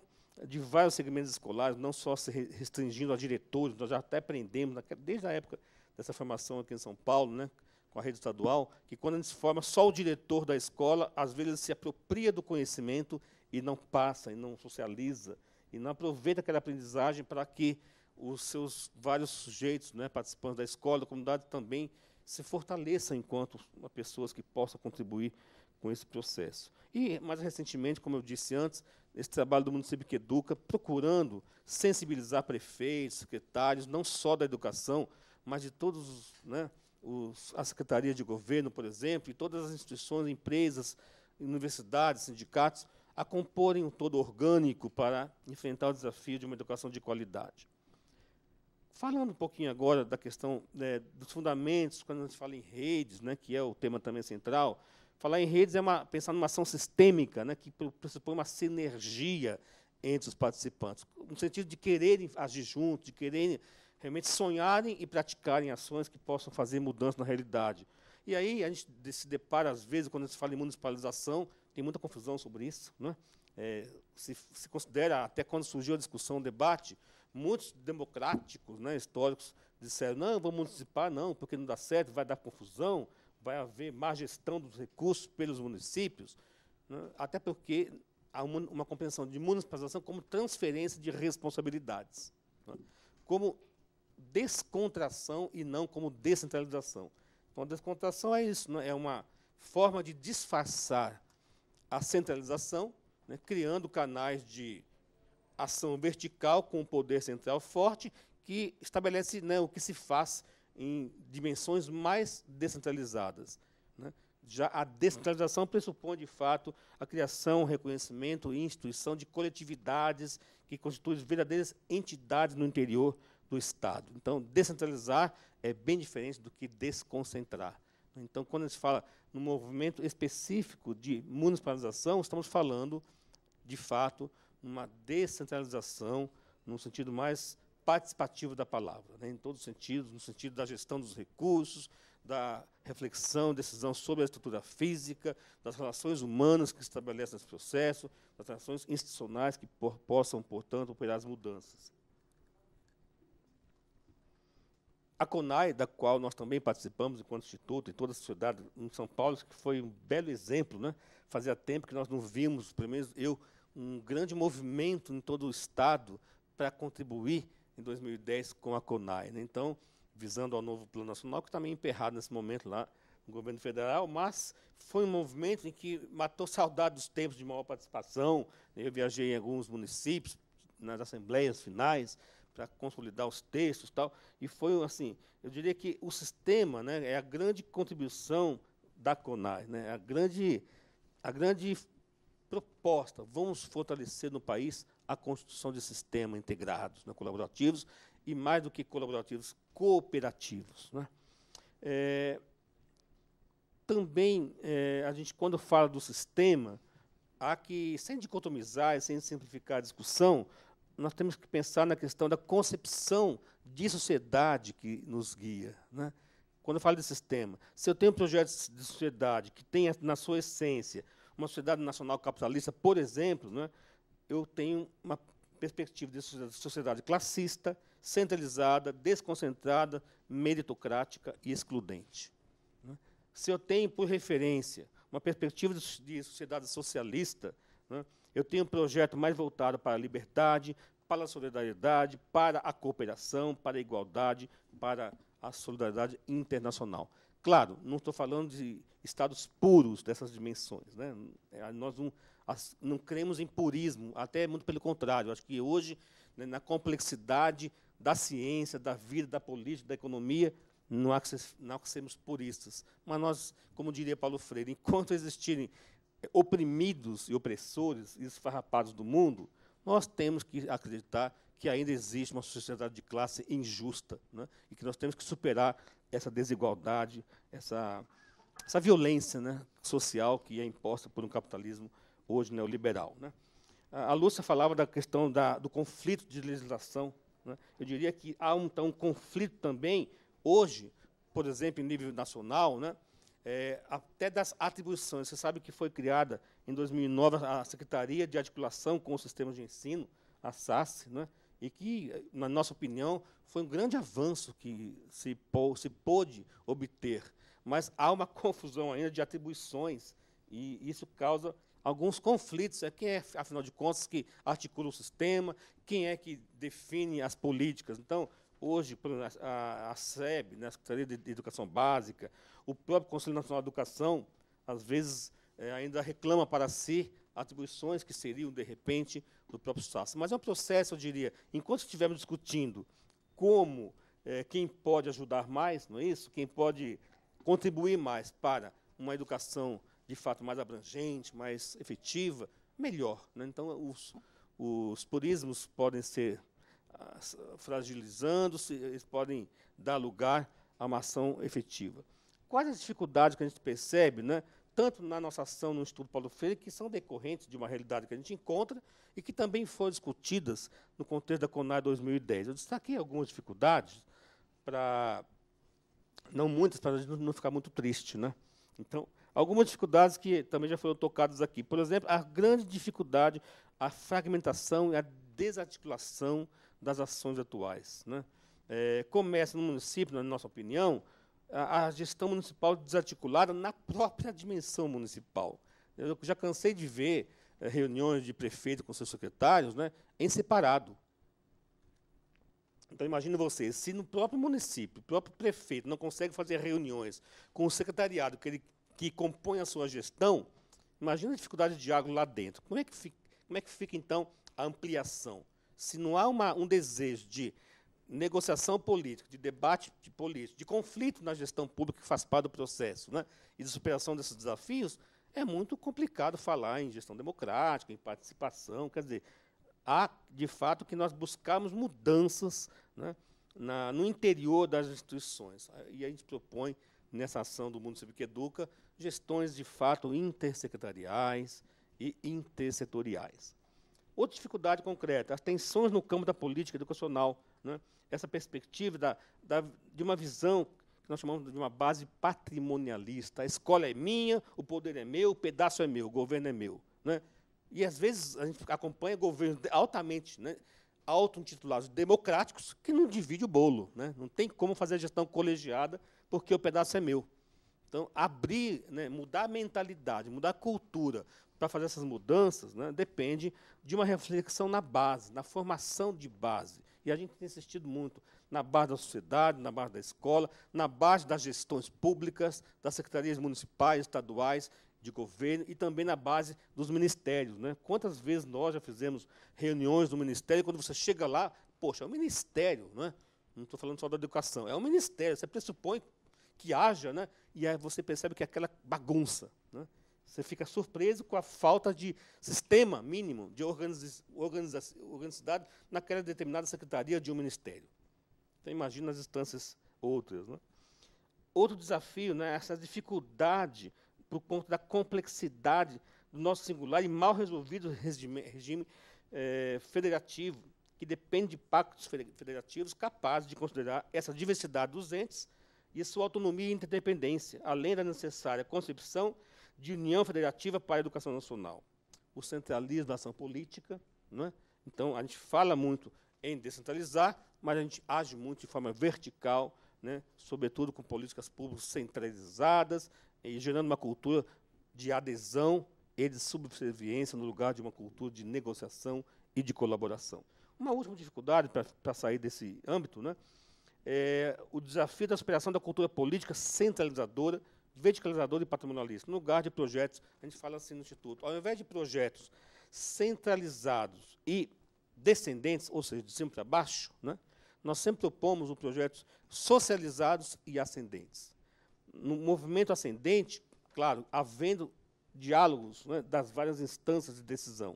Speaker 5: de vários segmentos escolares, não só se restringindo a diretores, nós já até aprendemos, desde a época dessa formação aqui em São Paulo, né, com a rede estadual, que quando a gente forma só o diretor da escola, às vezes ele se apropria do conhecimento e não passa, e não socializa, e não aproveita aquela aprendizagem para que os seus vários sujeitos, né, participantes da escola, da comunidade também se fortaleçam enquanto pessoas que possam contribuir com esse processo. E, mais recentemente, como eu disse antes, esse trabalho do município que educa, procurando sensibilizar prefeitos, secretários, não só da educação, mas de todos né, os, as secretarias de governo, por exemplo, e todas as instituições, empresas, universidades, sindicatos, a comporem um todo orgânico para enfrentar o desafio de uma educação de qualidade. Falando um pouquinho agora da questão né, dos fundamentos, quando a gente fala em redes, né, que é o tema também central, falar em redes é uma, pensar numa ação sistêmica, né, que pressupõe uma sinergia entre os participantes, no sentido de quererem agir juntos, de quererem realmente sonharem e praticarem ações que possam fazer mudança na realidade. E aí a gente se depara, às vezes, quando a gente fala em municipalização, tem muita confusão sobre isso. Né? É, se, se, considera, até quando surgiu a discussão, o debate, muitos democráticos, né, históricos, disseram, não, vamos municipar, não, porque não dá certo, vai dar confusão, vai haver má gestão dos recursos pelos municípios, né? até porque há uma, uma compreensão de municipalização como transferência de responsabilidades, né? como descontração e não como descentralização. Então, a descontração é isso, é? é uma forma de disfarçar a centralização, né, criando canais de ação vertical com o poder central forte, que estabelece né, o que se faz em dimensões mais descentralizadas. Né. Já a descentralização pressupõe, de fato, a criação, reconhecimento e instituição de coletividades que constituem verdadeiras entidades no interior do Estado. Então, descentralizar é bem diferente do que desconcentrar. Então, quando se fala no movimento específico de municipalização, estamos falando, de fato, uma descentralização no sentido mais participativo da palavra, né, em todos os sentidos, no sentido da gestão dos recursos, da reflexão, decisão sobre a estrutura física, das relações humanas que se estabelecem nesse processo, das relações institucionais que por, possam, portanto, operar as mudanças. A CONAI, da qual nós também participamos enquanto instituto e toda a sociedade em São Paulo, que foi um belo exemplo, né? fazia tempo que nós não vimos, pelo menos eu, um grande movimento em todo o Estado para contribuir em 2010 com a CONAI. Né? Então, visando ao novo Plano Nacional, que está meio emperrado nesse momento lá no governo federal, mas foi um movimento em que matou saudade dos tempos de maior participação. Eu viajei em alguns municípios, nas assembleias finais, para consolidar os textos tal. E foi assim, eu diria que o sistema né, é a grande contribuição da CONAI, né, a grande, a grande proposta. Vamos fortalecer no país a construção de sistemas integrados, né, colaborativos, e mais do que colaborativos, cooperativos. Né. É, também, é, a gente, quando fala do sistema, há que, sem dicotomizar e sem simplificar a discussão, nós temos que pensar na questão da concepção de sociedade que nos guia. Né? Quando eu falo de sistema, se eu tenho um projeto de sociedade que tenha na sua essência uma sociedade nacional capitalista, por exemplo, né, eu tenho uma perspectiva de sociedade classista, centralizada, desconcentrada, meritocrática e excludente. Né? Se eu tenho, por referência, uma perspectiva de sociedade socialista, né, eu tenho um projeto mais voltado para a liberdade, para a solidariedade, para a cooperação, para a igualdade, para a solidariedade internacional. Claro, não estou falando de estados puros dessas dimensões. Né? É, nós não, não cremos em purismo, até muito pelo contrário. Acho que hoje, né, na complexidade da ciência, da vida, da política, da economia, não há, que ser, não há que sermos puristas. Mas nós, como diria Paulo Freire, enquanto existirem oprimidos e opressores e esfarrapados do mundo, nós temos que acreditar que ainda existe uma sociedade de classe injusta né? e que nós temos que superar essa desigualdade, essa, essa violência né, social que é imposta por um capitalismo hoje neoliberal. Né? A Lúcia falava da questão da, do conflito de legislação. Né? Eu diria que há um, então, um conflito também, hoje, por exemplo, em nível nacional, né, é, até das atribuições. Você sabe que foi criada em 2009 a Secretaria de Articulação com o sistema de Ensino, a SAS, né? e que, na nossa opinião, foi um grande avanço que se, pô, se pôde obter. Mas há uma confusão ainda de atribuições, e isso causa alguns conflitos. É quem é, afinal de contas, que articula o sistema, quem é que define as políticas. Então, Hoje, a, a SEB, né, a Secretaria de Educação Básica, o próprio Conselho Nacional de Educação, às vezes é, ainda reclama para si atribuições que seriam, de repente, do próprio SAS. Mas é um processo, eu diria, enquanto estivermos discutindo como é, quem pode ajudar mais, não é isso? Quem pode contribuir mais para uma educação, de fato, mais abrangente, mais efetiva, melhor. Né? Então, os, os purismos podem ser ah, fragilizando-se, eles podem dar lugar a uma ação efetiva. Quais as dificuldades que a gente percebe, né, tanto na nossa ação no Estudo Paulo Freire, que são decorrentes de uma realidade que a gente encontra e que também foram discutidas no contexto da CONAI 2010. Eu destaquei algumas dificuldades, para não muitas, para a gente não ficar muito triste. Né? Então, algumas dificuldades que também já foram tocadas aqui. Por exemplo, a grande dificuldade, a fragmentação e a desarticulação das ações atuais. Né? É, começa no município, na nossa opinião, a, a, gestão municipal desarticulada na própria dimensão municipal. Eu já cansei de ver é, reuniões de prefeito com seus secretários né, em separado. Então, imagine vocês, se no próprio município, o próprio prefeito não consegue fazer reuniões com o secretariado que, ele, que compõe a sua gestão, imagina a dificuldade de água lá dentro. Como é que fica, como é que fica então, a ampliação? se não há uma, um desejo de negociação política, de debate de político, de conflito na gestão pública que faz parte do processo, né, e de superação desses desafios, é muito complicado falar em gestão democrática, em participação. Quer dizer, há, de fato, que nós buscarmos mudanças né, na, no interior das instituições. E a gente propõe, nessa ação do Mundo Civil que Educa, gestões, de fato, intersecretariais e intersetoriais. Outra dificuldade concreta, as tensões no campo da política educacional, né? essa perspectiva da, da, de uma visão que nós chamamos de uma base patrimonialista. A escola é minha, o poder é meu, o pedaço é meu, o governo é meu. Né? E, às vezes, a gente acompanha governos altamente, né? auto-intitulados democráticos, que não divide o bolo. Né? Não tem como fazer a gestão colegiada, porque o pedaço é meu. Então, abrir, né, mudar a mentalidade, mudar a cultura para fazer essas mudanças né, depende de uma reflexão na base, na formação de base. E a gente tem insistido muito na base da sociedade, na base da escola, na base das gestões públicas, das secretarias municipais, estaduais, de governo e também na base dos ministérios. Né? Quantas vezes nós já fizemos reuniões no ministério, quando você chega lá, poxa, é um ministério, né? não estou falando só da educação, é um ministério, você pressupõe que haja, né? e aí você percebe que é aquela bagunça. Né? Você fica surpreso com a falta de sistema mínimo de organicidade naquela determinada secretaria de um ministério. Então, imagina as instâncias outras. Né? Outro desafio né, é essa dificuldade por conta da complexidade do nosso singular e mal resolvido regime, regime eh, federativo, que depende de pactos federativos capazes de considerar essa diversidade dos entes e sua autonomia e interdependência, além da necessária concepção de união federativa para a educação nacional. O centralismo da é ação política, é? então a gente fala muito em descentralizar, mas a gente age muito de forma vertical, né? sobretudo com políticas públicas centralizadas e gerando uma cultura de adesão e de subserviência no lugar de uma cultura de negociação e de colaboração. Uma última dificuldade para sair desse âmbito, né? é, o desafio da aspiração da cultura política centralizadora, verticalizadora e patrimonialista. No lugar de projetos, a gente fala assim no Instituto, ao invés de projetos centralizados e descendentes, ou seja, de cima para baixo, né, nós sempre propomos os projetos socializados e ascendentes. No movimento ascendente, claro, havendo diálogos né, das várias instâncias de decisão.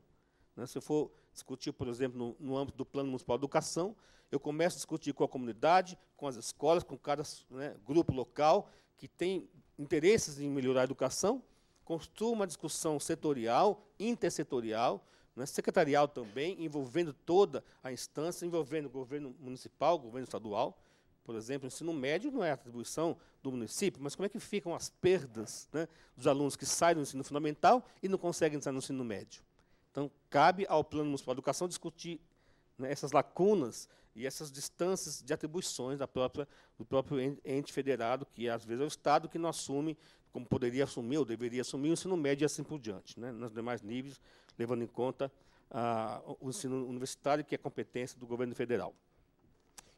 Speaker 5: Né, se for discutir, por exemplo, no, no, âmbito do Plano Municipal de Educação, eu começo a discutir com a comunidade, com as escolas, com cada né, grupo local que tem interesses em melhorar a educação, construo uma discussão setorial, intersetorial, né, secretarial também, envolvendo toda a instância, envolvendo o governo municipal, o governo estadual. Por exemplo, o ensino médio não é atribuição do município, mas como é que ficam as perdas né, dos alunos que saem do ensino fundamental e não conseguem entrar no ensino médio? Então, cabe ao Plano Municipal de Educação discutir né, essas lacunas e essas distâncias de atribuições da própria, do próprio ente federado, que às vezes é o Estado que não assume, como poderia assumir ou deveria assumir, o ensino médio e assim por diante, né, nos demais níveis, levando em conta ah, o ensino universitário, que é competência do governo federal.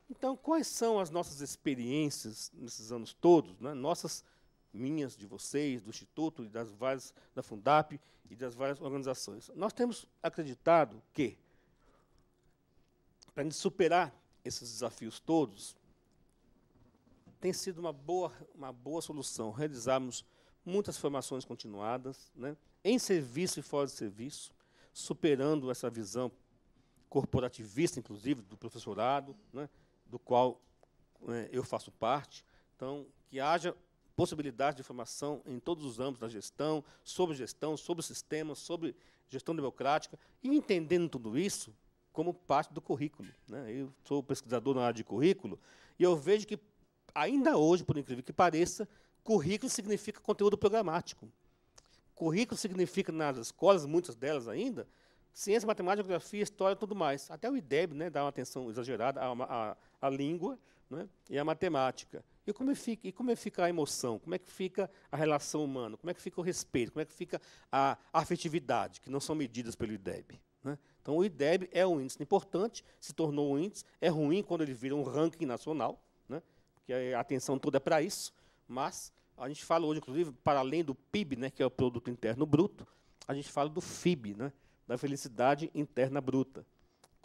Speaker 5: Então, quais são as nossas experiências nesses anos todos, né, nossas, minhas, de vocês, do Instituto e das várias da Fundap, e das várias organizações. Nós temos acreditado que, para a gente superar esses desafios todos, tem sido uma boa, uma boa solução realizarmos muitas formações continuadas, né, em serviço e fora de serviço, superando essa visão corporativista, inclusive, do professorado, né, do qual né, eu faço parte. Então, que haja possibilidades de formação em todos os âmbitos da gestão, sobre gestão, sobre sistemas, sobre gestão democrática, e entendendo tudo isso como parte do currículo. Né? Eu sou pesquisador na área de currículo, e eu vejo que, ainda hoje, por incrível que pareça, currículo significa conteúdo programático. Currículo significa, nas escolas, muitas delas ainda, ciência, matemática, geografia, história tudo mais. Até o IDEB né, dá uma atenção exagerada à, à, à língua né, e à matemática. E como, é fica, e como que é fica a emoção? Como é que fica a relação humana? Como é que fica o respeito? Como é que fica a afetividade, que não são medidas pelo IDEB? Né? Então, o IDEB é um índice importante, se tornou um índice. É ruim quando ele vira um ranking nacional, né? porque a atenção toda é para isso. Mas a gente fala hoje, inclusive, para além do PIB, né, que é o Produto Interno Bruto, a gente fala do FIB, né, da Felicidade Interna Bruta.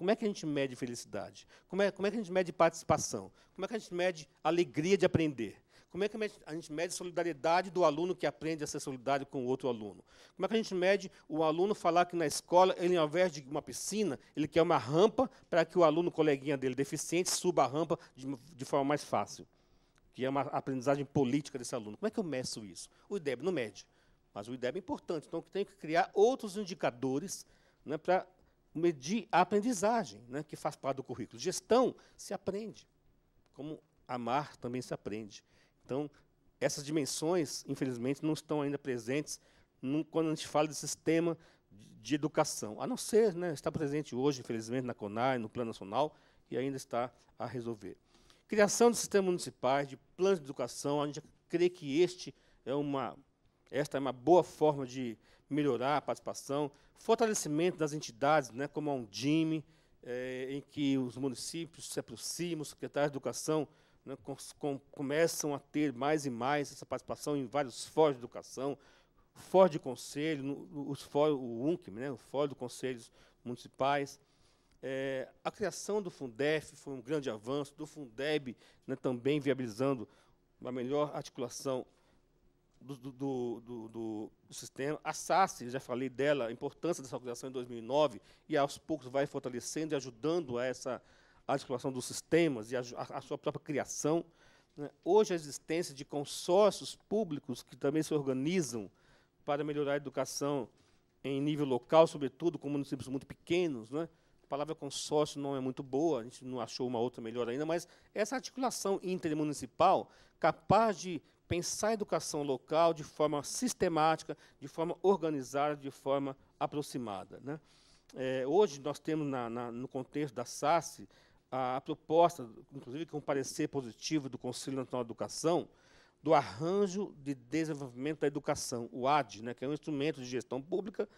Speaker 5: Como é que a gente mede felicidade? Como é, como é que a gente mede participação? Como é que a gente mede alegria de aprender? Como é que a gente mede solidariedade do aluno que aprende a ser solidário com o outro aluno? Como é que a gente mede o aluno falar que na escola, ele, ao invés de uma piscina, ele quer uma rampa para que o aluno coleguinha dele, deficiente, suba a rampa de, de forma mais fácil? Que é uma aprendizagem política desse aluno. Como é que eu meço isso? O IDEB não mede. Mas o IDEB é importante, então tem que criar outros indicadores né, para medir a aprendizagem, né, que faz parte do currículo. Gestão se aprende, como amar também se aprende. Então, essas dimensões, infelizmente, não estão ainda presentes no, quando a gente fala de sistema de, de educação, a não ser né, está presente hoje, infelizmente, na CONAI, no Plano Nacional, e ainda está a resolver. Criação de sistemas municipais, de planos de educação, a gente crê que este é uma, esta é uma boa forma de melhorar a participação, fortalecimento das entidades, né, como a Undime, é, em que os municípios se aproximam, os secretários de educação né, com, com, começam a ter mais e mais essa participação em vários fóruns de educação, fóruns de conselho, no, os o UNCM, né, o Fórum de Conselhos Municipais. É, a criação do Fundef foi um grande avanço, do Fundeb né, também viabilizando uma melhor articulação do, do, do, do, sistema. A SAS, já falei dela, a importância dessa organização em 2009, e aos poucos vai fortalecendo e ajudando a essa articulação dos sistemas e a, a sua própria criação. Né? Hoje, a existência de consórcios públicos que também se organizam para melhorar a educação em nível local, sobretudo com municípios muito pequenos. Né? A palavra consórcio não é muito boa, a gente não achou uma outra melhor ainda, mas essa articulação intermunicipal capaz de pensar a educação local de forma sistemática, de forma organizada, de forma aproximada. Né? É, hoje, nós temos, na, na, no contexto da SACE a, a, proposta, inclusive com um parecer positivo do Conselho Nacional de Educação, do Arranjo de Desenvolvimento da Educação, o AD, né, que é um instrumento de gestão pública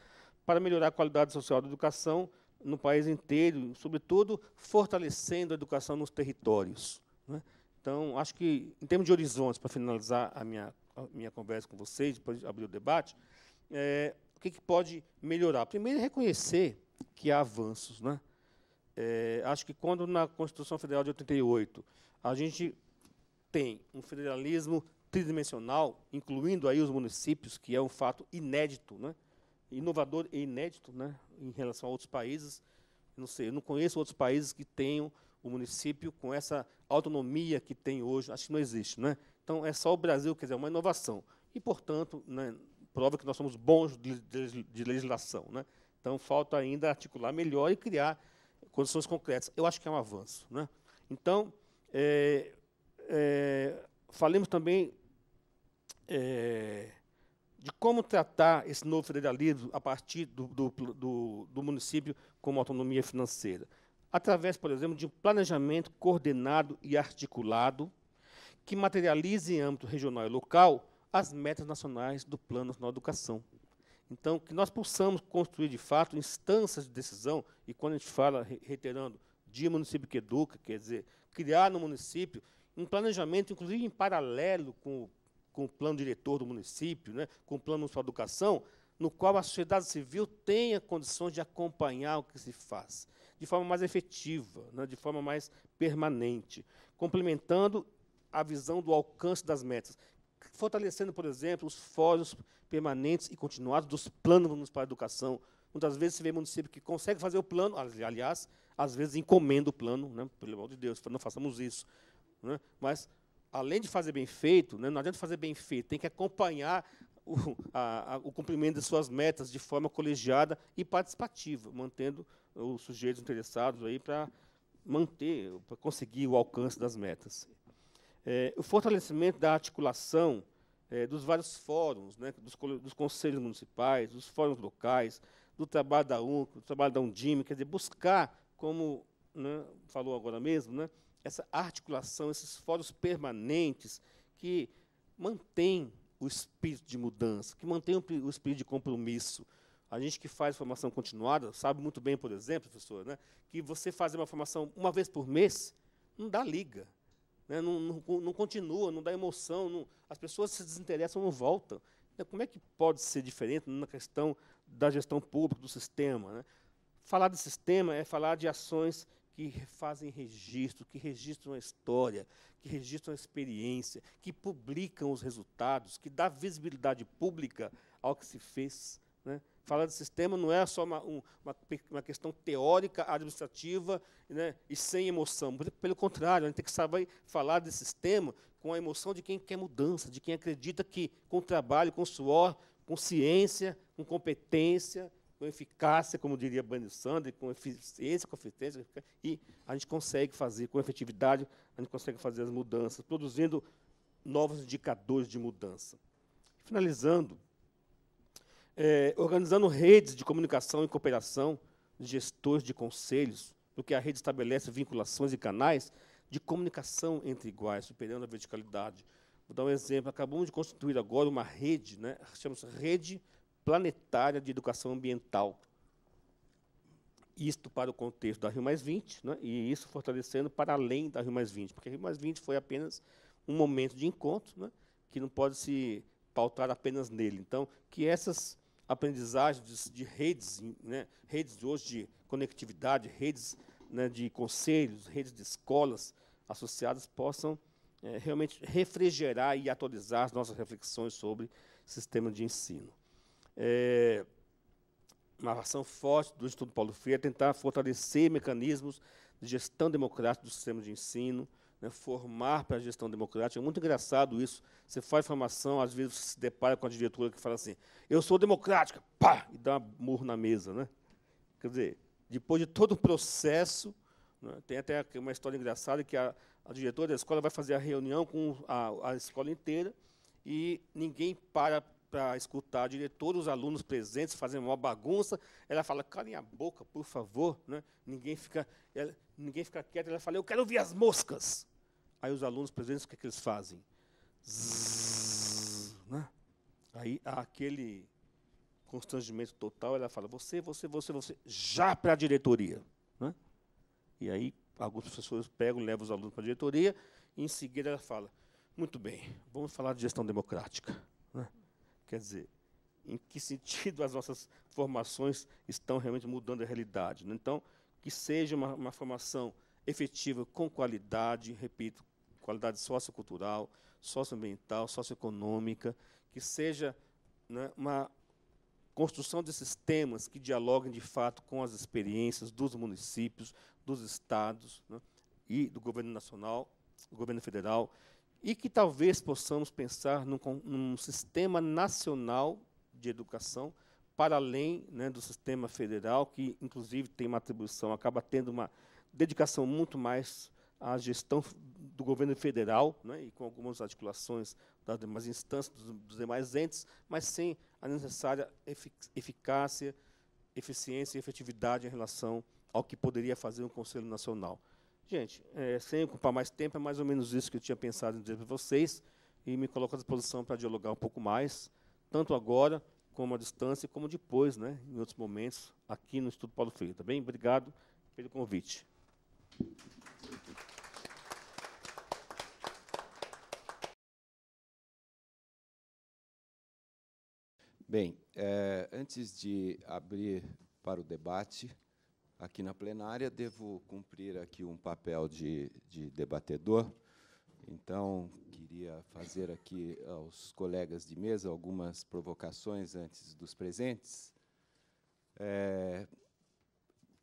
Speaker 5: para melhorar a qualidade social da educação no país inteiro, sobretudo fortalecendo a educação nos territórios. Né? Então, acho que, em termos de horizontes, para finalizar a minha, a minha conversa com vocês, depois abrir o debate, é, o que, que, pode melhorar? Primeiro, reconhecer que há avanços. Né? É, acho que quando na Constituição Federal de 88 a gente tem um federalismo tridimensional, incluindo aí os municípios, que é um fato inédito, né? inovador e inédito né? em relação a outros países. Não sei, eu não conheço outros países que tenham o município com essa autonomia que tem hoje, acho que não existe. Né? Então, é só o Brasil, quer dizer, é uma inovação. E, portanto, né, prova que nós somos bons de, de, de legislação. Né? Então, falta ainda articular melhor e criar condições concretas. Eu acho que é um avanço. Né? Então, é, é, falemos também é, de como tratar esse novo federalismo a partir do, do, do, do município como autonomia financeira através, por exemplo, de um planejamento coordenado e articulado que materialize em âmbito regional e local as metas nacionais do Plano Nacional de Educação. Então, que nós possamos construir, de fato, instâncias de decisão, e quando a gente fala, reiterando, de município que educa, quer dizer, criar no município um planejamento, inclusive em paralelo com, com o plano diretor do município, né, com o plano de educação, no qual a sociedade civil tenha condições de acompanhar o que se faz de forma mais efetiva, né, de forma mais permanente, complementando a visão do alcance das metas, fortalecendo, por exemplo, os fóruns permanentes e continuados dos planos municipais a educação. Muitas vezes se vê município que consegue fazer o plano, aliás, às vezes encomenda o plano, né, pelo amor de Deus, não façamos isso. Né, mas, além de fazer bem feito, né, não adianta fazer bem feito, tem que acompanhar o, a, a, o cumprimento das suas metas de forma colegiada e participativa, mantendo os sujeitos interessados aí para manter, para conseguir o alcance das metas. É, o fortalecimento da articulação é, dos vários fóruns, né, dos, dos, conselhos municipais, dos fóruns locais, do trabalho da UNC, do trabalho da Undime, quer dizer, buscar, como né, falou agora mesmo, né, essa articulação, esses fóruns permanentes que mantêm o espírito de mudança, que mantenha o espírito de compromisso. A gente que faz formação continuada sabe muito bem, por exemplo, professor, né, que você fazer uma formação uma vez por mês não dá liga, né, não, não, não, continua, não dá emoção, não, as pessoas se desinteressam, não voltam. Né, como é que pode ser diferente na questão da gestão pública, do sistema? Né? Falar de sistema é falar de ações que fazem registro, que registram a história, que registram a experiência, que publicam os resultados, que dá visibilidade pública ao que se fez. Né? Falar de sistema não é só uma, uma, uma questão teórica, administrativa né, e sem emoção. Pelo contrário, a gente tem que saber falar de sistema com a emoção de quem quer mudança, de quem acredita que, com trabalho, com suor, com ciência, com competência, com eficácia, como diria Bernie Sanders, com eficiência, com eficiência, e a gente consegue fazer com efetividade, a gente consegue fazer as mudanças, produzindo novos indicadores de mudança. Finalizando, é, organizando redes de comunicação e cooperação de gestores de conselhos, no que a rede estabelece vinculações e canais de comunicação entre iguais, superando a verticalidade. Vou dar um exemplo. Acabamos de constituir agora uma rede, né, chama-se Rede planetária de educação ambiental. Isto para o contexto da Rio né, e isso fortalecendo para além da Rio porque a Rio foi apenas um momento de encontro, né, que não pode se pautar apenas nele. Então, que essas aprendizagens de, redes, né, redes de hoje de conectividade, redes né, de conselhos, redes de escolas associadas possam é, realmente refrigerar e atualizar as nossas reflexões sobre sistema de ensino é, uma ação forte do Instituto Paulo Freire, é tentar fortalecer mecanismos de gestão democrática do sistema de ensino, né, formar para a gestão democrática. É muito engraçado isso. Você faz formação, às vezes se depara com a diretora que fala assim: eu sou democrática, pá, e dá um murro na mesa. Né? Quer dizer, depois de todo o processo, né, tem até uma história engraçada que a, a, diretora da escola vai fazer a reunião com a, a escola inteira e ninguém para para escutar a diretora, os alunos presentes fazendo uma bagunça. Ela fala, calem a boca, por favor. Né? Ninguém, fica, ela, ninguém fica quieto. Ela fala, eu quero ouvir as moscas. Aí os alunos presentes, o que, é que eles fazem? Zzz, né? Aí há aquele constrangimento total. Ela fala, você, você, você, você, já para a diretoria. Né? E aí alguns professores pegam, levam os alunos para a diretoria. E em seguida ela fala, muito bem, vamos falar de gestão democrática. Quer dizer, em que sentido as nossas formações estão realmente mudando a realidade? Né? Então, que seja uma, uma formação efetiva, com qualidade, repito, qualidade sociocultural, socioambiental, socioeconômica, que seja né, uma construção de sistemas que dialoguem de fato com as experiências dos municípios, dos estados né, e do governo nacional, do governo federal, e que talvez possamos pensar num, num sistema nacional de educação para além né, do sistema federal, que inclusive tem uma atribuição, acaba tendo uma dedicação muito mais à gestão do governo federal, né, e com algumas articulações das demais instâncias, dos, dos demais entes, mas sem a necessária efic eficácia, eficiência e efetividade em relação ao que poderia fazer um Conselho Nacional. Gente, é, sem ocupar mais tempo, é mais ou menos isso que eu tinha pensado em dizer para vocês e me coloco à disposição para dialogar um pouco mais, tanto agora, como à distância, como depois, né, em outros momentos, aqui no Instituto Paulo Freire, tá bem? Obrigado pelo convite.
Speaker 1: Bem, é, antes de abrir para o debate, aqui na plenária. Devo cumprir aqui um papel de, de debatedor. Então, queria fazer aqui aos colegas de mesa algumas provocações antes dos presentes. É,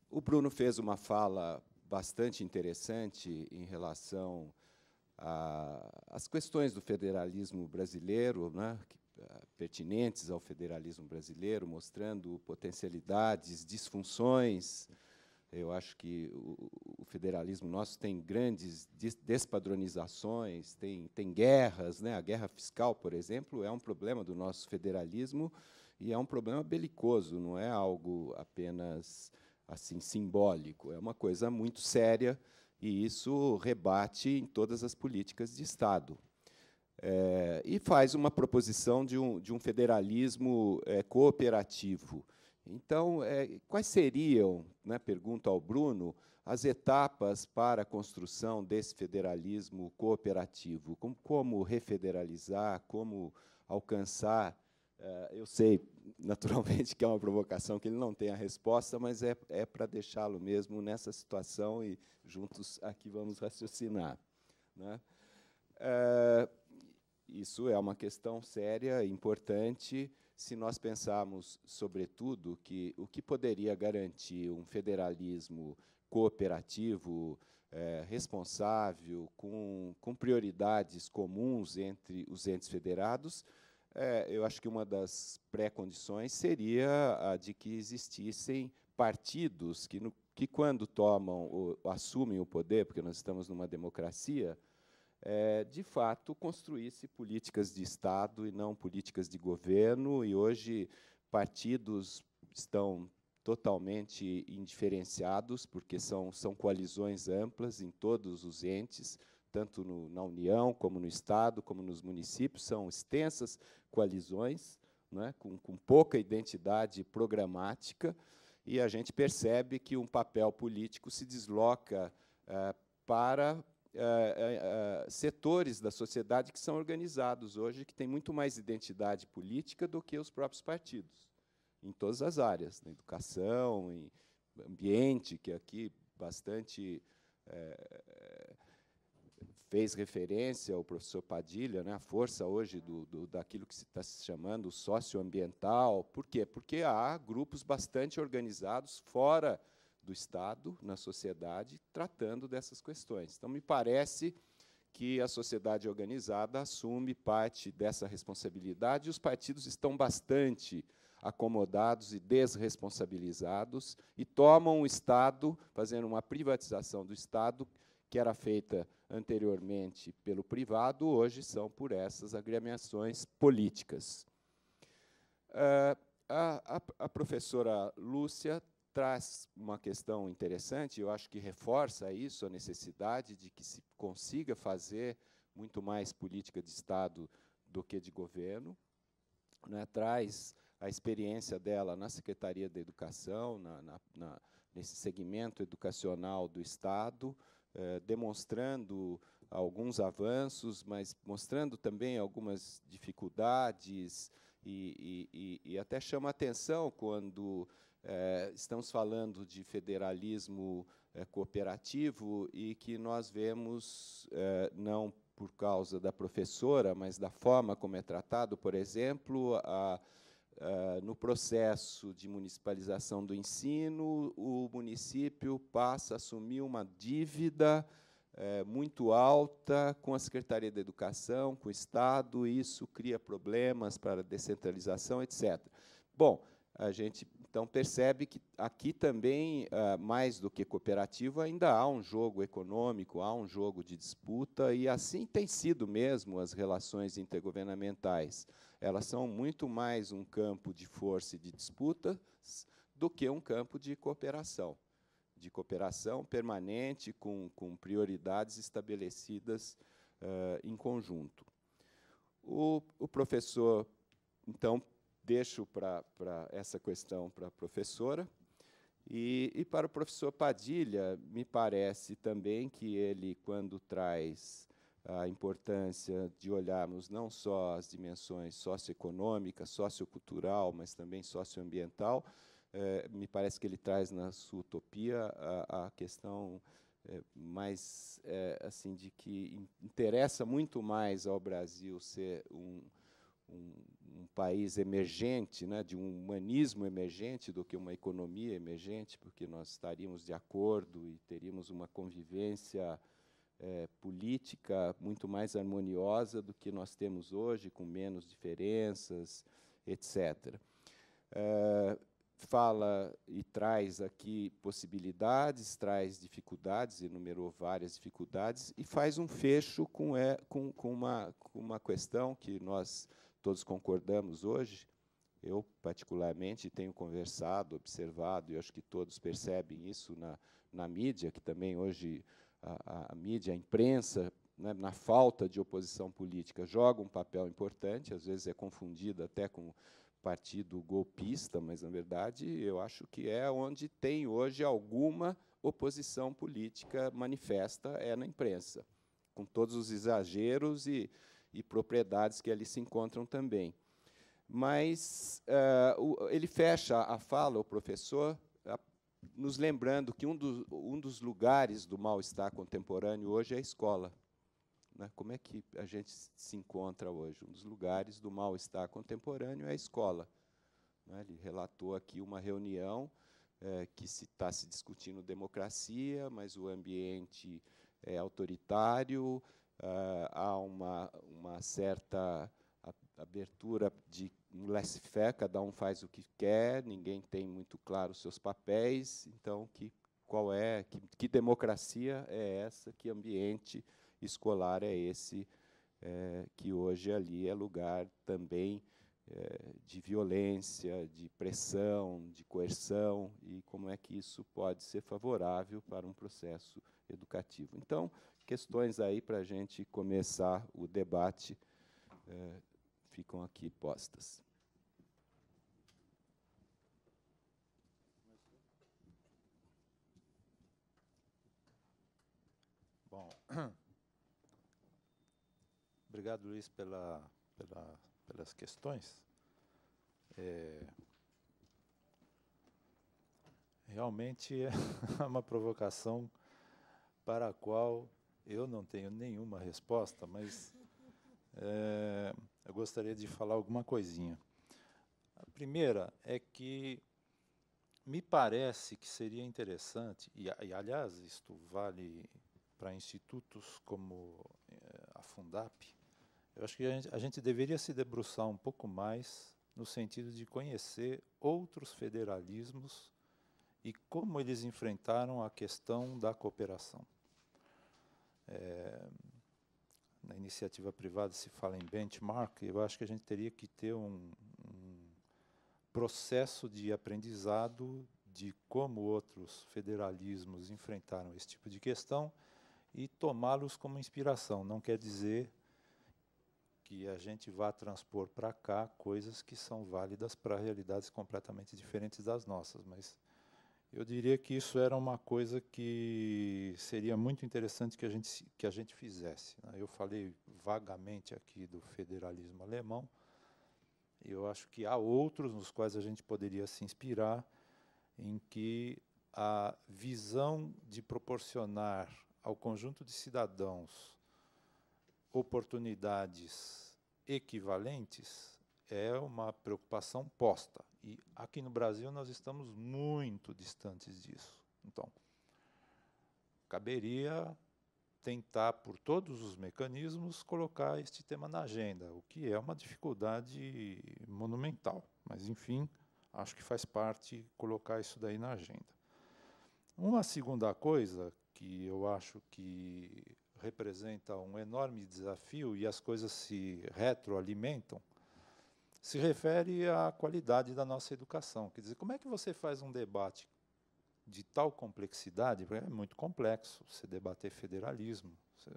Speaker 1: o Bruno fez uma fala bastante interessante em relação às questões do federalismo brasileiro, né, é, pertinentes ao federalismo brasileiro, mostrando potencialidades, disfunções eu acho que o, o federalismo nosso tem grandes despadronizações, tem, tem guerras. Né? A guerra fiscal, por exemplo, é um problema do nosso federalismo e é um problema belicoso, não é algo apenas assim simbólico, é uma coisa muito séria e isso rebate em todas as políticas de Estado. É, e faz uma proposição de um, de um federalismo é, cooperativo. Então, é, quais seriam, né, pergunto ao Bruno, as etapas para a construção desse federalismo cooperativo? Como, como refederalizar, como alcançar? É, eu sei, naturalmente, que é uma provocação que ele não tem a resposta, mas é, é para deixá-lo mesmo nessa situação e juntos aqui vamos raciocinar. Né? É, isso é uma questão séria, importante se nós pensarmos, sobretudo, que o que poderia garantir um federalismo cooperativo, é, responsável, com, com prioridades comuns entre os entes federados, é, eu acho que uma das pré-condições seria a de que existissem partidos que, no, que quando tomam, o, assumem o poder, porque nós estamos numa democracia, é, de fato, construísse políticas de Estado e não políticas de governo. E hoje partidos estão totalmente indiferenciados, porque são, são coalizões amplas em todos os entes, tanto no, na União, como no Estado, como nos municípios, são extensas coalizões, né, com, com pouca identidade programática, e a gente percebe que um papel político se desloca é, para eh, eh, eh, setores da sociedade que são organizados hoje, que têm muito mais identidade política do que os próprios partidos, em todas as áreas, na educação, em ambiente, que aqui bastante fez referência ao professor Padilha, né, a força hoje do, do daquilo que se está se chamando socioambiental. Por quê? Porque há grupos bastante organizados fora do Estado na sociedade tratando dessas questões. Então, me parece que a sociedade organizada assume parte dessa responsabilidade e os partidos estão bastante acomodados e desresponsabilizados e tomam o Estado, fazendo uma privatização do Estado que era feita anteriormente pelo privado, hoje são por essas agremiações políticas. Uh, a, a, a professora Lúcia traz uma questão interessante, eu acho que reforça isso, a necessidade de que se consiga fazer muito mais política de Estado do que de governo. Né? Traz a experiência dela na Secretaria da Educação, na, na, na, nesse segmento educacional do Estado, eh, demonstrando alguns avanços, mas mostrando também algumas dificuldades, e, e, e, e até chama atenção quando é, estamos falando de federalismo é, cooperativo e que nós vemos, é, não por causa da professora, mas da forma como é tratado, por exemplo, a, a, no processo de municipalização do ensino, o município passa a assumir uma dívida muito alta com a Secretaria da Educação, com o Estado, e isso cria problemas para a descentralização, etc. Bom, a gente então percebe que aqui também, ah, mais do que cooperativo, ainda há um jogo econômico, há um jogo de disputa, e assim tem sido mesmo as relações intergovernamentais. Elas são muito mais um campo de força e de disputa do que um campo de cooperação. De cooperação permanente, com, com prioridades estabelecidas uh, em conjunto. O, o professor, então, deixo para essa questão para a professora. E, e, para o professor Padilha, me parece também que ele, quando traz a importância de olharmos não só as dimensões socioeconômica, sociocultural, mas também socioambiental, eh, me parece que ele traz na sua utopia a, a questão eh, mais eh, assim de que interessa muito mais ao Brasil ser um, um um país emergente, né, de um humanismo emergente, do que uma economia emergente, porque nós estaríamos de acordo e teríamos uma convivência é, política muito mais harmoniosa do que nós temos hoje, com menos diferenças, etc. É, fala e traz aqui possibilidades, traz dificuldades, enumerou várias dificuldades, e faz um fecho com, é, com, com, uma, com uma questão que nós todos concordamos hoje, eu, particularmente, tenho conversado, observado, e acho que todos percebem isso na, na mídia, que também hoje a, a mídia, a imprensa, né, na falta de oposição política, joga um papel importante, às vezes é confundida até com partido golpista, mas, na verdade, eu acho que é onde tem hoje alguma oposição política manifesta, é na imprensa, com todos os exageros e e propriedades que ali se encontram também. Mas uh, o, ele fecha a fala, o professor, ah, nos lembrando que um, um dos lugares do mal-estar contemporâneo hoje é a escola. Né? Como é que a gente se encontra hoje? Um dos lugares do mal-estar contemporâneo é a escola. Né? Ele relatou aqui uma reunião é, que se está se discutindo democracia, mas o ambiente é autoritário, ah, há uma, uma certa abertura de um laissez-faire, cada um faz o que quer, ninguém tem muito claro os seus papéis, então que qual é, que, que democracia é essa, que ambiente escolar é esse é, que hoje ali é lugar também é, de violência, de pressão, de coerção, e como é que isso pode ser favorável para um processo educativo. Então, questões aí para a gente começar o debate é, ficam aqui postas. Bom,
Speaker 2: obrigado Luiz pela, pela, pelas questões. É, realmente é uma provocação para a qual eu não tenho nenhuma resposta, mas é, eu gostaria de falar alguma coisinha. A primeira é que me parece que seria interessante, e, e aliás, isto vale para institutos como é, a Fundap, eu acho que a gente, a gente deveria se debruçar um pouco mais no sentido de conhecer outros federalismos e como eles enfrentaram a questão da cooperação é, na iniciativa privada se fala em benchmark, eu acho que a gente teria que ter um, um processo de aprendizado de como outros federalismos enfrentaram esse tipo de questão e tomá-los como inspiração. Não quer dizer que a gente vá transpor para cá coisas que são válidas para realidades completamente diferentes das nossas, mas eu diria que isso era uma coisa que seria muito interessante que a gente, que a gente fizesse. Né? Eu falei vagamente aqui do federalismo alemão, eu acho que há outros nos quais a gente poderia se inspirar, em que a visão de proporcionar ao conjunto de cidadãos oportunidades equivalentes é uma preocupação posta. E aqui no Brasil nós estamos muito distantes disso. Então, caberia tentar, por todos os mecanismos, colocar este tema na agenda, o que é uma dificuldade monumental. Mas, enfim, acho que faz parte colocar isso daí na agenda. Uma segunda coisa que eu acho que representa um enorme desafio e as coisas se retroalimentam se refere à qualidade da nossa educação. Quer dizer, como é que você faz um debate de tal complexidade? Porque é muito complexo você debater federalismo. Você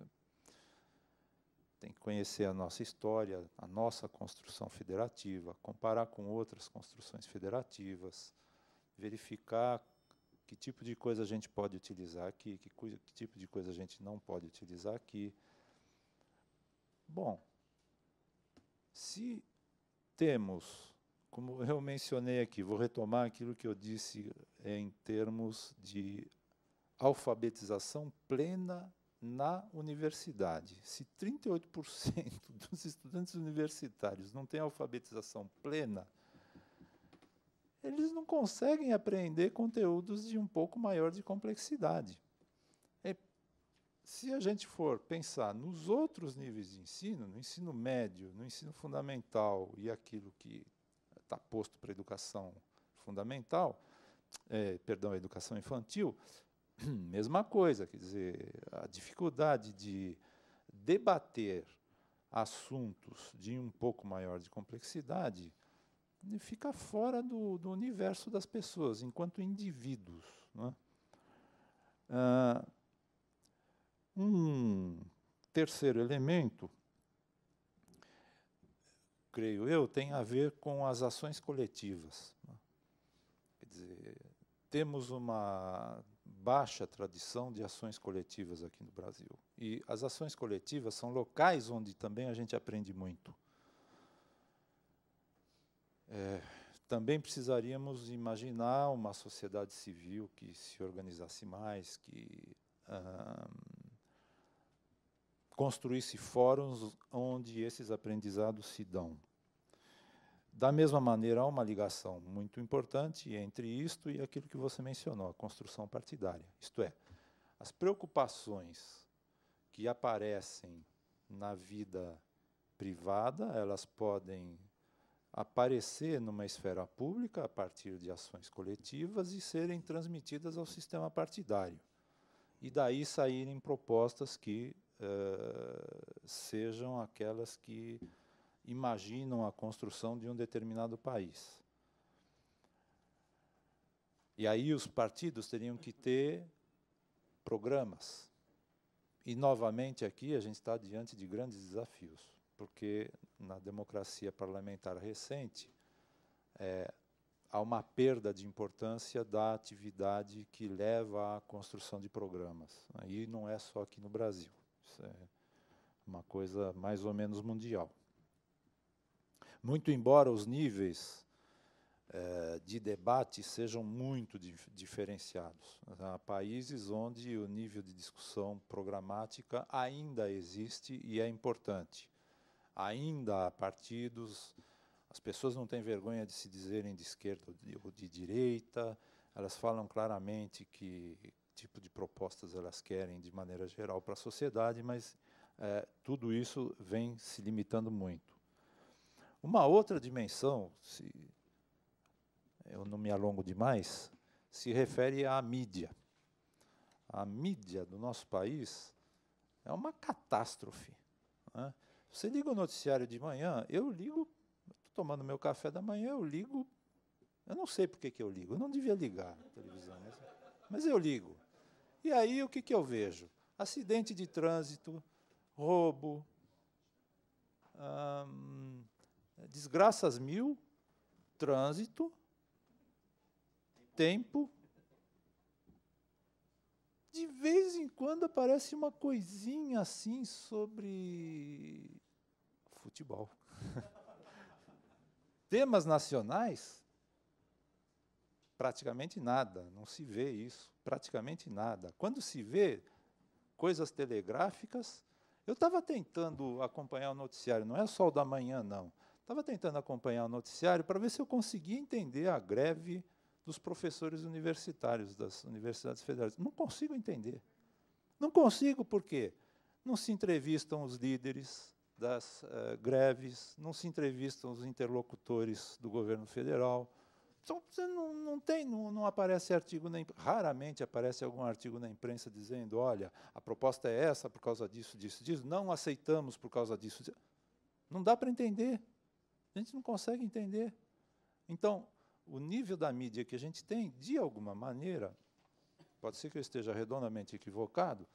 Speaker 2: tem que conhecer a nossa história, a nossa construção federativa, comparar com outras construções federativas, verificar que tipo de coisa a gente pode utilizar aqui, que, que tipo de coisa a gente não pode utilizar aqui. Bom, se temos, como eu mencionei aqui, vou retomar aquilo que eu disse em termos de alfabetização plena na universidade. Se 38% dos estudantes universitários não têm alfabetização plena, eles não conseguem aprender conteúdos de um pouco maior de complexidade. Se a gente for pensar nos outros níveis de ensino, no ensino médio, no ensino fundamental e aquilo que está posto para a educação fundamental, é, perdão, a educação infantil, mesma coisa, quer dizer, a dificuldade de debater assuntos de um pouco maior de complexidade fica fora do, do universo das pessoas, enquanto indivíduos. Não é? ah, um terceiro elemento, creio eu, tem a ver com as ações coletivas. Né? Quer dizer, temos uma baixa tradição de ações coletivas aqui no Brasil. E as ações coletivas são locais onde também a gente aprende muito. É, também precisaríamos imaginar uma sociedade civil que se organizasse mais, que hum, construir-se fóruns onde esses aprendizados se dão. Da mesma maneira, há uma ligação muito importante entre isto e aquilo que você mencionou, a construção partidária. Isto é, as preocupações que aparecem na vida privada, elas podem aparecer numa esfera pública a partir de ações coletivas e serem transmitidas ao sistema partidário. E daí saírem propostas que eh, sejam aquelas que imaginam a construção de um determinado país. E aí os partidos teriam que ter programas. E, novamente, aqui a gente está diante de grandes desafios, porque na democracia parlamentar recente é, há uma perda de importância da atividade que leva à construção de programas. E não é só aqui no Brasil. Isso é uma coisa mais ou menos mundial. Muito embora os níveis eh, de debate sejam muito diferenciados, há países onde o nível de discussão programática ainda existe e é importante. Ainda há partidos, as pessoas não têm vergonha de se dizerem de esquerda ou de direita, elas falam claramente que tipo de propostas elas querem de maneira geral para a sociedade, mas é, tudo isso vem se limitando muito. Uma outra dimensão, se eu não me alongo demais, se refere à mídia. A mídia do nosso país é uma catástrofe. Né? Você liga o noticiário de manhã, eu ligo, estou tomando meu café da manhã, eu ligo. Eu não sei por que, que eu ligo, eu não devia ligar a televisão, mas eu ligo. E aí o que, que eu vejo? Acidente de trânsito, roubo, hum, desgraças mil, trânsito, tempo. De vez em quando aparece uma coisinha assim sobre futebol. Temas nacionais praticamente nada, não se vê isso, praticamente nada. Quando se vê coisas telegráficas, eu estava tentando acompanhar o noticiário, não é só o da manhã, não. Estava tentando acompanhar o noticiário para ver se eu conseguia entender a greve dos professores universitários das universidades federais. Não consigo entender. Não consigo por quê? Não se entrevistam os líderes das uh, greves, não se entrevistam os interlocutores do governo federal, então, você não, não tem, não, não aparece artigo nem, raramente aparece algum artigo na imprensa dizendo, olha, a proposta é essa por causa disso, disso, disso, não aceitamos por causa disso. disso. Não dá para entender. A gente não consegue entender. Então, o nível da mídia que a gente tem, de alguma maneira, pode ser que eu esteja redondamente equivocado,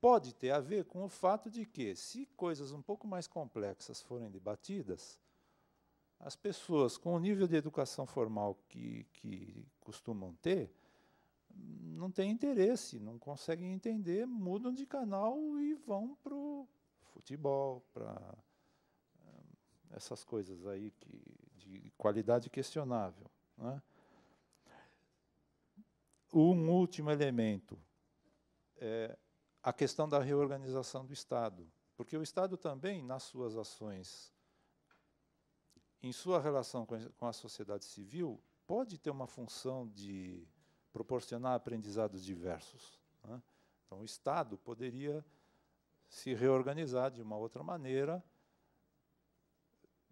Speaker 2: pode ter a ver com o fato de que, se coisas um pouco mais complexas forem debatidas, as pessoas com o nível de educação formal que, que costumam ter, não têm interesse, não conseguem entender, mudam de canal e vão para o futebol, para eh, essas coisas aí que, de qualidade questionável. Né? Um último elemento é a questão da reorganização do Estado, porque o Estado também, nas suas ações em sua relação com a sociedade civil, pode ter uma função de proporcionar aprendizados diversos. Né? Então, o Estado poderia se reorganizar de uma outra maneira,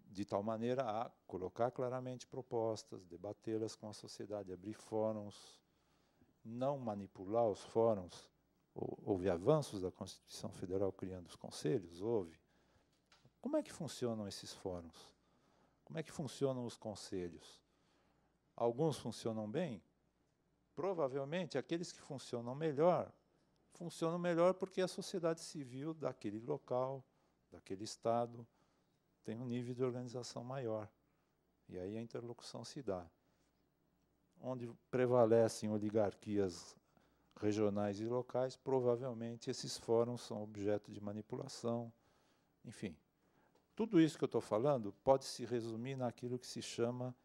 Speaker 2: de tal maneira a colocar claramente propostas, debatê-las com a sociedade, abrir fóruns, não manipular os fóruns. Houve avanços da Constituição Federal criando os conselhos? Houve. Como é que funcionam esses fóruns? Como é que funcionam os conselhos? Alguns funcionam bem? Provavelmente aqueles que funcionam melhor, funcionam melhor porque a sociedade civil daquele local, daquele estado, tem um nível de organização maior. E aí a interlocução se dá. Onde prevalecem oligarquias regionais e locais, provavelmente esses fóruns são objeto de manipulação, enfim, tudo isso que eu estou falando pode se resumir naquilo que se chama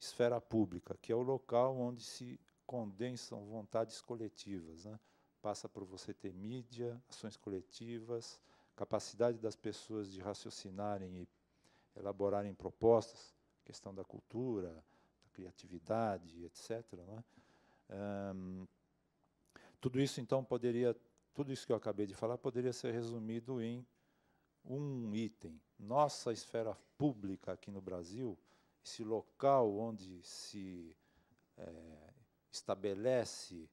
Speaker 2: esfera pública, que é o local onde se condensam vontades coletivas. Né? Passa por você ter mídia, ações coletivas, capacidade das pessoas de raciocinarem e elaborarem propostas, questão da cultura, da criatividade, etc. Né? tudo isso, então, poderia, tudo isso que eu acabei de falar poderia ser resumido em um item. Nossa esfera pública aqui no Brasil, esse local onde se é, estabelece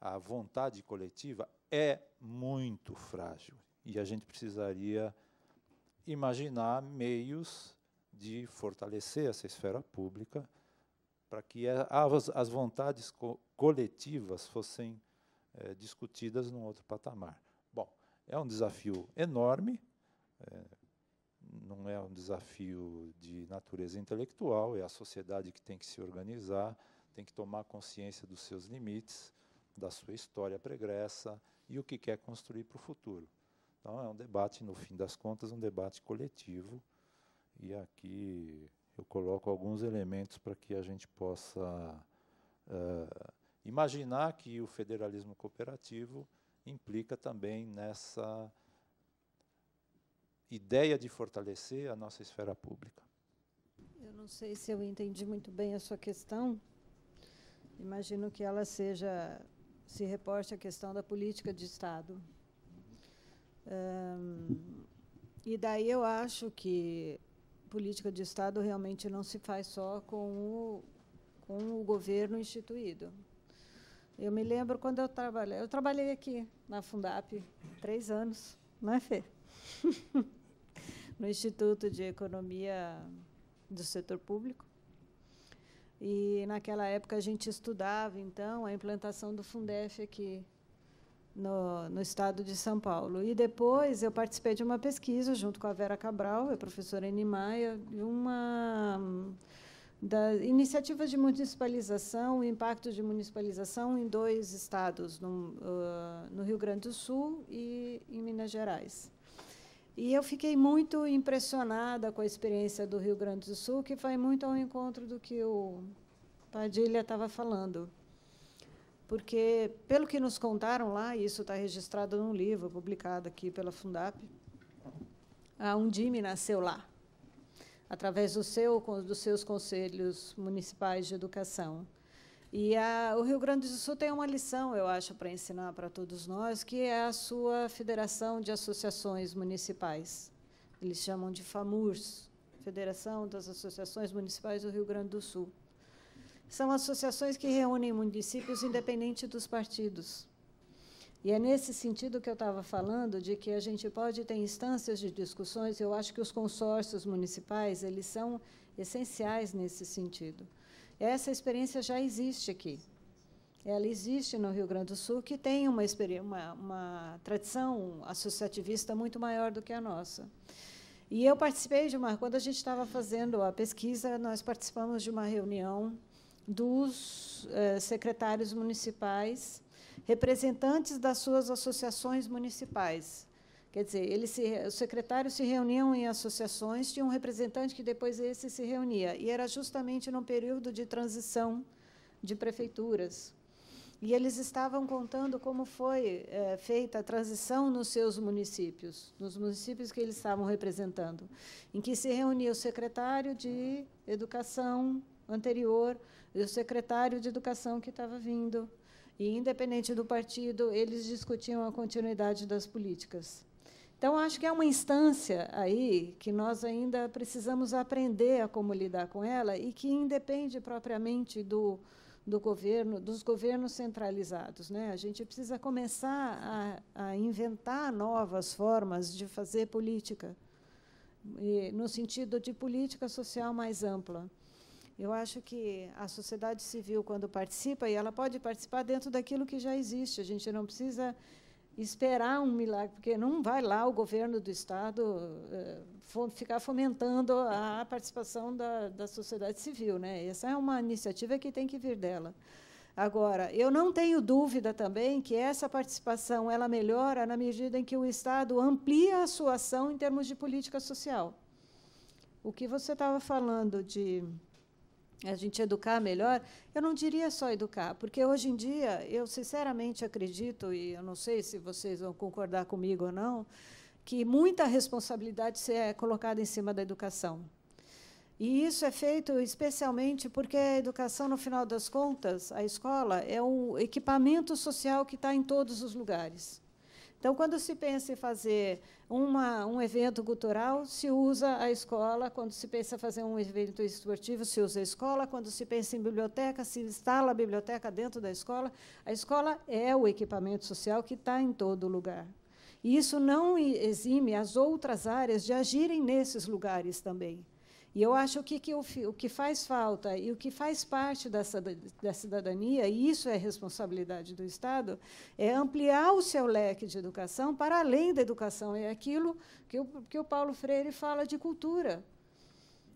Speaker 2: a vontade coletiva, é muito frágil. E a gente precisaria imaginar meios de fortalecer essa esfera pública para que as, as vontades co coletivas fossem é, discutidas num outro patamar. Bom, é um desafio enorme, é, não é um desafio de natureza intelectual, é a sociedade que tem que se organizar, tem que tomar consciência dos seus limites, da sua história pregressa e o que quer construir para o futuro. Então, é um debate, no fim das contas, um debate coletivo. E aqui eu coloco alguns elementos para que a gente possa uh, imaginar que o federalismo cooperativo implica também nessa ideia de fortalecer a nossa esfera pública.
Speaker 3: Eu não sei se eu entendi muito bem a sua questão. Imagino que ela seja se reporte à questão da política de Estado. e daí eu acho que política de Estado realmente não se faz só com o, com o governo instituído. Eu me lembro quando eu trabalhei, eu trabalhei aqui na Fundap três anos, não é, Fê? no Instituto de Economia do Setor Público. E naquela época a gente estudava então a implantação do Fundef aqui no, no, estado de São Paulo. E depois eu participei de uma pesquisa junto com a Vera Cabral, a professora Enimaia, de uma da iniciativas de municipalização, impacto de municipalização em dois estados, no, uh, no Rio Grande do Sul e em Minas Gerais. E eu fiquei muito impressionada com a experiência do Rio Grande do Sul, que foi muito ao encontro do que o Padilha estava falando. Porque, pelo que nos contaram lá, e isso está registrado num livro publicado aqui pela Fundap, a Undime nasceu lá, através do seu, dos seus conselhos municipais de educação. E a, o Rio Grande do Sul tem uma lição, eu acho, para ensinar para todos nós, que é a sua Federação de Associações Municipais. Eles chamam de FAMURS, Federação das Associações Municipais do Rio Grande do Sul. São associações que reúnem municípios independente dos partidos. E é nesse sentido que eu estava falando de que a gente pode ter instâncias de discussões. Eu acho que os consórcios municipais eles são essenciais nesse sentido. Essa experiência já existe aqui. Ela existe no Rio Grande do Sul, que tem uma, uma, uma tradição associativista muito maior do que a nossa. E eu participei de uma. Quando a gente estava fazendo a pesquisa, nós participamos de uma reunião dos eh, secretários municipais, representantes das suas associações municipais. Quer dizer, eles se, os secretários se reuniam em associações, tinha um representante que depois esse se reunia. E era justamente num período de transição de prefeituras. E eles estavam contando como foi é, feita a transição nos seus municípios, nos municípios que eles estavam representando, em que se reunia o secretário de educação anterior e o secretário de educação que estava vindo. E, independente do partido, eles discutiam a continuidade das políticas. Então, acho que é uma instância aí que nós ainda precisamos aprender a como lidar com ela e que independe propriamente do, do governo, dos governos centralizados. Né? A gente precisa começar a, a inventar novas formas de fazer política, e, no sentido de política social mais ampla. Eu acho que a sociedade civil, quando participa, e ela pode participar dentro daquilo que já existe, a gente não precisa esperar um milagre, porque não vai lá o governo do Estado eh, ficar fomentando a participação da, da sociedade civil. Né? Essa é uma iniciativa que tem que vir dela. Agora, eu não tenho dúvida também que essa participação ela melhora na medida em que o Estado amplia a sua ação em termos de política social. O que você estava falando de a gente educar melhor, eu não diria só educar, porque hoje em dia eu sinceramente acredito, e eu não sei se vocês vão concordar comigo ou não, que muita responsabilidade é colocada em cima da educação. E isso é feito especialmente porque a educação, no final das contas, a escola é um equipamento social que está em todos os lugares. Então, quando se pensa em fazer uma, um evento cultural, se usa a escola. Quando se pensa em fazer um evento esportivo, se usa a escola. Quando se pensa em biblioteca, se instala a biblioteca dentro da escola. A escola é o equipamento social que está em todo lugar. E isso não exime as outras áreas de agirem nesses lugares também. E eu acho que, que o, o, que faz falta e o que faz parte dessa, da cidadania, e isso é responsabilidade do Estado, é ampliar o seu leque de educação para além da educação. É aquilo que o, que o Paulo Freire fala de cultura.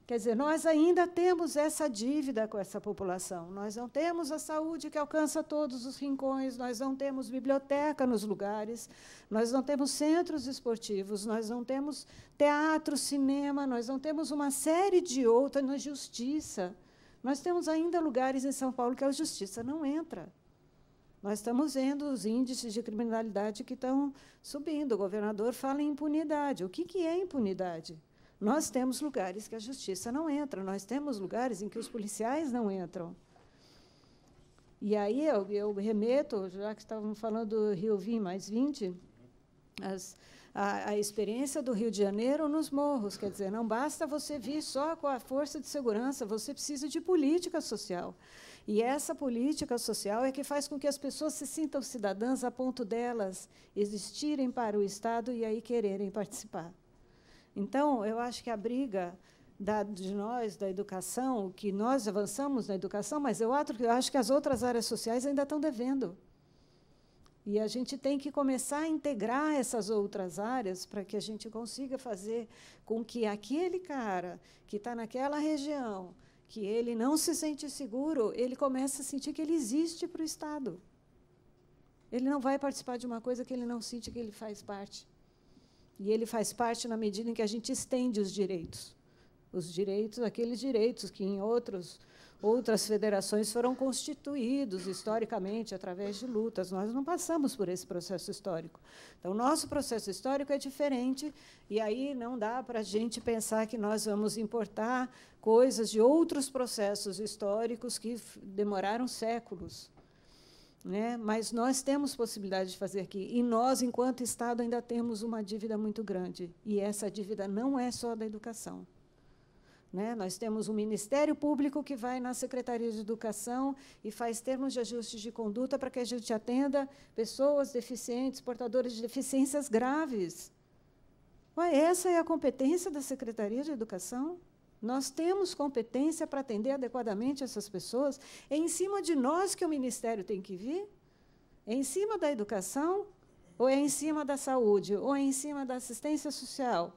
Speaker 3: Quer dizer, nós ainda temos essa dívida com essa população. Nós não temos a saúde que alcança todos os rincões, nós não temos biblioteca nos lugares, nós não temos centros esportivos, nós não temos teatro, cinema, nós não temos uma série de outras, na justiça. Nós temos ainda lugares em São Paulo que a justiça não entra. Nós estamos vendo os índices de criminalidade que estão subindo. O governador fala em impunidade. O que, que é impunidade? Nós temos lugares que a justiça não entra, nós temos lugares em que os policiais não entram. E aí eu, eu remeto, já que estávamos falando do Rio Vim mais 20, as, a, a, experiência do Rio de Janeiro nos morros. Quer dizer, não basta você vir só com a força de segurança, você precisa de política social. E essa política social é que faz com que as pessoas se sintam cidadãs a ponto delas existirem para o Estado e aí quererem participar. Então, eu acho que a briga da, de nós, da educação, que nós avançamos na educação, mas eu acho, eu acho que as outras áreas sociais ainda estão devendo. E a gente tem que começar a integrar essas outras áreas para que a gente consiga fazer com que aquele cara que está naquela região, que ele não se sente seguro, ele comece a sentir que ele existe para o Estado. Ele não vai participar de uma coisa que ele não sente que ele faz parte. E ele faz parte na medida em que a gente estende os direitos. Os direitos, aqueles direitos que em outros, outras federações foram constituídos historicamente através de lutas. Nós não passamos por esse processo histórico. Então, nosso processo histórico é diferente, e aí não dá para a gente pensar que nós vamos importar coisas de outros processos históricos que demoraram séculos né? Mas nós temos possibilidade de fazer aqui. E nós, enquanto Estado, ainda temos uma dívida muito grande. E essa dívida não é só da educação. Né? Nós temos um Ministério Público que vai na Secretaria de Educação e faz termos de ajustes de conduta para que a gente atenda pessoas deficientes, portadores de deficiências graves. Ué, essa é a competência da Secretaria de Educação? Nós temos competência para atender adequadamente essas pessoas. É em cima de nós que o ministério tem que vir? É em cima da educação? Ou é em cima da saúde? Ou é em cima da assistência social?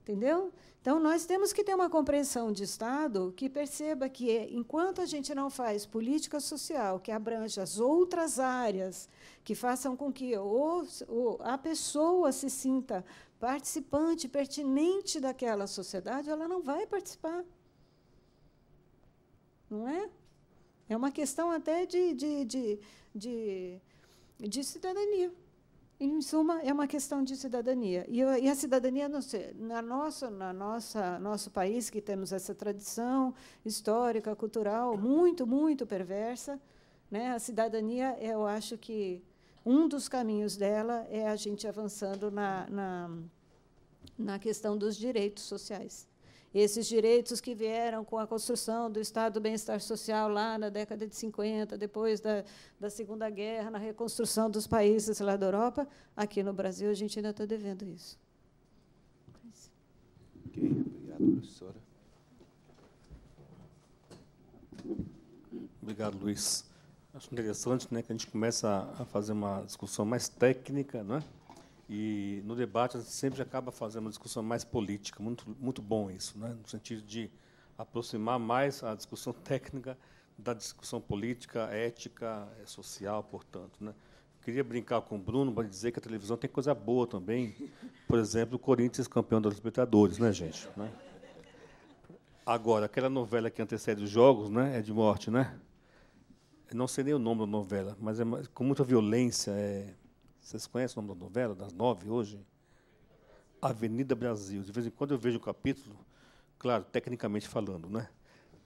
Speaker 3: Entendeu? Então, nós temos que ter uma compreensão de Estado que perceba que, é, enquanto a gente não faz política social que abrange as outras áreas, que façam com que ou, ou a pessoa se sinta participante pertinente daquela sociedade, ela não vai participar. Não é? É uma questão até de, de, de, de, de cidadania. Em suma, é uma questão de cidadania. E, e a cidadania, não sei, na nossa, na nossa, nosso país, que temos essa tradição histórica, cultural, muito, muito perversa, né? a cidadania, eu acho que um dos caminhos dela é a gente avançando na, na, na questão dos direitos sociais. Esses direitos que vieram com a construção do Estado do Bem-Estar Social lá na década de 50, depois da, da Segunda Guerra, na reconstrução dos países lá da Europa, aqui no Brasil a gente ainda está devendo isso.
Speaker 5: Ok, obrigado, professora. Obrigado, Luiz. Acho interessante né, que a gente começa a fazer uma discussão mais técnica, né? e no debate a gente sempre acaba fazendo uma discussão mais política. Muito, muito bom isso, né? no sentido de aproximar mais a discussão técnica da discussão política, ética, eh, social, portanto. Né? Queria brincar com o Bruno para dizer que a televisão tem coisa boa também. Por exemplo, o Corinthians campeão dos Libertadores, né, gente? Né. Agora, aquela novela que antecede os jogos né, é de morte, né? não sei nem o nome da novela, mas é com muita violência. É... Vocês conhecem o nome da novela, das nove hoje? Avenida Brasil. De vez em quando eu vejo o capítulo, claro, tecnicamente falando, né?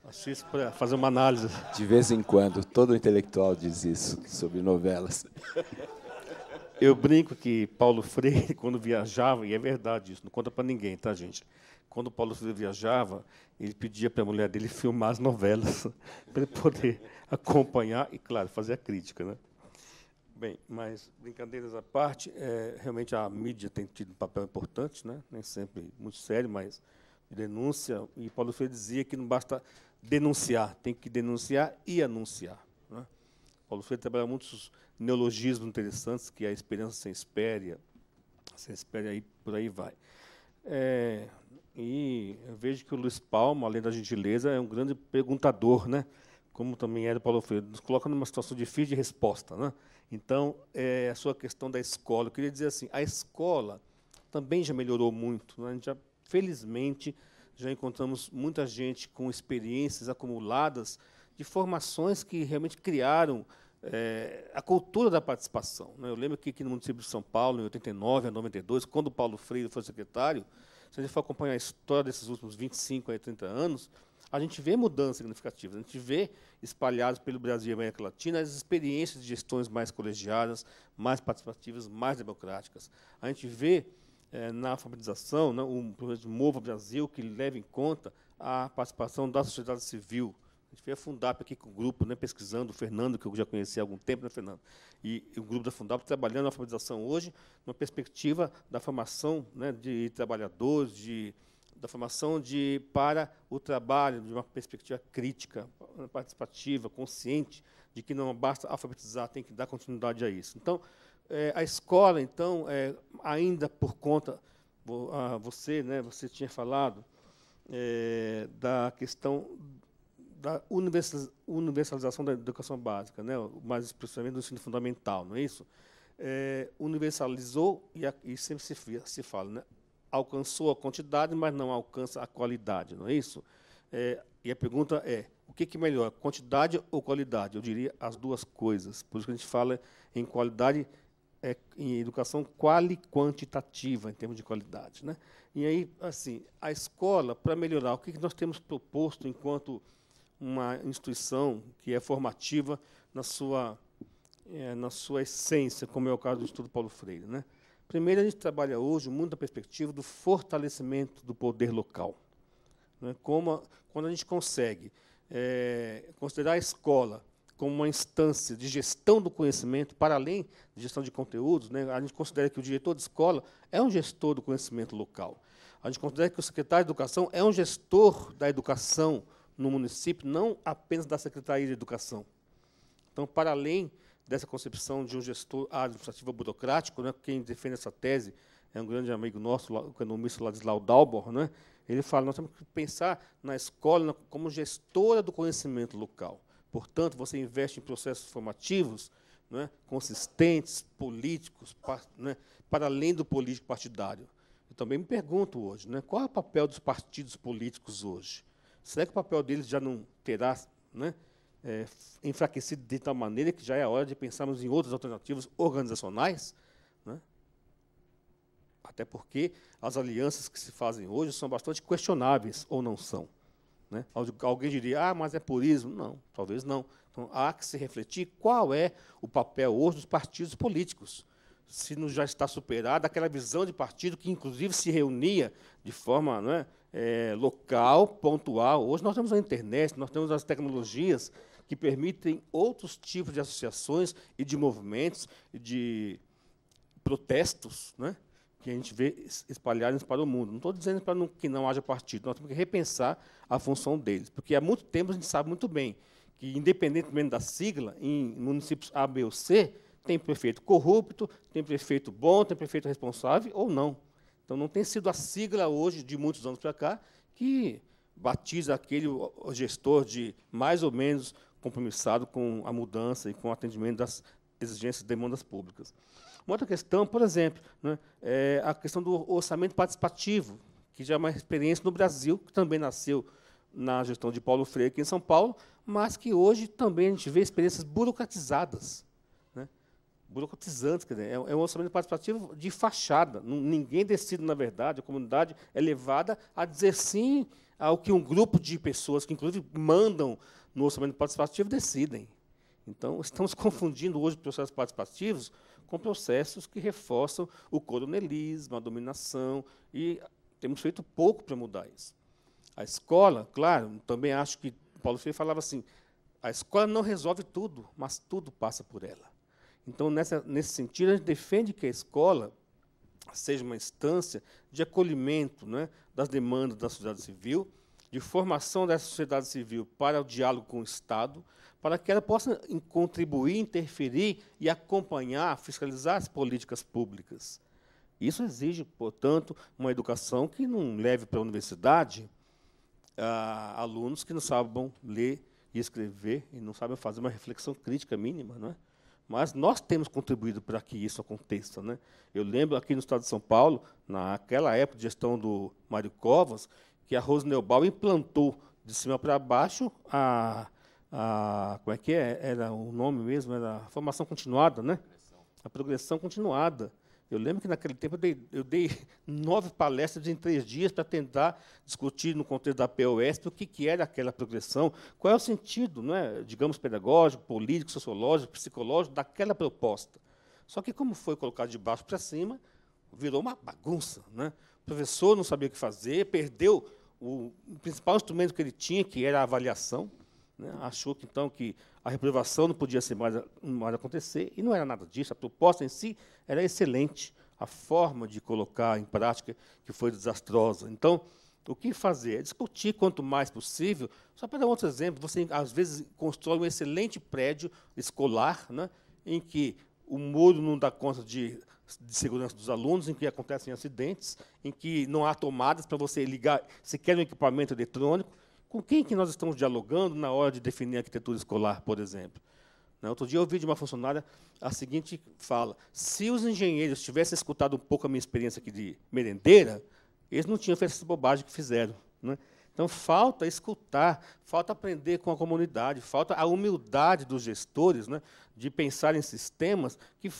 Speaker 5: Assisto para fazer uma análise. De vez em quando, todo intelectual diz isso sobre novelas. Eu brinco que Paulo Freire, quando viajava, e é verdade isso, não conta para ninguém, tá, gente? quando Paulo Freire viajava, ele pedia para a mulher dele filmar as novelas, para ele poder acompanhar e, claro, fazer a crítica. Né? Bem, mas, brincadeiras à parte, é, realmente a mídia tem tido um papel importante, né? nem sempre muito sério, mas de denúncia. E Paulo Freire dizia que não basta denunciar, tem que denunciar e anunciar. Né? Paulo Freire trabalha muitos neologismos interessantes, que é a esperança sem espéria, sem espéria, e por aí vai. É, e eu vejo que o Luiz Palma, além da gentileza, é um grande perguntador, né? como também era é o Paulo Freire, nos coloca numa situação difícil de resposta. Né? Então, é, a sua questão da escola, eu queria dizer assim, a escola também já melhorou muito. Né? A gente já, felizmente, já encontramos muita gente com experiências acumuladas de formações que realmente criaram é, a cultura da participação. Né? Eu lembro que aqui no município de São Paulo, em 89 a 92, quando o Paulo Freire foi secretário, se a gente for acompanhar a história desses últimos 25, a 30 anos, a gente vê mudanças significativas, a gente vê espalhados pelo Brasil e América Latina as experiências de gestões mais colegiadas, mais participativas, mais democráticas. A gente vê é, na alfabetização né, um projeto de Mova Brasil que leva em conta a participação da sociedade civil, a gente veio a Fundap aqui com o grupo, né, pesquisando, o Fernando, que eu já conheci há algum tempo, né, Fernando? E, e o grupo da Fundap tá trabalhando na alfabetização hoje, numa perspectiva da formação né, de trabalhadores, de, da formação de, para o trabalho, de uma perspectiva crítica, né, participativa, consciente, de que não basta alfabetizar, tem que dar continuidade a isso. Então, é, a escola, então, é, ainda por conta, ah, você, né, você tinha falado é, da questão da universalização da educação básica, né? mais especificamente do ensino fundamental, não é isso? É, universalizou, e, a, e sempre se, se fala, né? alcançou a quantidade, mas não alcança a qualidade, não é isso? É, e a pergunta é, o que é melhor, quantidade ou qualidade? Eu diria as duas coisas. Por isso que a gente fala em qualidade, é, em educação quali-quantitativa, em termos de qualidade. Né? E aí, assim, a escola, para melhorar, o que, que nós temos proposto enquanto uma instituição que é formativa na sua, é, na sua essência, como é o caso do Instituto Paulo Freire. Né? Primeiro, a gente trabalha hoje muito da perspectiva do fortalecimento do poder local. Né? Como a, quando a gente consegue é, considerar a escola como uma instância de gestão do conhecimento, para além de gestão de conteúdos, né, a gente considera que o diretor de escola é um gestor do conhecimento local. A gente considera que o secretário de educação é um gestor da educação local no município, não apenas da Secretaria de Educação. Então, para além dessa concepção de um gestor administrativo burocrático, né, quem defende essa tese é um grande amigo nosso, o economista Ladislau Dalbor, né, ele fala, nós temos que pensar na escola como gestora do conhecimento local. Portanto, você investe em processos formativos né, consistentes, políticos, né, para além do político partidário. Eu também me pergunto hoje, né, qual é o papel dos partidos políticos hoje? Será que o papel deles já não terá né, é, enfraquecido de tal maneira que já é hora de pensarmos em outras alternativas organizacionais? Né? Até porque as alianças que se fazem hoje são bastante questionáveis, ou não são. Né? Alguém diria, ah, mas é purismo Não, talvez não. Então, há que se refletir qual é o papel hoje dos partidos políticos se não já está superada aquela visão de partido que, inclusive, se reunia de forma não é, é, local, pontual. Hoje nós temos a internet, nós temos as tecnologias que permitem outros tipos de associações e de movimentos, de protestos, né, que a gente vê espalhados para o mundo. Não estou dizendo para não, que não haja partido, nós temos que repensar a função deles, porque há muito tempo a gente sabe muito bem que, independentemente da sigla, em municípios A, B ou C, tem prefeito corrupto, tem prefeito bom, tem prefeito responsável ou não. Então, não tem sido a sigla hoje, de muitos anos para cá, que batiza aquele gestor de mais ou menos compromissado com a mudança e com o atendimento das exigências e demandas públicas. Uma outra questão, por exemplo, né, é a questão do orçamento participativo, que já é uma experiência no Brasil, que também nasceu na gestão de Paulo Freire aqui em São Paulo, mas que hoje também a gente vê experiências burocratizadas burocratizantes. Quer dizer, é, é, um orçamento participativo de fachada. Ninguém decide, na verdade, a comunidade é levada a dizer sim ao que um grupo de pessoas, que inclusive mandam no orçamento participativo, decidem. Então, estamos confundindo hoje processos participativos com processos que reforçam o coronelismo, a dominação, e temos feito pouco para mudar isso. A escola, claro, também acho que Paulo Freire falava assim, a escola não resolve tudo, mas tudo passa por ela. Então, nessa, nesse sentido, a gente defende que a escola seja uma instância de acolhimento né, das demandas da sociedade civil, de formação dessa sociedade civil para o diálogo com o Estado, para que ela possa contribuir, interferir e acompanhar, fiscalizar as políticas públicas. Isso exige, portanto, uma educação que não leve para a universidade ah, alunos que não sabem ler e escrever e não sabem fazer uma reflexão crítica mínima, não é? mas nós temos contribuído para que isso aconteça. Né? Eu lembro aqui no estado de São Paulo, naquela época de gestão do Mário Covas, que a Rose Neubau implantou de cima para baixo a, a, como é que é? era o nome mesmo, era a formação continuada, né? A progressão continuada. Eu lembro que naquele tempo eu dei, eu dei nove palestras em três dias para tentar discutir no contexto da POS o que, que era aquela progressão, qual é o sentido, não é, digamos, pedagógico, político, sociológico, psicológico daquela proposta. Só que como foi colocado de baixo para cima, virou uma bagunça. Né? O professor não sabia o que fazer, perdeu o principal instrumento que ele tinha, que era a avaliação. Né? Achou, que, então, que a reprovação não podia ser mais, mais acontecer, e não era nada disso. A proposta em si era excelente, a forma de colocar em prática que foi desastrosa. Então, o que fazer? É discutir quanto mais possível. Só para dar outro exemplo, você, às vezes, constrói um excelente prédio escolar, né, em que o muro não dá conta de de segurança dos alunos, em que acontecem acidentes, em que não há tomadas para você ligar sequer um equipamento eletrônico. Com quem que nós estamos dialogando na hora de definir a arquitetura escolar, por exemplo? Né, outro dia eu ouvi de uma funcionária a seguinte fala: se os engenheiros tivessem escutado um pouco a minha experiência aqui de merendeira, eles não tinham feito essa bobagem que fizeram. Né? Então, falta escutar, falta aprender com a comunidade, falta a humildade dos gestores né, de pensar em sistemas que,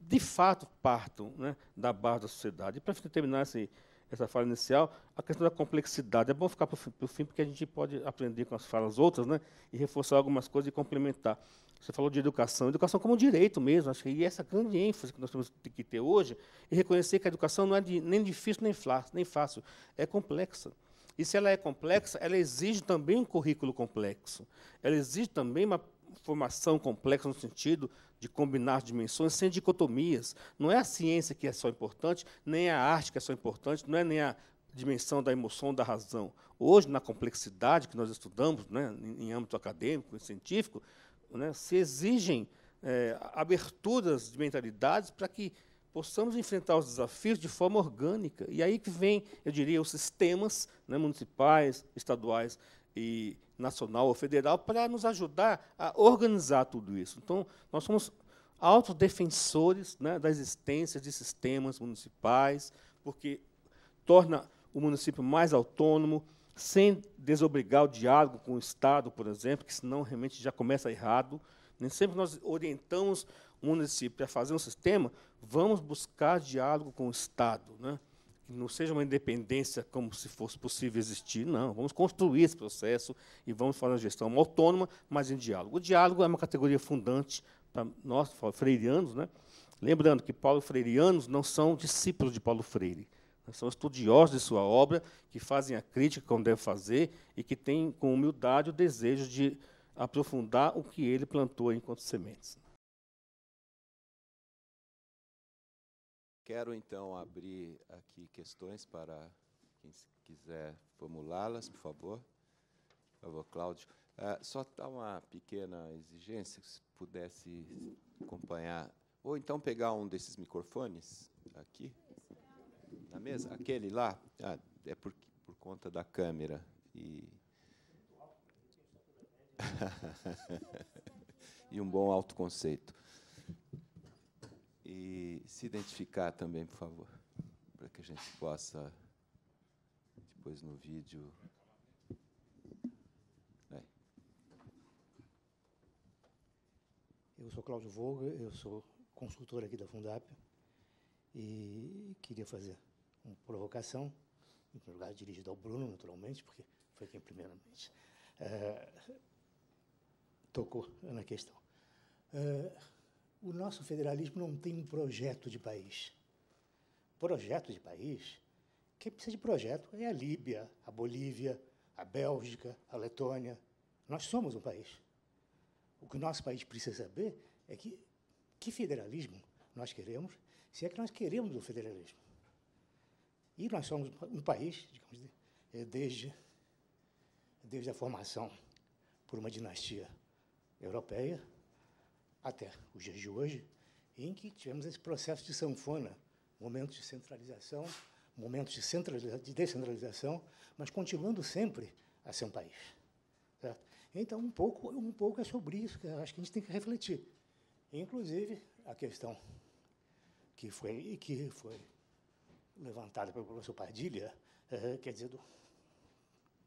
Speaker 5: de fato, partam né, da base da sociedade. E, para terminar esse, assim, essa fala inicial, a questão da complexidade. É bom ficar para o fim, porque a gente pode aprender com as falas outras né, e reforçar algumas coisas e complementar. Você falou de educação, educação como direito mesmo, acho que e essa é grande ênfase que nós temos que ter hoje e reconhecer que a educação não é de, nem difícil nem fácil, nem fácil, é complexa. E se ela é complexa, ela exige também um currículo complexo. Ela exige também uma formação complexa no sentido de combinar as dimensões sem dicotomias. Não é a ciência que é só importante, nem a arte que é só importante, não é nem a dimensão da emoção, da razão. Hoje, na complexidade que nós estudamos, né, em âmbito acadêmico e científico, né, se exigem é, aberturas de mentalidades para que possamos enfrentar os desafios de forma orgânica. E aí que vem, eu diria, os sistemas né, municipais, estaduais e nacional ou federal para nos ajudar a organizar tudo isso. Então, nós somos autodefensores né, da existência de sistemas municipais, porque torna o município mais autônomo, sem desobrigar o diálogo com o Estado, por exemplo, que senão realmente já começa errado. Nem né. sempre nós orientamos o município a fazer um sistema, vamos buscar diálogo com o Estado. Né? não seja uma independência como se fosse possível existir, não. Vamos construir esse processo e vamos fazer uma gestão autônoma, mas em diálogo. O diálogo é uma categoria fundante para nós, freirianos. Né? Lembrando que Paulo Freirianos não são discípulos de Paulo Freire, são estudiosos de sua obra, que fazem a crítica como deve fazer e que têm, com humildade, o desejo de aprofundar o que ele plantou enquanto sementes.
Speaker 1: Quero então abrir aqui questões para quem quiser formulá-las, por favor. Por favor, Cláudio. Uh, só está uma pequena exigência, se pudesse acompanhar. Ou então pegar um desses microfones aqui, na mesa, aquele lá. Ah, é por, por conta da câmera. E... e um bom autoconceito. E se identificar também, por favor, para que a gente possa, depois no vídeo.
Speaker 6: É. Eu sou Cláudio Volga, eu sou consultor aqui da Fundap e queria fazer uma provocação, em primeiro lugar dirigida ao Bruno, naturalmente, porque foi quem primeiramente é, tocou na questão. É, o nosso federalismo não tem um projeto de país. Projeto de país? Quem precisa de projeto é a Líbia, a Bolívia, a Bélgica, a Letônia. Nós somos um país. O que o nosso país precisa saber é que, que federalismo nós queremos, se é que nós queremos o federalismo. E nós somos um país, digamos, é desde, desde a formação por uma dinastia europeia, até os dias de hoje, em que tivemos esse processo de sanfona, momentos de centralização, momentos de, centraliza de descentralização, mas continuando sempre a ser um país. Certo? Então, um pouco, um pouco é sobre isso que acho que a gente tem que refletir. Inclusive, a questão que foi, que foi levantada pelo professor Padilha, é, quer dizer, do,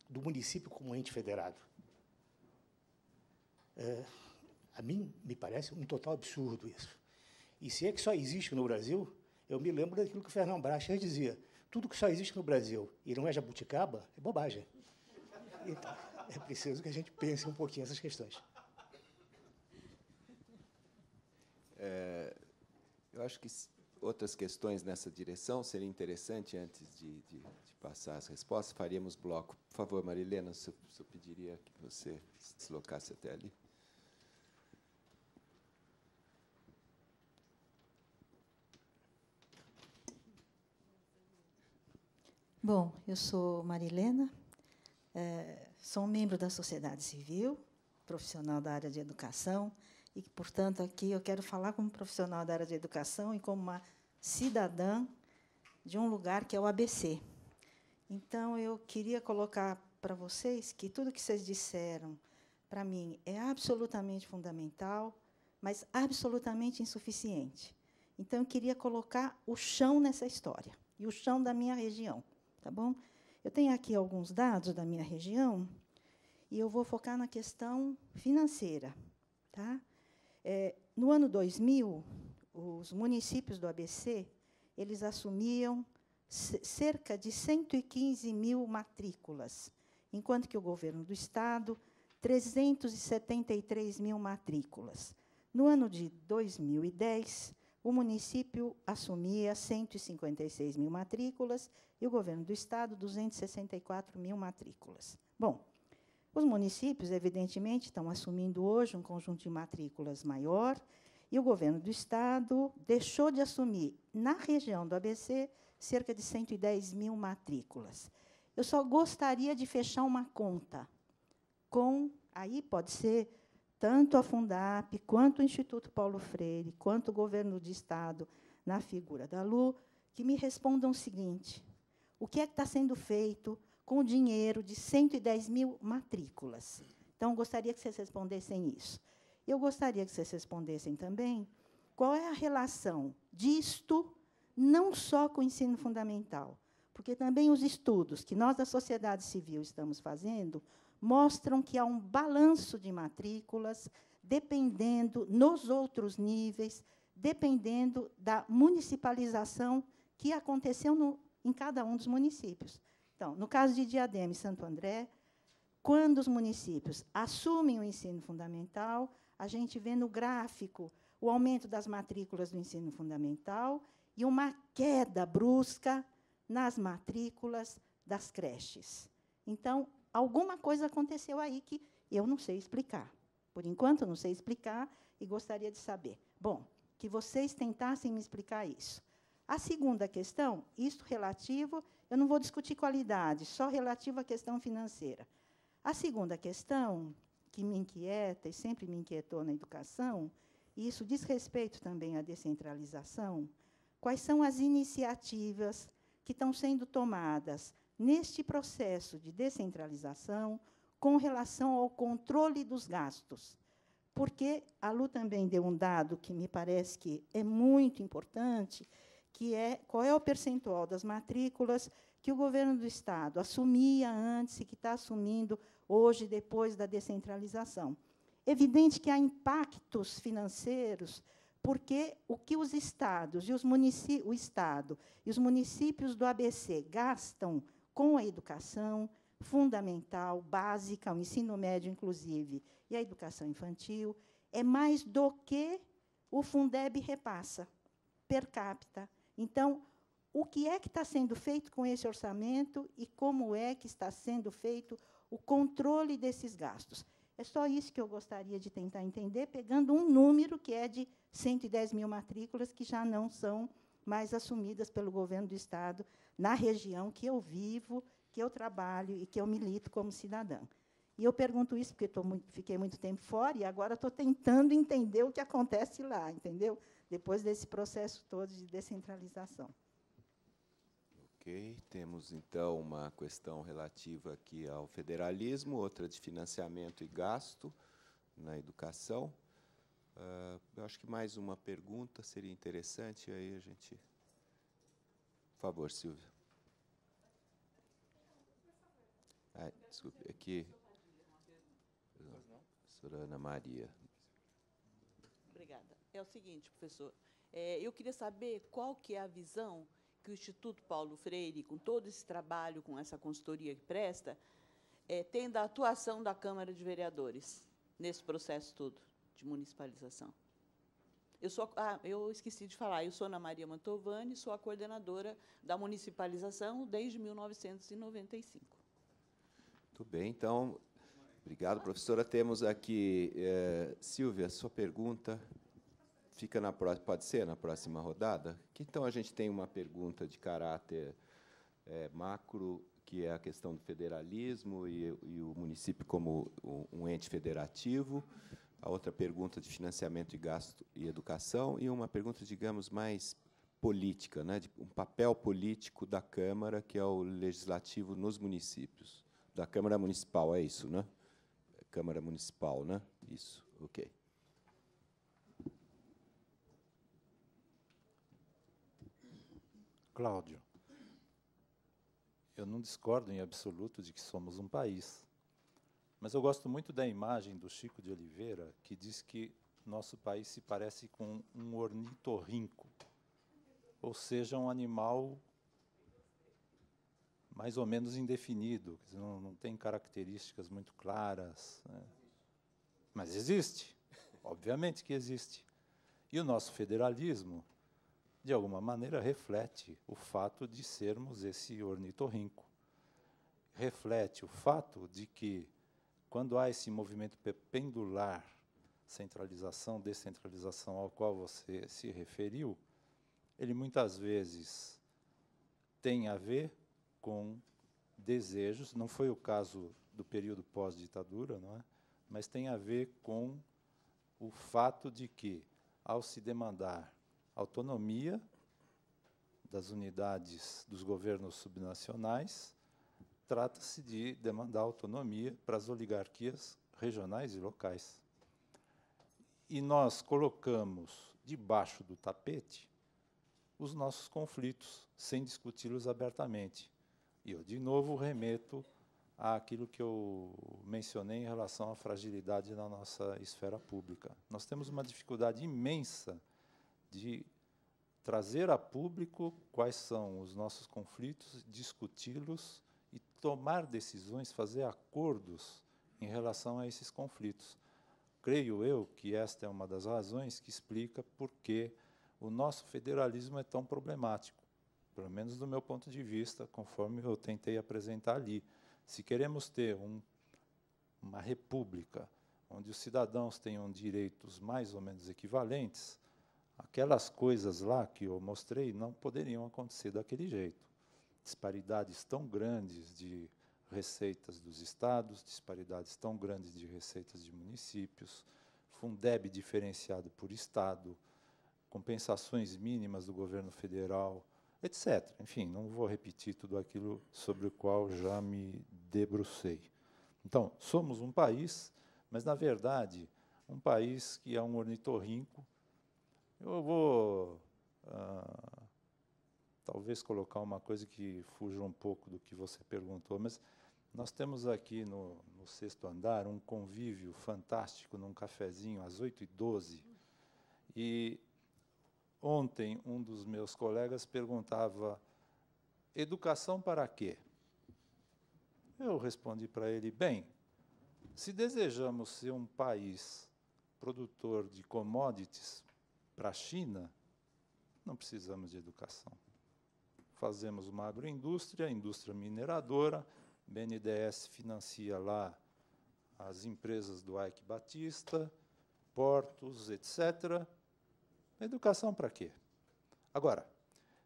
Speaker 6: do município como ente federado. É, a mim me parece um total absurdo isso. E se é que só existe no Brasil, eu me lembro daquilo que o Fernão Brachas dizia: tudo que só existe no Brasil e não é jabuticaba é bobagem. Então, é preciso que a gente pense um pouquinho essas questões.
Speaker 1: É, eu acho que outras questões nessa direção seria interessante antes de, de, de passar as respostas. Faríamos bloco. Por favor, Marilena, eu, eu pediria que você se deslocasse até ali.
Speaker 4: Bom, eu sou Marilena, é, sou membro da sociedade civil, profissional da área de educação, e, portanto, aqui eu quero falar como profissional da área de educação e como uma cidadã de um lugar que é o ABC. Então, eu queria colocar para vocês que tudo que vocês disseram, para mim, é absolutamente fundamental, mas absolutamente insuficiente. Então, eu queria colocar o chão nessa história e o chão da minha região tá bom? Eu tenho aqui alguns dados da minha região e eu vou focar na questão financeira, tá? É, no ano 2000, os municípios do ABC eles assumiam cerca de 115 mil matrículas, enquanto que o governo do estado 373 mil matrículas. No ano de 2010, o município assumia 156 mil matrículas e o governo do Estado 264 mil matrículas. Bom, os municípios, evidentemente, estão assumindo hoje um conjunto de matrículas maior e o governo do Estado deixou de assumir, na região do ABC, cerca de 110 mil matrículas. Eu só gostaria de fechar uma conta com, aí pode ser tanto a Fundap, quanto o Instituto Paulo Freire, quanto o governo de Estado, na figura da Lu, que me respondam o seguinte: o que é que está sendo feito com o dinheiro de 110 mil matrículas? Então, gostaria que vocês respondessem isso. Eu gostaria que vocês respondessem também qual é a relação disto, não só com o ensino fundamental, porque também os estudos que nós da sociedade civil estamos fazendo mostram que há um balanço de matrículas, dependendo nos outros níveis, dependendo da municipalização que aconteceu no, em cada um dos municípios. Então, no caso de Diadema e Santo André, quando os municípios assumem o ensino fundamental, a gente vê no gráfico o aumento das matrículas do ensino fundamental e uma queda brusca nas matrículas das creches. Então, alguma coisa aconteceu aí que eu não sei explicar. Por enquanto, não sei explicar e gostaria de saber. Bom, que vocês tentassem me explicar isso. A segunda questão, isto relativo, eu não vou discutir qualidade, só relativo à questão financeira. A segunda questão, que me inquieta e sempre me inquietou na educação, e isso diz respeito também à descentralização, quais são as iniciativas que estão sendo tomadas neste processo de descentralização com relação ao controle dos gastos. Porque a Lu também deu um dado que me parece que é muito importante, que é qual é o percentual das matrículas que o governo do Estado assumia antes e que está assumindo hoje, depois da descentralização. Evidente que há impactos financeiros, porque o que os estados e os o Estado e os municípios do ABC gastam com a educação fundamental, básica, o ensino médio, inclusive, e a educação infantil, é mais do que o Fundeb repassa, per capita. Então, o que é que está sendo feito com esse orçamento e como é que está sendo feito o controle desses gastos? É só isso que eu gostaria de tentar entender, pegando um número que é de 110 mil matrículas que já não são mais assumidas pelo governo do Estado na região que eu vivo, que eu trabalho e que eu milito como cidadã. E eu pergunto isso porque fiquei muito tempo fora e agora estou tentando entender o que acontece lá, entendeu? Depois desse processo todo de descentralização.
Speaker 1: Ok, temos então uma questão relativa aqui ao federalismo, outra de financiamento e gasto na educação. Uh, eu acho que mais uma pergunta seria interessante, aí a gente favor, Silvia. Ah, desculpe, aqui. Ana Maria.
Speaker 7: Obrigada. É o seguinte, professor. É, eu queria saber qual que é a visão que o Instituto Paulo Freire, com todo esse trabalho, com essa consultoria que presta, é, tem da atuação da Câmara de Vereadores nesse processo todo de municipalização. Eu, sou, ah, eu esqueci de falar, eu sou Ana Maria Mantovani, sou a coordenadora da municipalização desde 1995.
Speaker 1: Muito bem, então, obrigado, professora. Temos aqui, é, Silvia, sua pergunta fica na próxima, pode ser na próxima rodada? Que, então, a gente tem uma pergunta de caráter é, macro, que é a questão do federalismo e, e o município como um, um ente federativo a outra pergunta de financiamento e gasto e educação, e uma pergunta, digamos, mais política, né, de um papel político da Câmara, que é o legislativo nos municípios. Da Câmara Municipal, é isso, né? Câmara Municipal, né? Isso, ok.
Speaker 2: Cláudio, eu não discordo em absoluto de que somos um país. Mas eu gosto muito da imagem do Chico de Oliveira, que diz que nosso país se parece com um ornitorrinco, ou seja, um animal mais ou menos indefinido, não, não tem características muito claras. Né? Mas existe, obviamente que existe. E o nosso federalismo, de alguma maneira, reflete o fato de sermos esse ornitorrinco. Reflete o fato de que quando há esse movimento pendular, centralização, descentralização ao qual você se referiu, ele muitas vezes tem a ver com desejos, não foi o caso do período pós-ditadura, não é? mas tem a ver com o fato de que, ao se demandar autonomia das unidades dos governos subnacionais, trata-se de demandar autonomia para as oligarquias regionais e locais. E nós colocamos debaixo do tapete os nossos conflitos, sem discuti-los abertamente. E eu, de novo, remeto àquilo que eu mencionei em relação à fragilidade na nossa esfera pública. Nós temos uma dificuldade imensa de trazer a público quais são os nossos conflitos, discuti-los e tomar decisões, fazer acordos em relação a esses conflitos. Creio eu que esta é uma das razões que explica por que o nosso federalismo é tão problemático, pelo menos do meu ponto de vista, conforme eu tentei apresentar ali. Se queremos ter um, uma república onde os cidadãos tenham direitos mais ou menos equivalentes, aquelas coisas lá que eu mostrei não poderiam acontecer daquele jeito disparidades tão grandes de receitas dos estados, disparidades tão grandes de receitas de municípios, Fundeb diferenciado por estado, compensações mínimas do governo federal, etc. Enfim, não vou repetir tudo aquilo sobre o qual já me debrucei. Então, somos um país, mas na verdade, um país que é um ornitorrinco. Eu vou ah, talvez colocar uma coisa que fuja um pouco do que você perguntou, mas nós temos aqui no, no sexto andar um convívio fantástico num cafezinho às 8h12. E ontem um dos meus colegas perguntava: educação para quê? Eu respondi para ele: bem, se desejamos ser um país produtor de commodities para a China, não precisamos de educação fazemos uma agroindústria, indústria mineradora, BNDES financia lá as empresas do Ike Batista, portos, etc. Educação para quê? Agora,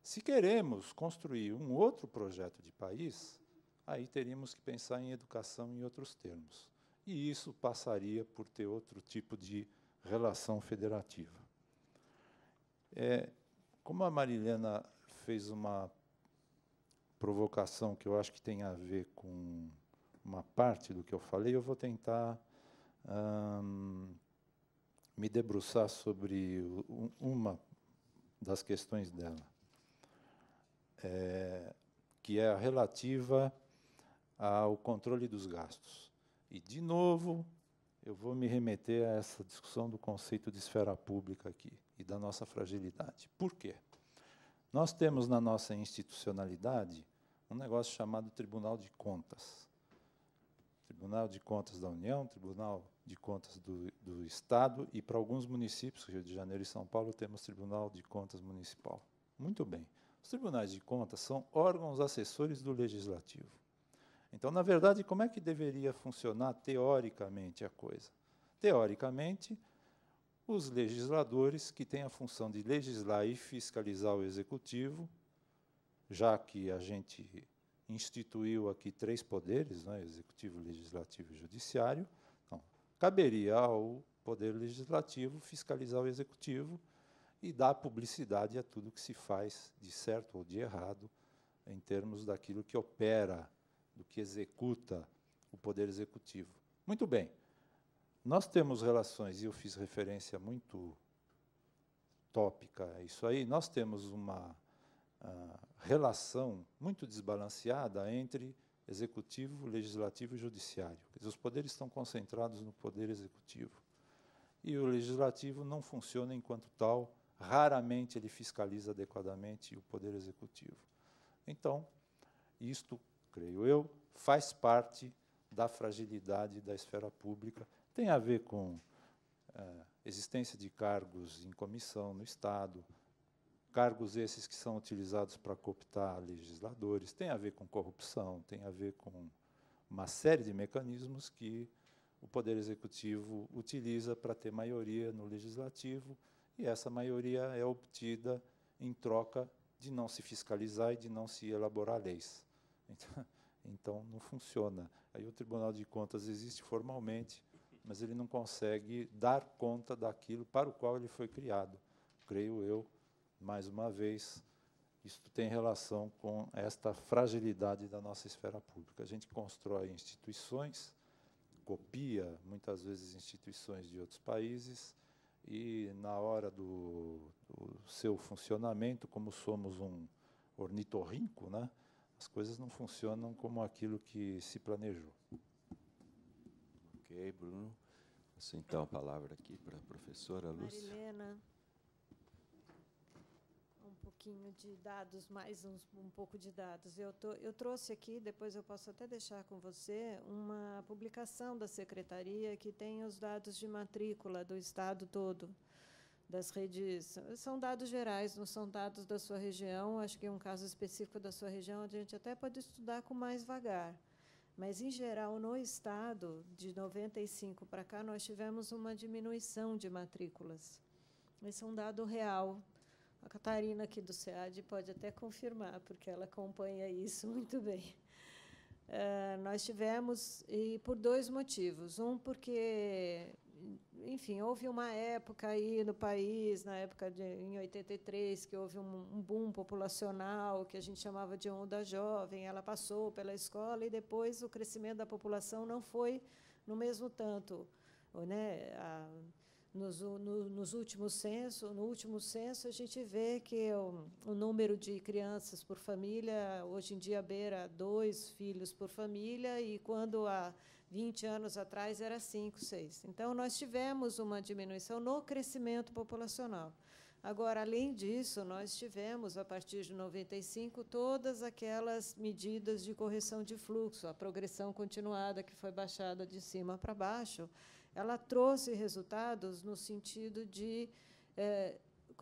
Speaker 2: se queremos construir um outro projeto de país, aí teríamos que pensar em educação em outros termos. E isso passaria por ter outro tipo de relação federativa. É, como a Marilena fez uma provocação que eu acho que tem a ver com uma parte do que eu falei, eu vou tentar hum, me debruçar sobre uma das questões dela, é, que é a relativa ao controle dos gastos. E, de novo, eu vou me remeter a essa discussão do conceito de esfera pública aqui e da nossa fragilidade. Por quê? Nós temos na nossa institucionalidade um negócio chamado Tribunal de Contas. Tribunal de Contas da União, Tribunal de Contas do, do Estado e, para alguns municípios, Rio de Janeiro e São Paulo, temos Tribunal de Contas Municipal. Muito bem. Os tribunais de contas são órgãos assessores do legislativo. Então, na verdade, como é que deveria funcionar teoricamente a coisa? Teoricamente, os legisladores, que têm a função de legislar e fiscalizar o executivo, já que a gente instituiu aqui três poderes, né, executivo, legislativo e judiciário, então, caberia ao poder legislativo fiscalizar o executivo e dar publicidade a tudo que se faz de certo ou de errado em termos daquilo que opera, do que executa o poder executivo. Muito bem. Nós temos relações, e eu fiz referência muito tópica a isso aí, nós temos uma ah, relação muito desbalanceada entre executivo, legislativo e judiciário. os poderes estão concentrados no poder executivo. E o legislativo não funciona enquanto tal, raramente ele fiscaliza adequadamente o poder executivo. Então, isto, creio eu, faz parte da fragilidade da esfera pública tem a ver com a é, existência de cargos em comissão no Estado, cargos esses que são utilizados para cooptar legisladores, tem a ver com corrupção, tem a ver com uma série de mecanismos que o Poder Executivo utiliza para ter maioria no Legislativo, e essa maioria é obtida em troca de não se fiscalizar e de não se elaborar leis. Então, então não funciona. Aí o Tribunal de Contas existe formalmente, mas ele não consegue dar conta daquilo para o qual ele foi criado. Creio eu, mais uma vez, isto tem relação com esta fragilidade da nossa esfera pública. A gente constrói instituições, copia muitas vezes instituições de outros países e na hora do, do seu funcionamento, como somos um ornitorrinco, né, as coisas não funcionam como aquilo que se planejou. Ok,
Speaker 1: Bruno. Passo então a palavra aqui para a professora
Speaker 2: Lúcia.
Speaker 3: Marilena, um pouquinho de dados, mais um pouco de dados. Eu, tô, eu trouxe aqui, depois eu posso até deixar com você, uma publicação da Secretaria que tem os dados de matrícula do Estado todo das redes. São dados gerais, não são dados da sua região. Acho que é um caso específico da sua região, a gente até pode estudar com mais vagar. Mas, em geral, no estado, de 95 para cá, nós tivemos uma diminuição de matrículas. Esse é um dado real. A Catarina, aqui do SEAD, pode até confirmar, porque ela acompanha isso muito bem. Eh, nós tivemos, e por dois motivos. Um, porque enfim, houve uma época aí no país, na época de em 83, que houve um, um boom populacional que a gente chamava de onda jovem. Ela passou pela escola e depois o crescimento da população não foi no mesmo tanto, né? A, nos, no, nos últimos censo, no último censo, a gente vê que o, o, número de crianças por família, hoje em dia, beira dois filhos por família, e quando há 20 anos atrás era cinco, seis. Então, nós tivemos uma diminuição no crescimento populacional. Agora, além disso, nós tivemos, a partir de 95, todas aquelas medidas de correção de fluxo, a progressão continuada que foi baixada de cima para baixo ela trouxe resultados no sentido de é,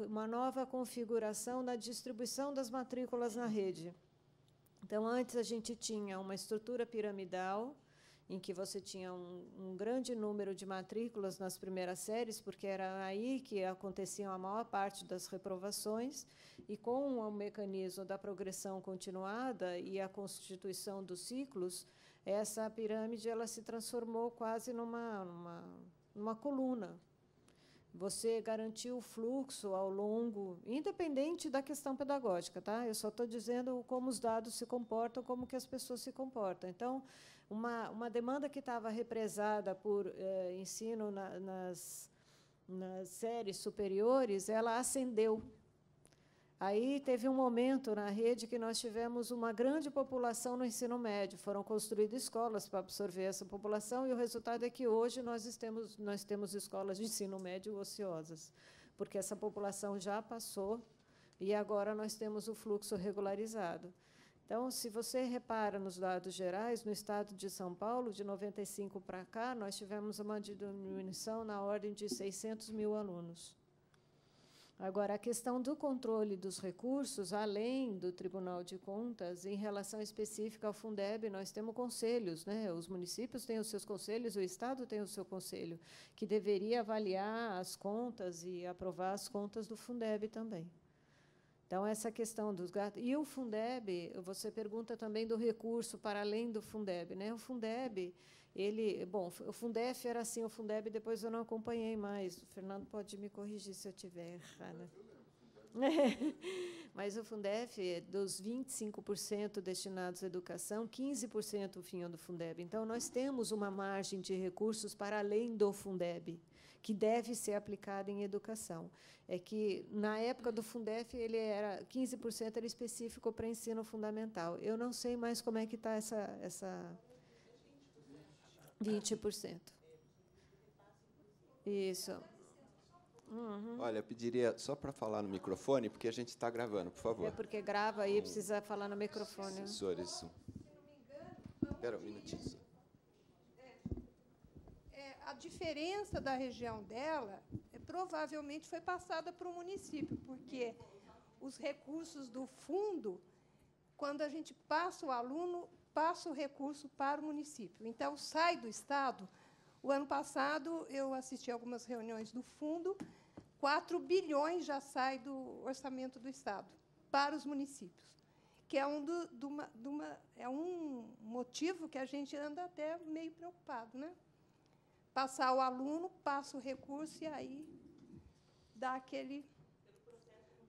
Speaker 3: uma nova configuração na distribuição das matrículas na rede. Então, antes a gente tinha uma estrutura piramidal, em que você tinha um, um, grande número de matrículas nas primeiras séries, porque era aí que aconteciam a maior parte das reprovações, e com o mecanismo da progressão continuada e a constituição dos ciclos, essa pirâmide ela se transformou quase numa, numa, numa coluna. Você garantiu o fluxo ao longo, independente da questão pedagógica, tá? Eu só estou dizendo como os dados se comportam, como que as pessoas se comportam. Então, uma, uma demanda que estava represada por eh, ensino na, nas, nas séries superiores, ela ascendeu Aí teve um momento na rede que nós tivemos uma grande população no ensino médio, foram construídas escolas para absorver essa população, e o resultado é que hoje nós temos, nós temos escolas de ensino médio ociosas, porque essa população já passou e agora nós temos o fluxo regularizado. Então, se você repara nos dados gerais, no estado de São Paulo, de 95 para cá, nós tivemos uma diminuição na ordem de 600 mil alunos. Agora, a questão do controle dos recursos, além do Tribunal de Contas, em relação específica ao Fundeb, nós temos conselhos, né? os municípios têm os seus conselhos, o Estado tem o seu conselho, que deveria avaliar as contas e aprovar as contas do Fundeb também. Então, essa questão dos gastos. E o Fundeb, você pergunta também do recurso para além do Fundeb. Né? O Fundeb ele, bom, o Fundef era assim, o Fundeb depois eu não acompanhei mais. O Fernando pode me corrigir se eu tiver errado. É. Mas o Fundef, dos 25% destinados à educação, 15% vinham do Fundeb. Então, nós temos uma margem de recursos para além do Fundeb, que deve ser aplicada em educação. É que, na época do Fundef, ele era 15% era específico para ensino fundamental. Eu não sei mais como é que está essa, essa 20%. Isso. Uhum. Olha,
Speaker 1: eu pediria só para falar no microfone, porque a gente está gravando, por favor. É
Speaker 3: porque grava aí, hum. precisa falar no microfone.
Speaker 1: Sensores. Espera um minutinho.
Speaker 8: É, a diferença da região dela é, provavelmente foi passada para o município, porque os recursos do fundo, quando a gente passa o aluno passa o recurso para o município. Então, sai do Estado. O ano passado, eu assisti algumas reuniões do fundo, 4 bilhões já sai do orçamento do Estado para os municípios, que é um, do, do uma, do uma, é um motivo que a gente anda até meio preocupado. Né? Passar o aluno, passa o recurso e aí dá aquele...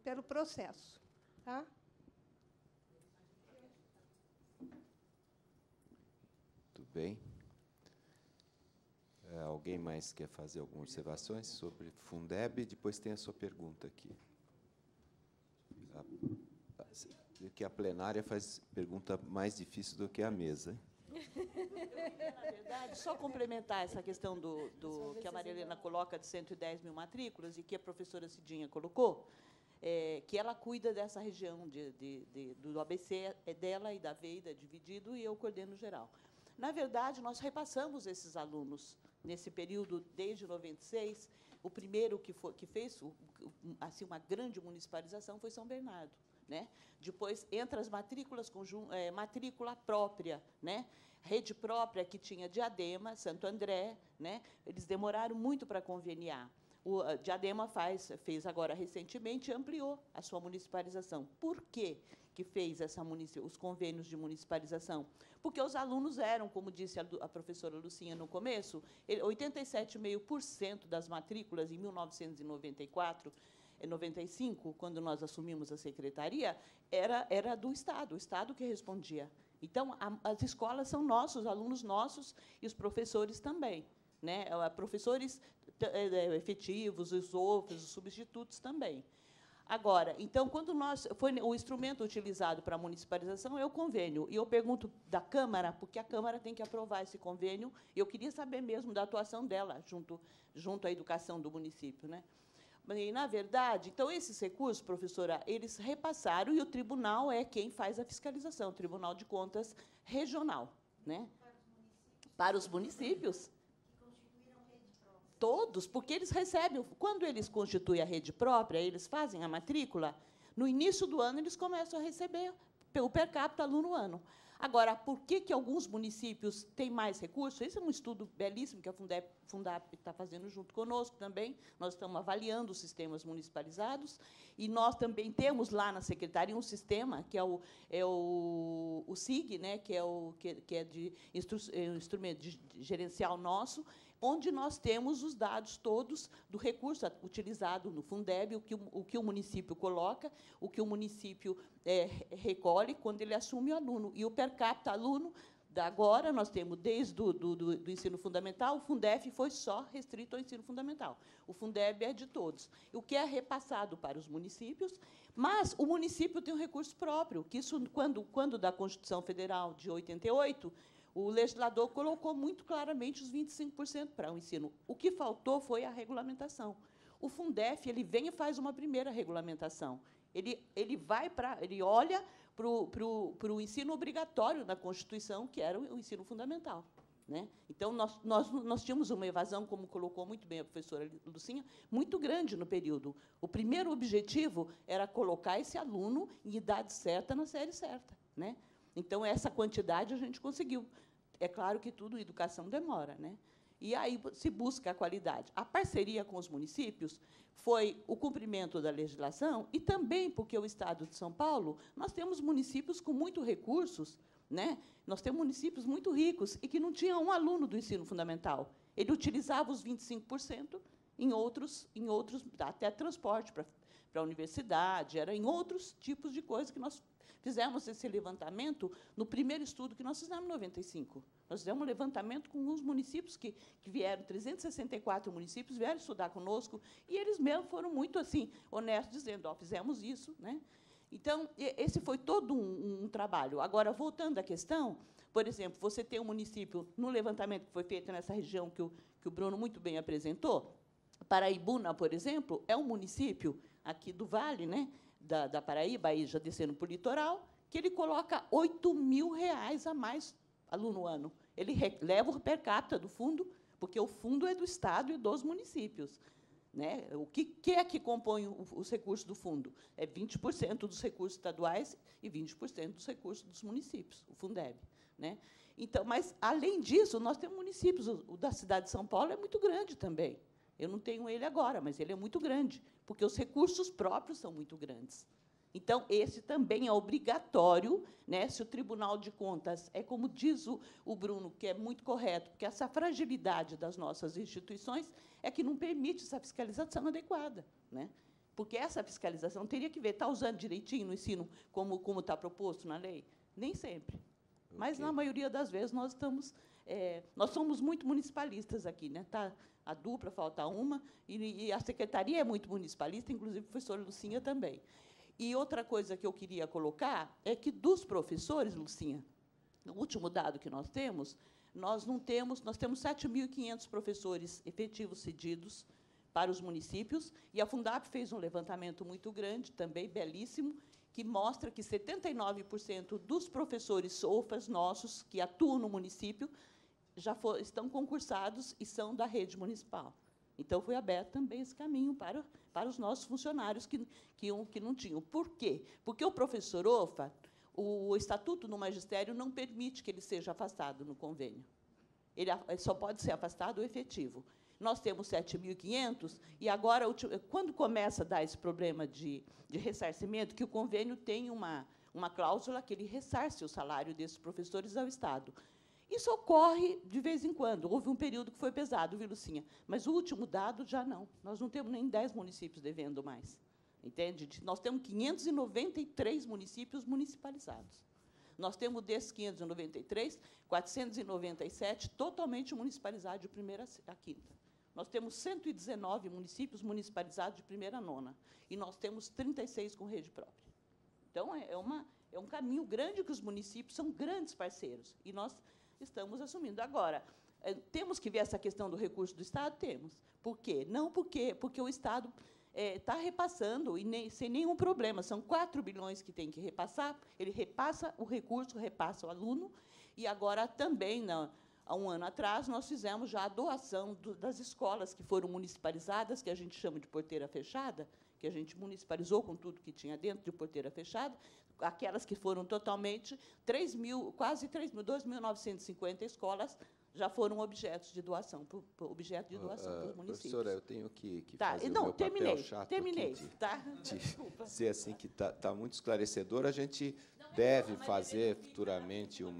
Speaker 8: Pelo processo. Pelo processo tá?
Speaker 1: bem. É, alguém mais quer fazer algumas observações sobre Fundeb? Depois tem a sua pergunta aqui. A, a, que a plenária faz pergunta mais difícil do que a mesa.
Speaker 7: Na verdade, só complementar essa questão do, do que a Marilena coloca de 110 mil matrículas e que a professora Cidinha colocou, é, que ela cuida dessa região de, de, de, do ABC é dela e da Veida dividido e eu coordeno geral. Na verdade, nós repassamos esses alunos nesse período desde 96. O primeiro que, foi, que fez assim uma grande municipalização foi São Bernardo. Né? Depois entra as matrículas é, matrícula própria, né? rede própria que tinha Diadema, Santo André, né? eles demoraram muito para conveniar. O Diadema faz, fez agora recentemente ampliou a sua municipalização. Por quê? que fez essa os convênios de municipalização, porque os alunos eram, como disse a, a professora Lucinha no começo, 87,5% das matrículas em 1994 95, eh, quando nós assumimos a secretaria, era, era do Estado, o Estado que respondia. Então, a, as escolas são nossos, alunos nossos e os professores também. Né? Eh, professores eh, efetivos, os outros, os substitutos também. Agora, então, quando nós foi o instrumento utilizado para a municipalização é o convênio. E eu pergunto da Câmara, porque a Câmara tem que aprovar esse convênio, e eu queria saber mesmo da atuação dela junto, junto à educação do município. Né? E, na verdade, então, esses recursos, professora, eles repassaram e o tribunal é quem faz a fiscalização, o Tribunal de Contas Regional. Né? Para os municípios Todos, porque eles recebem. Quando eles constituem a rede própria, eles fazem a matrícula, no início do ano eles começam a receber pelo per capita aluno ano. Agora, por que, que alguns municípios têm mais recursos? Esse é um estudo belíssimo que a Fundep, Fundap está fazendo junto conosco também. Nós estamos avaliando os sistemas municipalizados e nós também temos lá na secretaria um sistema que é o, é o, o SIG, né, que é o que, que é de instru, é um instrumento de, de gerencial nosso, onde nós temos os dados todos do recurso utilizado no Fundeb, o que o, o, que o município coloca, o que o município é, recolhe quando ele assume o aluno. E o per capita aluno agora nós temos desde do, do, do, ensino fundamental, o Fundef foi só restrito ao ensino fundamental. O Fundeb é de todos, o que é repassado para os municípios, mas o município tem um recurso próprio, que isso quando quando da Constituição Federal de 88 o legislador colocou muito claramente os 25% para o ensino. O que faltou foi a regulamentação. O Fundef ele vem e faz uma primeira regulamentação. Ele, ele vai para, ele olha para o, para, o, para o ensino obrigatório da Constituição, que era o ensino fundamental. Né? Então, nós, nós, nós tínhamos uma evasão, como colocou muito bem a professora Lucinha, muito grande no período. O primeiro objetivo era colocar esse aluno em idade certa, na série certa. Né? Então, essa quantidade a gente conseguiu é claro que tudo educação demora, né? E aí se busca a qualidade. A parceria com os municípios foi o cumprimento da legislação e também porque o Estado de São Paulo, nós temos municípios com muitos recursos, né? nós temos municípios muito ricos e que não tinham um aluno do ensino fundamental. Ele utilizava os 25% em outros, em outros até transporte para para a universidade, era em outros tipos de coisas que nós fizemos esse levantamento no primeiro estudo que nós fizemos em 95. Nós fizemos um levantamento com os municípios que, que vieram, 364 municípios vieram estudar conosco, e eles mesmos foram muito assim honestos, dizendo, ó, oh, fizemos isso. Né? Então, esse foi todo um, um trabalho. Agora, voltando à questão, por exemplo, você tem um município, no levantamento que foi feito nessa região que o, que o Bruno muito bem apresentou, Paraibuna, por exemplo, é um município aqui do Vale, né, da, da Paraíba, aí já descendo para o litoral, que ele coloca 8 mil reais a mais aluno ano. Ele leva o per capita do fundo, porque o fundo é do Estado e dos municípios. Né? O que, que é que compõe o, os recursos do fundo? É 20% dos recursos estaduais e 20% dos recursos dos municípios, o Fundeb. Né? Então, mas, além disso, nós temos municípios. O, o da cidade de São Paulo é muito grande também. Eu não tenho ele agora, mas ele é muito grande, porque os recursos próprios são muito grandes. Então, esse também é obrigatório, né? se o Tribunal de Contas, é como diz o, o, Bruno, que é muito correto, porque essa fragilidade das nossas instituições é que não permite essa fiscalização adequada. Né? Porque essa fiscalização teria que ver, está usando direitinho no ensino como está proposto na lei? Nem sempre.
Speaker 6: Okay. Mas, na
Speaker 7: maioria das vezes, nós estamos é, nós somos muito municipalistas aqui, né? Tá a dupla, falta uma, e, e a secretaria é muito municipalista, inclusive o professor Lucinha também. E outra coisa que eu queria colocar é que dos professores, Lucinha, no último dado que nós temos, nós não temos, nós temos 7.500 professores efetivos cedidos para os municípios, e a Fundap fez um levantamento muito grande, também belíssimo, que mostra que 79% dos professores sofas nossos que atuam no município já for, estão concursados e são da rede municipal. Então, foi aberto também esse caminho para, para os nossos funcionários que, que, que não tinham. Por quê? Porque o professor OFA, o estatuto no magistério não permite que ele seja afastado no convênio. Ele só pode ser afastado o efetivo. Nós temos 7.500, e agora, quando começa a dar esse problema de, de ressarcimento, que o convênio tem uma, uma cláusula que ele ressarce o salário desses professores ao Estado. Isso ocorre de vez em quando. Houve um período que foi pesado, viu, Lucinha? Mas o último dado já não. Nós não temos nem 10 municípios devendo mais. Entende? Nós temos 593 municípios municipalizados. Nós temos desses 593, 497 totalmente municipalizados de primeira a quinta. Nós temos 119 municípios municipalizados de primeira a nona. E nós temos 36 com rede própria. Então, é, é, uma, é um caminho grande que os municípios são grandes parceiros. E nós estamos assumindo. Agora, eh, temos que ver essa questão do recurso do Estado? Temos. Por quê? Não porque, porque o Estado está eh, é, repassando e nem, sem nenhum problema. São 4 bilhões que tem que repassar. Ele repassa o recurso, repassa o aluno. E agora também, não há um ano atrás, nós fizemos já a doação do, das escolas que foram municipalizadas, que a gente chama de porteira fechada, que a gente municipalizou com tudo que tinha dentro de porteira fechada aquelas que foram totalmente, 3 mil, quase 3 mil, 2.950 escolas já foram objetos de doação, objeto de doação uh, para os ah, municípios. Professora,
Speaker 1: eu tenho que, que tá. fazer não, o meu terminei, papel chato terminei, aqui de,
Speaker 7: tá? De, ser
Speaker 1: assim que está tá muito esclarecedor. A gente não, deve não, fazer não, futuramente um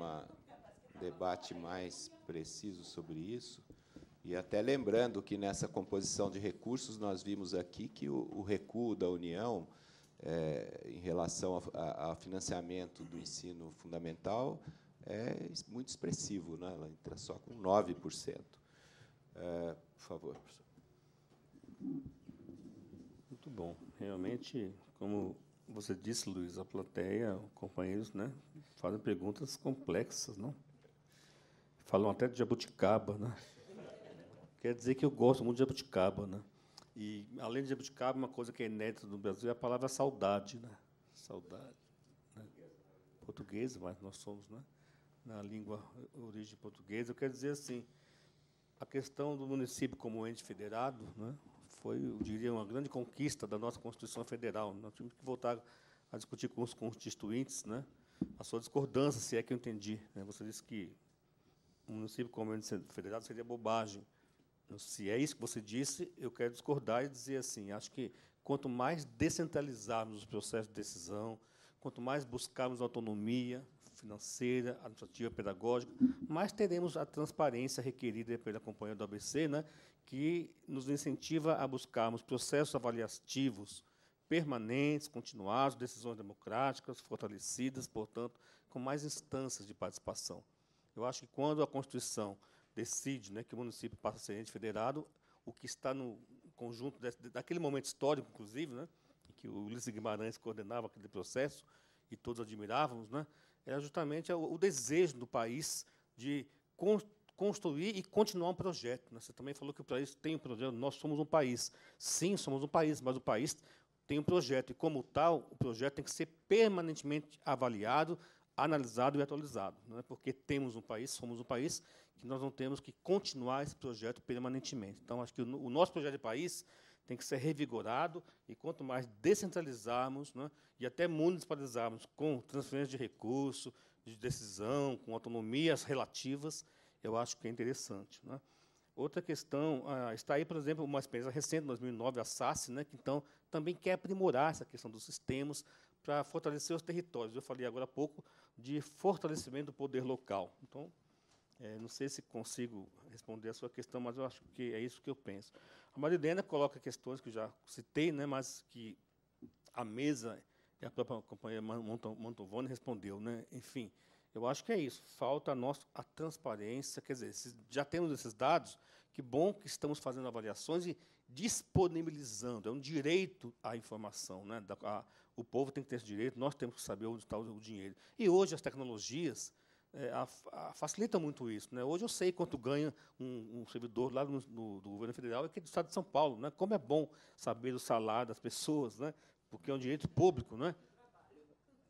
Speaker 1: debate mais preciso sobre isso. E até lembrando que nessa composição de recursos nós vimos aqui que o, o recuo da União é, em relação ao financiamento do ensino fundamental é muito expressivo, né? ela entra só com 9%. É, eh,
Speaker 5: por favor, professor. Muito bom. Realmente, como você disse, Luiz, a plateia, companheiros, né, fazem perguntas complexas, não? Falam até de jabuticaba, né? Quer dizer que eu gosto muito de jabuticaba, né? E, além de jabuticaba, uma coisa que é inédita no Brasil é a palavra saudade. Né? Saudade. Né? Portuguesa, mas nós somos né? na língua origem portuguesa. Eu quero dizer assim, a questão do município como ente federado né, foi, eu diria, uma grande conquista da nossa Constituição Federal. Nós tivemos que voltar a discutir com os constituintes né, a sua discordância, se é que eu entendi. Né? Você disse que o município como ente federado seria bobagem. Se é isso que você disse, eu quero discordar e dizer assim: acho que quanto mais descentralizarmos os processos de decisão, quanto mais buscarmos autonomia financeira, administrativa, pedagógica, mais teremos a transparência requerida pela companhia do ABC, né, que nos incentiva a buscarmos processos avaliativos permanentes, continuados, decisões democráticas, fortalecidas, portanto, com mais instâncias de participação. Eu acho que quando a Constituição decide né, que o município passa a ser ente federado, o que está no conjunto desse, daquele momento histórico, inclusive, né, em que o Ulisses Guimarães coordenava aquele processo e todos admirávamos, né, era justamente o, o desejo do país de con construir e continuar um projeto. Né. Você também falou que o país tem um projeto, nós somos um país. Sim, somos um país, mas o país tem um projeto, e como tal, o projeto tem que ser permanentemente avaliado, analisado e atualizado. Não é porque temos um país, somos um país, que nós não temos que continuar esse projeto permanentemente. Então, acho que o, o nosso projeto de país tem que ser revigorado e quanto mais descentralizarmos é e até municipalizarmos com transferência de recurso, de decisão, com autonomias relativas, eu acho que é interessante. É? Outra questão, ah, está aí, por exemplo, uma experiência recente, em 2009, a SAS, né, que então também quer aprimorar essa questão dos sistemas, para fortalecer os territórios. Eu falei agora há pouco de fortalecimento do poder local. Então, é, não sei se consigo responder a sua questão, mas eu acho que é isso que eu penso. A Marilena coloca questões que eu já citei, né, mas que a mesa e a própria companheira Montovone respondeu. Né? Enfim, eu acho que é isso. Falta a, nossa, a transparência. Quer dizer, se já temos esses dados, que bom que estamos fazendo avaliações e disponibilizando. É um direito à informação, né? Da, a, o povo tem que ter esse direito, nós temos que saber onde está o dinheiro. E hoje as tecnologias é, a, a facilitam muito isso. Né? Hoje eu sei quanto ganha um, um servidor lá no, no, do governo federal e aqui do Estado de São Paulo. Né? Como é bom saber o salário das pessoas, né? porque é um direito público. Né?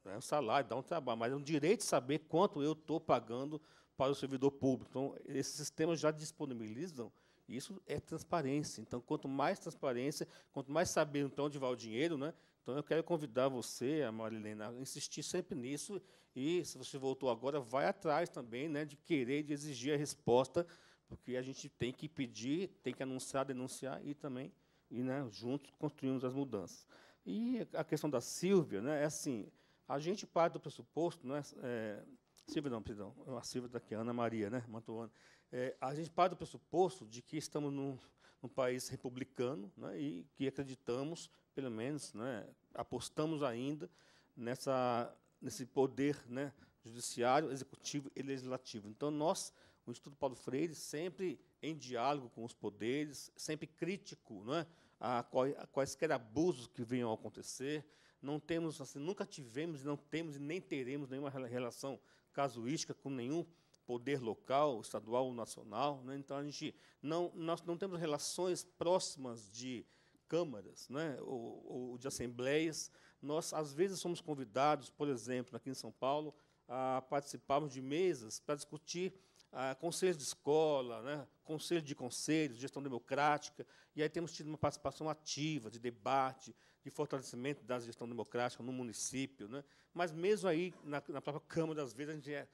Speaker 5: É um salário, dá um trabalho, mas é um direito saber quanto eu estou pagando para o servidor público. Então, esses sistemas já disponibilizam isso é transparência. Então, quanto mais transparência, quanto mais saber então, onde vai o dinheiro, né, então, eu quero convidar você, a Marilena, a insistir sempre nisso e, se você voltou agora, vai atrás também né, de querer, de exigir a resposta, porque a gente tem que pedir, tem que anunciar, denunciar e também, e, né, juntos, construímos as mudanças. E a questão da Silvia né, é assim, a gente parte do pressuposto, né, é, Silvia não, perdão, a Silvia daqui, a Ana Maria, né, Mantuana, é, a gente parte do pressuposto de que estamos num num país republicano, né, e que acreditamos, pelo menos, né, apostamos ainda nessa, nesse poder né, judiciário, executivo e legislativo. Então, nós, o Instituto Paulo Freire, sempre em diálogo com os poderes, sempre crítico né, a, a quaisquer abusos que venham a acontecer, não temos, assim, nunca tivemos, não temos e nem teremos nenhuma relação casuística com nenhum poder local, estadual ou nacional. Né? Então, a gente não, nós não temos relações próximas de câmaras né? ou, ou de assembleias. Nós, às vezes, somos convidados, por exemplo, aqui em São Paulo, a participarmos de mesas para discutir ah, conselhos de escola, né, conselho de conselhos, gestão democrática, e aí temos tido uma participação ativa de debate, de fortalecimento da gestão democrática no município. Né, mas mesmo aí, na, na própria Câmara, às vezes, a gente é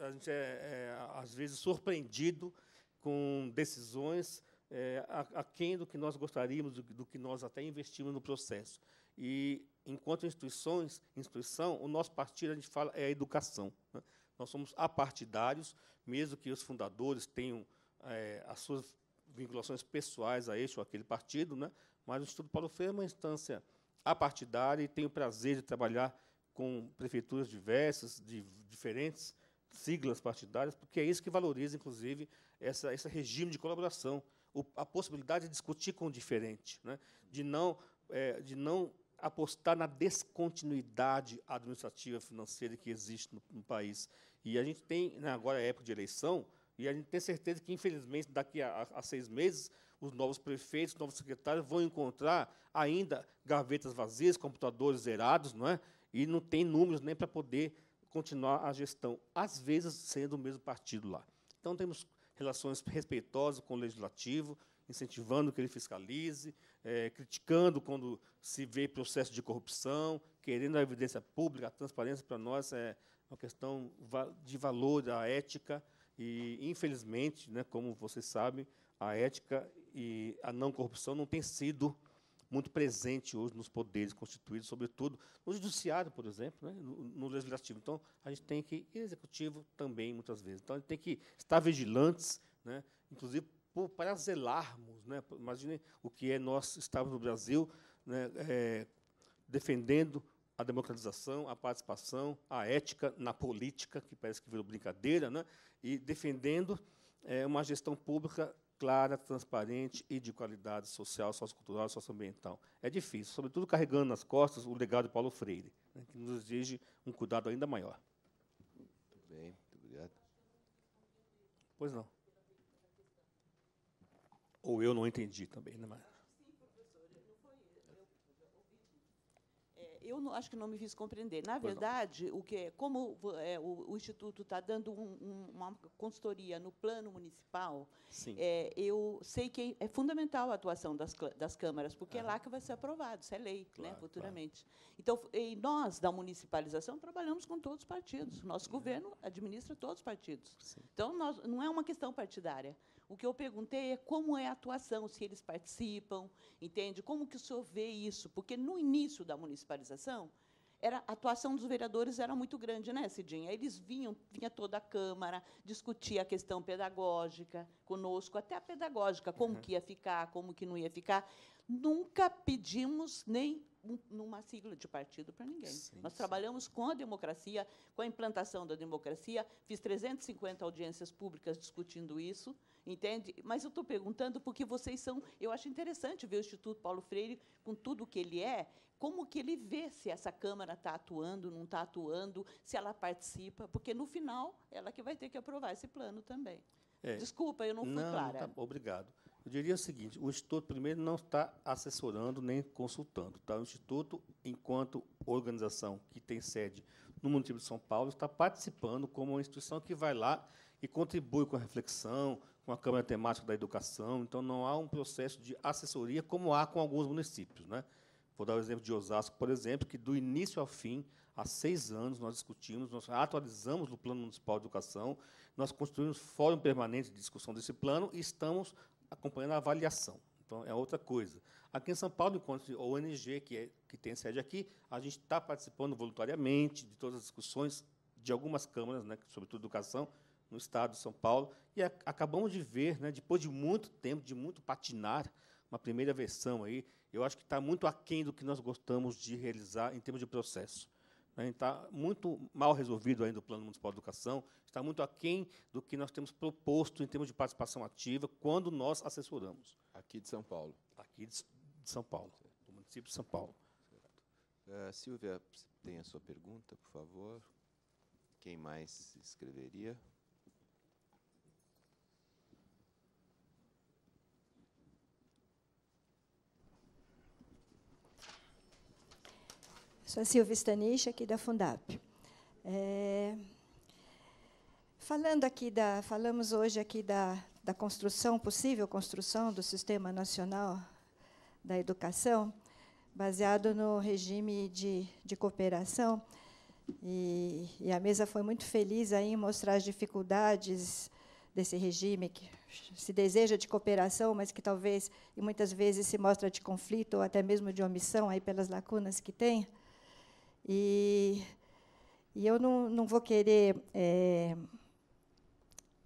Speaker 5: a gente é, é, às vezes, surpreendido com decisões é, aquém do que nós gostaríamos, do, do que nós até investimos no processo. E, enquanto instituições, instituição, o nosso partido, a gente fala, é a educação. Né? Nós somos apartidários, mesmo que os fundadores tenham é, as suas vinculações pessoais a este ou aquele partido, né? mas o Instituto Paulo Freire é uma instância apartidária e tenho o prazer de trabalhar com prefeituras diversas, de diferentes siglas partidárias, porque é isso que valoriza, inclusive, essa, esse regime de colaboração, o, a possibilidade de discutir com o diferente, né? de, não, é, de não apostar na descontinuidade administrativa financeira que existe no, no país. E a gente tem, né, agora é época de eleição, e a gente tem certeza que, infelizmente, daqui a, a, seis meses, os novos prefeitos, os novos secretários vão encontrar ainda gavetas vazias, computadores zerados, não é? e não tem números nem para poder continuar a gestão, às vezes sendo o mesmo partido lá. Então, temos relações respeitosas com o legislativo, incentivando que ele fiscalize, é, criticando quando se vê processo de corrupção, querendo a evidência pública, a transparência para nós é uma questão de valor da ética e, infelizmente, né, como vocês sabem, a ética e a não corrupção não tem sido muito presente hoje nos poderes constituídos, sobretudo no judiciário, por exemplo, né, no, no, legislativo. Então, a gente tem que, e executivo também, muitas vezes. Então, a gente tem que estar vigilantes, né, inclusive por, para zelarmos. Né, imagine o que é nós estarmos no Brasil né, é, defendendo a democratização, a participação, a ética na política, que parece que virou brincadeira, né, e defendendo é, uma gestão pública clara, transparente e de qualidade social, sociocultural e socioambiental. É difícil, sobretudo carregando nas costas o legado de Paulo Freire, né, que nos exige um cuidado ainda maior.
Speaker 1: Muito bem, muito
Speaker 5: obrigado. Pois não. Ou eu não entendi também, né, mas...
Speaker 7: eu não, acho que não me fiz compreender. Na verdade, o que é, como é, o, o, Instituto está dando um, um, uma consultoria no plano municipal, é, eu sei que é fundamental a atuação das, das câmaras, porque ah. é lá que vai ser aprovado, isso é lei, né, claro, né, futuramente. Claro. Então, nós, da municipalização, trabalhamos com todos os partidos. Nosso uhum. governo administra todos os partidos. Sim. Então, nós, não é uma questão partidária. O que eu perguntei é como é a atuação, se eles participam, entende? Como que o senhor vê isso? Porque no início da municipalização, era, a atuação dos vereadores era muito grande, né, Cidinha? Eles vinham, vinha toda a Câmara, discutia a questão pedagógica conosco, até a pedagógica, como uhum. que ia ficar, como que não ia ficar nunca pedimos nem numa sigla de partido para ninguém. Sim, Nós sim. trabalhamos com a democracia, com a implantação da democracia. Fiz 350 audiências públicas discutindo isso, entende? Mas eu estou perguntando porque vocês são. Eu acho interessante ver o Instituto Paulo Freire com tudo o que ele é, como que ele vê se essa Câmara está atuando, não está atuando, se ela participa, porque no final ela que vai ter que aprovar esse plano também.
Speaker 5: É, Desculpa, eu não fui não, clara. Tá, obrigado. Eu diria o seguinte: o Instituto, primeiro, não está assessorando nem consultando. Tá? O Instituto, enquanto organização que tem sede no município de São Paulo, está participando como uma instituição que vai lá e contribui com a reflexão, com a Câmara Temática da Educação. Então, não há um processo de assessoria como há com alguns municípios. Né? Vou dar o exemplo de Osasco, por exemplo, que do início ao fim, há seis anos, nós discutimos, nós atualizamos o Plano Municipal de Educação, nós construímos fórum permanente de discussão desse plano e estamos acompanhando a avaliação. Então, é outra coisa. Aqui em São Paulo, enquanto ONG, que, é, que tem sede aqui, a gente está participando voluntariamente de todas as discussões de algumas câmaras, né, sobretudo educação, no estado de São Paulo. E a, acabamos de ver, né, depois de muito tempo, de muito patinar, uma primeira versão aí. Eu acho que está muito aquém do que nós gostamos de realizar em termos de processo está né, muito mal resolvido ainda o Plano Municipal de Educação, está muito aquém do que nós temos proposto em termos de participação ativa quando nós assessoramos. Aqui de São Paulo. Aqui de, São Paulo, do município de São Paulo.
Speaker 1: Uh, Silvia, tem a sua pergunta, por favor. Quem mais se inscreveria?
Speaker 8: Sou a Silvia Stanisch, aqui da Fundap. É, falando aqui da, falamos hoje aqui da, da construção possível construção do sistema nacional da educação baseado no regime de, de cooperação e, e, a mesa foi muito feliz aí em mostrar as dificuldades desse regime que se deseja de cooperação, mas que talvez e muitas vezes se mostra de conflito ou até mesmo de omissão aí pelas lacunas que tem. E, e eu não, não vou querer é,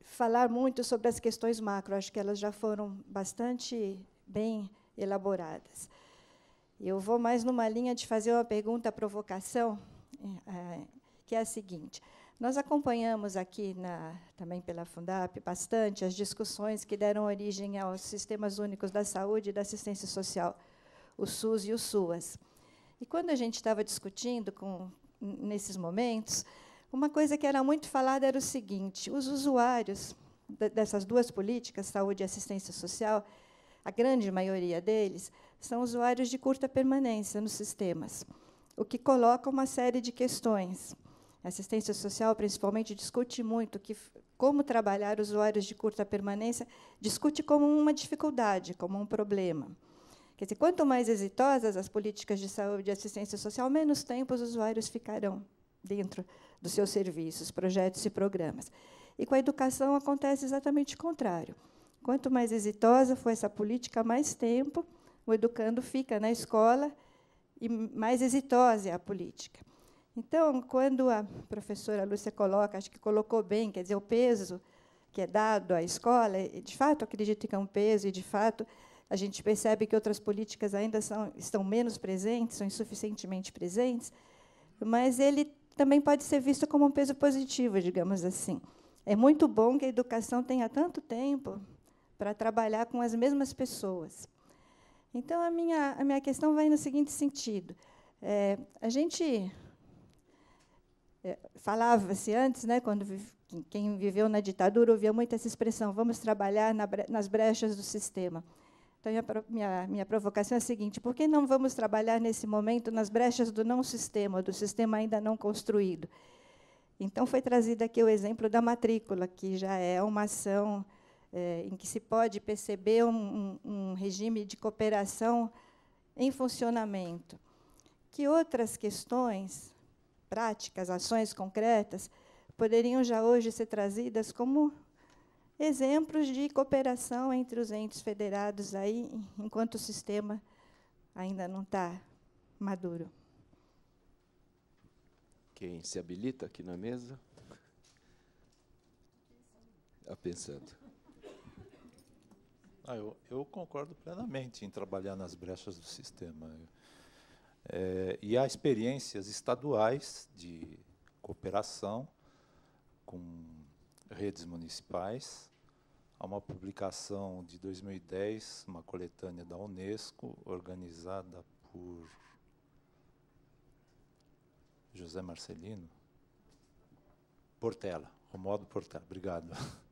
Speaker 8: falar muito sobre as questões macro, acho que elas já foram bastante bem elaboradas. Eu vou mais numa linha de fazer uma pergunta provocação, é, é, que é a seguinte. Nós acompanhamos aqui, na, também pela Fundap, bastante as discussões que deram origem aos sistemas únicos da saúde e da assistência social, o SUS e o SUAS. E quando a gente estava discutindo com, nesses momentos, uma coisa que era muito falada era o seguinte: os usuários dessas duas políticas, saúde e assistência social, a grande maioria deles são usuários de curta permanência nos sistemas, o que coloca uma série de questões. A assistência social, principalmente, discute muito que, como trabalhar usuários de curta permanência, discute como uma dificuldade, como um problema. Quer dizer, quanto mais exitosas as políticas de saúde e assistência social, menos tempo os usuários ficarão dentro dos seus serviços, projetos e programas. E com a educação acontece exatamente o contrário. Quanto mais exitosa for essa política, mais tempo o educando fica na escola e mais exitosa é a política. Então, quando a professora Lúcia coloca, acho que colocou bem, quer dizer, o peso que é dado à escola, de fato acredito que é um peso e de fato a gente percebe que outras políticas ainda são, estão menos presentes, são insuficientemente presentes, mas ele também pode ser visto como um peso positivo, digamos assim. É muito bom que a educação tenha tanto tempo para trabalhar com as mesmas pessoas. Então, a minha, a minha questão vai no seguinte sentido. É, a gente é, falava-se antes, né, quando quem viveu na ditadura ouvia muito essa expressão, vamos trabalhar na, nas brechas do sistema. Então, minha, minha, minha provocação é a seguinte: por que não vamos trabalhar nesse momento nas brechas do não sistema, do sistema ainda não construído? Então, foi trazido aqui o exemplo da matrícula, que já é uma ação é, em que se pode perceber um, um regime de cooperação em funcionamento. Que outras questões, práticas, ações concretas poderiam já hoje ser trazidas como exemplos de cooperação entre os entes federados aí, enquanto o sistema ainda não está maduro.
Speaker 1: Quem se habilita aqui na mesa? Está pensando. Ah, eu, eu,
Speaker 2: concordo plenamente em trabalhar nas brechas do sistema. É, e há experiências estaduais de cooperação com redes municipais. Há uma publicação de 2010, uma coletânea da Unesco, organizada por José Marcelino Portela, Romualdo Portela, obrigado.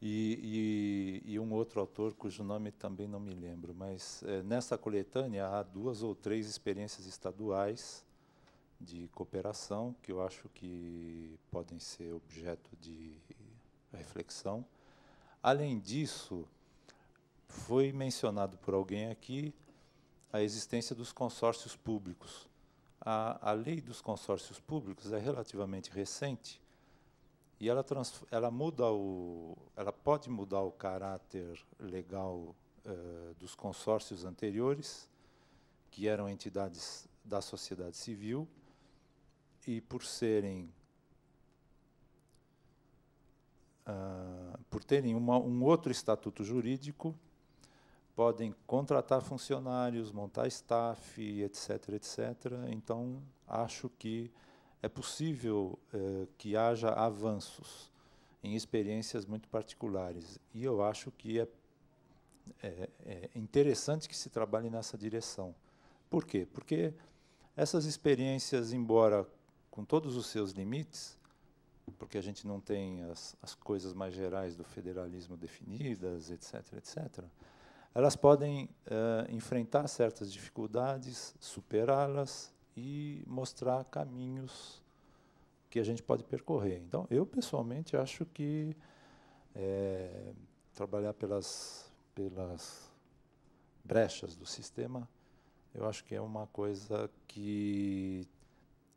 Speaker 2: E, e, e, um outro autor cujo nome também não me lembro, mas é, nessa coletânea há duas ou três experiências estaduais de cooperação, que eu acho que podem ser objeto de reflexão. Além disso, foi mencionado por alguém aqui a existência dos consórcios públicos. A, a lei dos consórcios públicos é relativamente recente e ela, trans, ela muda o, ela pode mudar o caráter legal eh, dos consórcios anteriores, que eram entidades da sociedade civil, e por serem Uh, por terem uma, um outro estatuto jurídico, podem contratar funcionários, montar staff, etc., etc. Então, acho que é possível uh, que haja avanços em experiências muito particulares. E eu acho que é, é, é interessante que se trabalhe nessa direção. Por quê? Porque essas experiências, embora com todos os seus limites, porque a gente não tem as, as coisas mais gerais do federalismo definidas, etc., etc., elas podem uh, enfrentar certas dificuldades, superá-las e mostrar caminhos que a gente pode percorrer. Então, eu pessoalmente acho que é, trabalhar pelas, pelas brechas do sistema, eu acho que é uma coisa que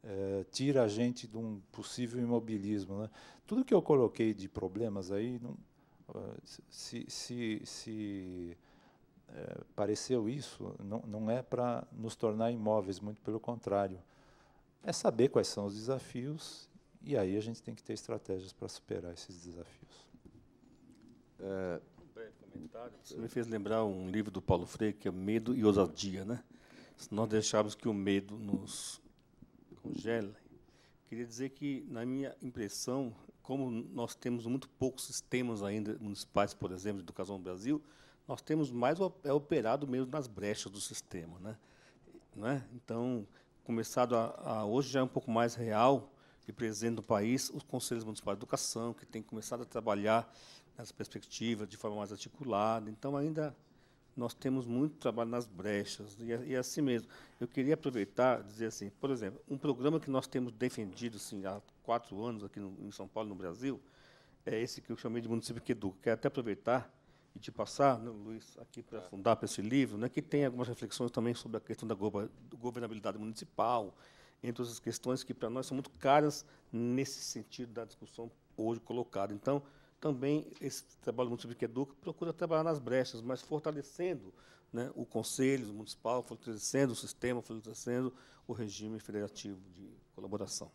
Speaker 2: é, tira a gente de um possível imobilismo. Né? Tudo que eu coloquei de problemas aí, não, eh, se, se, se é, pareceu isso, não, não é para nos tornar imóveis, muito pelo contrário. É saber quais são os desafios e aí a gente tem que ter estratégias para superar esses desafios.
Speaker 5: É, você me fez lembrar um livro do Paulo Freire que é Medo e Ousadia, né? Se nós deixarmos que o medo nos congela. Queria dizer que, na minha impressão, como nós temos muito poucos sistemas ainda municipais, por exemplo, de educação no Brasil, nós temos mais é operado mesmo nas brechas do sistema, né? É? Então, começado a, a, hoje já é um pouco mais real e presente no país os conselhos municipais de educação que têm começado a trabalhar nessa perspectiva de forma mais articulada. Então, ainda nós temos muito trabalho nas brechas, e, e assim mesmo. Eu queria aproveitar dizer assim, por exemplo, um programa que nós temos defendido assim, há quatro anos aqui no, em São Paulo, no Brasil, é esse que eu chamei de município que educa. Quero até aproveitar e te passar, né, Luiz, aqui para fundar para esse livro, né, que tem algumas reflexões também sobre a questão da governabilidade municipal, entre outras questões que para nós são muito caras nesse sentido da discussão hoje colocada. Então, também esse trabalho do que educa procura trabalhar nas brechas, mas fortalecendo né, o conselho municipal, fortalecendo o sistema, fortalecendo o regime federativo de colaboração.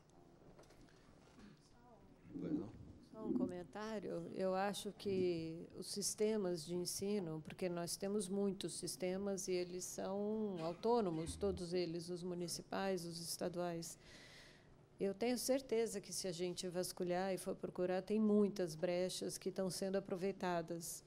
Speaker 3: Só um comentário. Eu acho que os sistemas de ensino, porque nós temos muitos sistemas e eles são autônomos, todos eles, os municipais, os estaduais. Eu tenho certeza que se a gente vasculhar e for procurar, tem muitas brechas que estão sendo aproveitadas.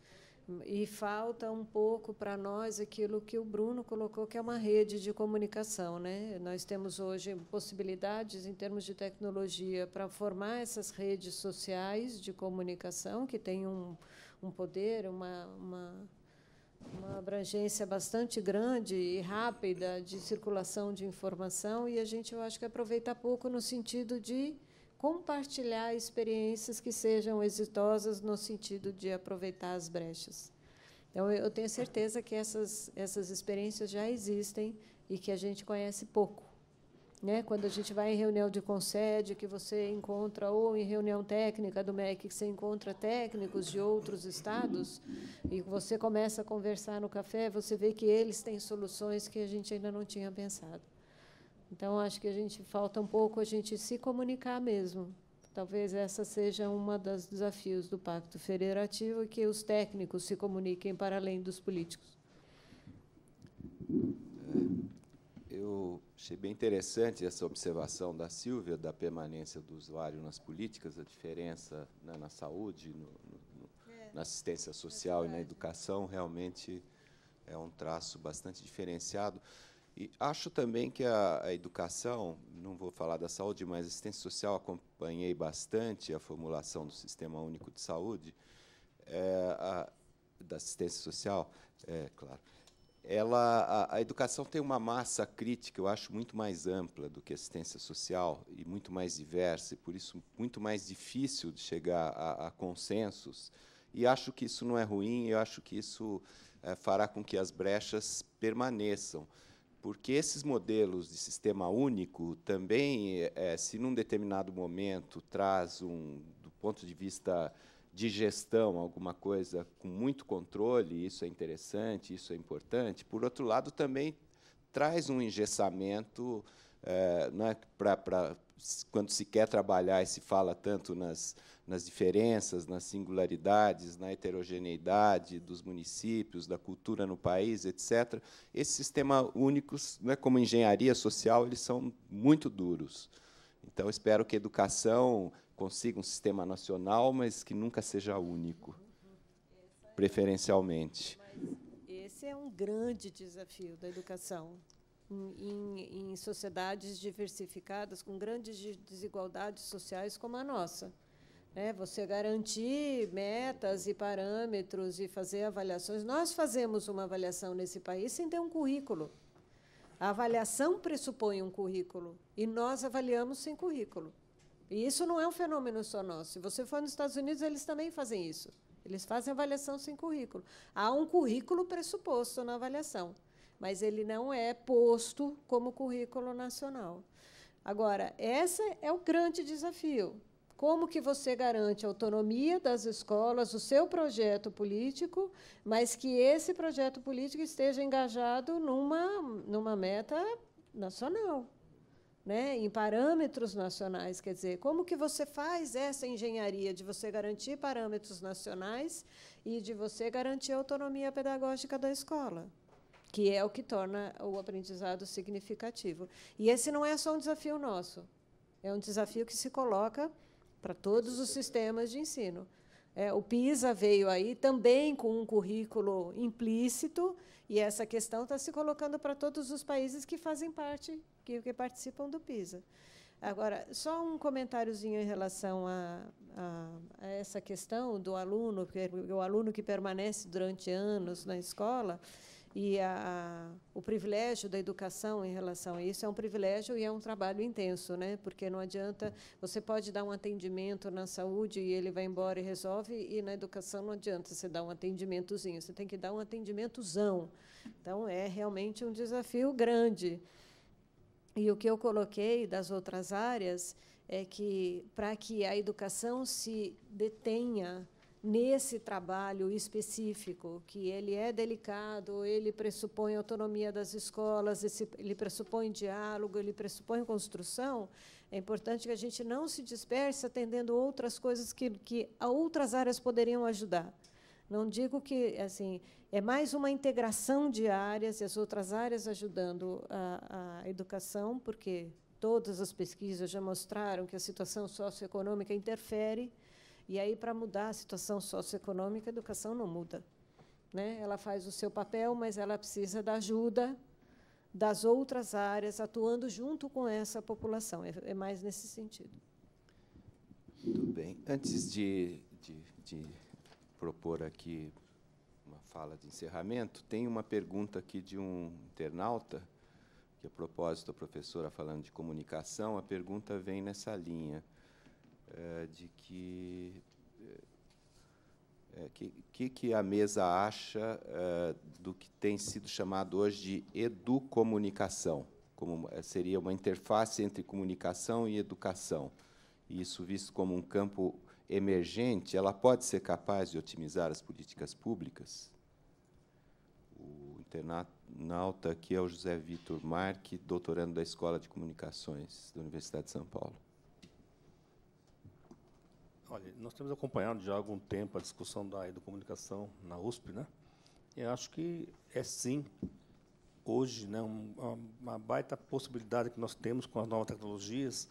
Speaker 3: E falta um pouco para nós aquilo que o Bruno colocou, que é uma rede de comunicação. Né? Nós temos hoje possibilidades em termos de tecnologia para formar essas redes sociais de comunicação, que têm um, um poder, uma, uma uma abrangência bastante grande e rápida de circulação de informação e a gente, eu acho que aproveita pouco no sentido de compartilhar experiências que sejam exitosas no sentido de aproveitar as brechas. Então, eu tenho certeza que essas, essas experiências já existem e que a gente conhece pouco. Né? Quando a gente vai em reunião de concede, que você encontra, ou em reunião técnica do MEC, que você encontra técnicos de outros estados, e você começa a conversar no café, você vê que eles têm soluções que a gente ainda não tinha pensado. Então, acho que a gente falta um pouco a gente se comunicar mesmo. Talvez essa seja uma dos desafios do Pacto Federativo, que os técnicos se comuniquem para além dos políticos.
Speaker 1: É, eu achei bem interessante essa observação da Silvia, da permanência do usuário nas políticas, a diferença né, na saúde, no, no, é, na assistência social é e na educação, realmente é um traço bastante diferenciado. E acho também que a, a, educação, não vou falar da saúde, mas assistência social acompanhei bastante a formulação do Sistema Único de Saúde, é, a, da assistência social, é claro ela, a, a, educação tem uma massa crítica, eu acho, muito mais ampla do que assistência social e muito mais diversa, e por isso muito mais difícil de chegar a, a consensos. E acho que isso não é ruim, eu acho que isso é, fará com que as brechas permaneçam. Porque esses modelos de sistema único também, é, se num determinado momento traz, um, do ponto de vista de gestão, alguma coisa com muito controle, isso é interessante, isso é importante. Por outro lado, também traz um engessamento é, né, para quando se quer trabalhar e se fala tanto nas, nas diferenças, nas singularidades, na heterogeneidade dos municípios, da cultura no país, etc. Esses sistemas únicos, né, como engenharia social, eles são muito duros. Então, espero que a educação consiga um sistema nacional, mas que nunca seja único, preferencialmente.
Speaker 3: Esse é um grande desafio da educação. Em, em, sociedades diversificadas, com grandes desigualdades sociais como a nossa. É, você garantir metas e parâmetros e fazer avaliações. Nós fazemos uma avaliação nesse país sem ter um currículo. A avaliação pressupõe um currículo e nós avaliamos sem currículo. E isso não é um fenômeno só nosso. Se você for nos Estados Unidos, eles também fazem isso. Eles fazem avaliação sem currículo. Há um currículo pressuposto na avaliação, mas ele não é posto como currículo nacional. Agora, esse é o grande desafio como que você garante a autonomia das escolas, o seu projeto político, mas que esse projeto político esteja engajado numa, numa meta nacional, né? em parâmetros nacionais. Quer dizer, como que você faz essa engenharia de você garantir parâmetros nacionais e de você garantir a autonomia pedagógica da escola? que é o que torna o aprendizado significativo. E esse não é só um desafio nosso, é um desafio que se coloca para todos os sistemas de ensino. É, o PISA veio aí também com um currículo implícito, e essa questão está se colocando para todos os países que fazem parte, que, que participam do PISA. Agora, só um comentáriozinho em relação a, a, a, essa questão do aluno, é o aluno que permanece durante anos na escola. E a, o privilégio da educação em relação a isso é um privilégio e é um trabalho intenso, né? porque não adianta, você pode dar um atendimento na saúde e ele vai embora e resolve, e na educação não adianta você dar um atendimentozinho, você tem que dar um atendimentozão. Então, é realmente um desafio grande. E o que eu coloquei das outras áreas é que, para que a educação se detenha, nesse trabalho específico, que ele é delicado, ele pressupõe autonomia das escolas, ele pressupõe diálogo, ele pressupõe construção, é importante que a gente não se disperse atendendo outras coisas que, que outras áreas poderiam ajudar. Não digo que assim é mais uma integração de áreas e as outras áreas ajudando a, a educação, porque todas as pesquisas já mostraram que a situação socioeconômica interfere e aí, para mudar a situação socioeconômica, a educação não muda. Né? Ela faz o seu papel, mas ela precisa da ajuda das outras áreas atuando junto com essa população. É, é mais nesse sentido.
Speaker 1: Muito bem. Antes de, de, de propor aqui uma fala de encerramento, tem uma pergunta aqui de um internauta, que a propósito, a professora falando de comunicação, a pergunta vem nessa linha é, de que é, que, que a mesa acha é, do que tem sido chamado hoje de educomunicação, como seria uma interface entre comunicação e educação. E isso visto como um campo emergente, ela pode ser capaz de otimizar as políticas públicas? O internauta aqui é o José Vitor Marque, doutorando da Escola de Comunicações da Universidade de São Paulo.
Speaker 5: Olha, nós temos acompanhado já há algum tempo a discussão da educomunicação na USP, né? E acho que é sim hoje, né, uma, uma baita possibilidade que nós temos com as novas tecnologias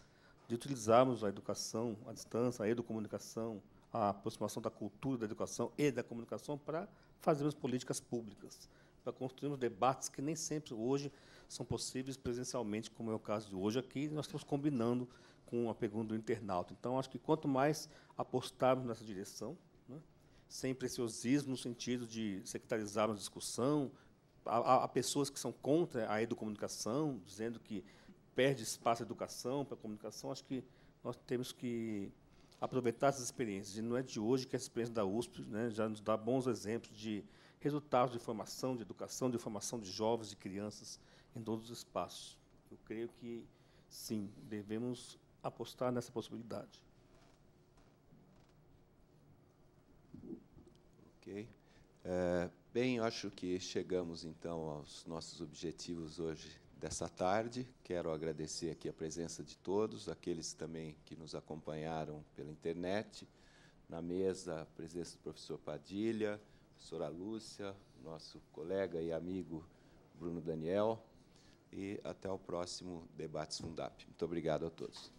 Speaker 5: de utilizarmos a educação à distância, a educomunicação, a aproximação da cultura da educação e da comunicação para fazermos políticas públicas, para construirmos debates que nem sempre hoje são possíveis presencialmente, como é o caso de hoje aqui. Nós estamos combinando com a pergunta do internauta. Então, acho que quanto mais apostarmos nessa direção, né, sem preciosismo no sentido de sectarizarmos a discussão, há, há, pessoas que são contra a educomunicação, dizendo que perde espaço a educação para a comunicação, acho que nós temos que aproveitar essas experiências. E não é de hoje que a experiência da USP né, já nos dá bons exemplos de resultados de formação, de educação, de formação de jovens, de crianças em todos os espaços. Eu creio que, sim, devemos apostar nessa possibilidade.
Speaker 1: Ok. É, bem, acho que chegamos então aos nossos objetivos hoje dessa tarde. Quero agradecer aqui a presença de todos, aqueles também que nos acompanharam pela internet. Na mesa, a presença do professor Padilha, professora Lúcia, nosso colega e amigo Bruno Daniel, e até o próximo Debates Fundap. Muito obrigado a todos.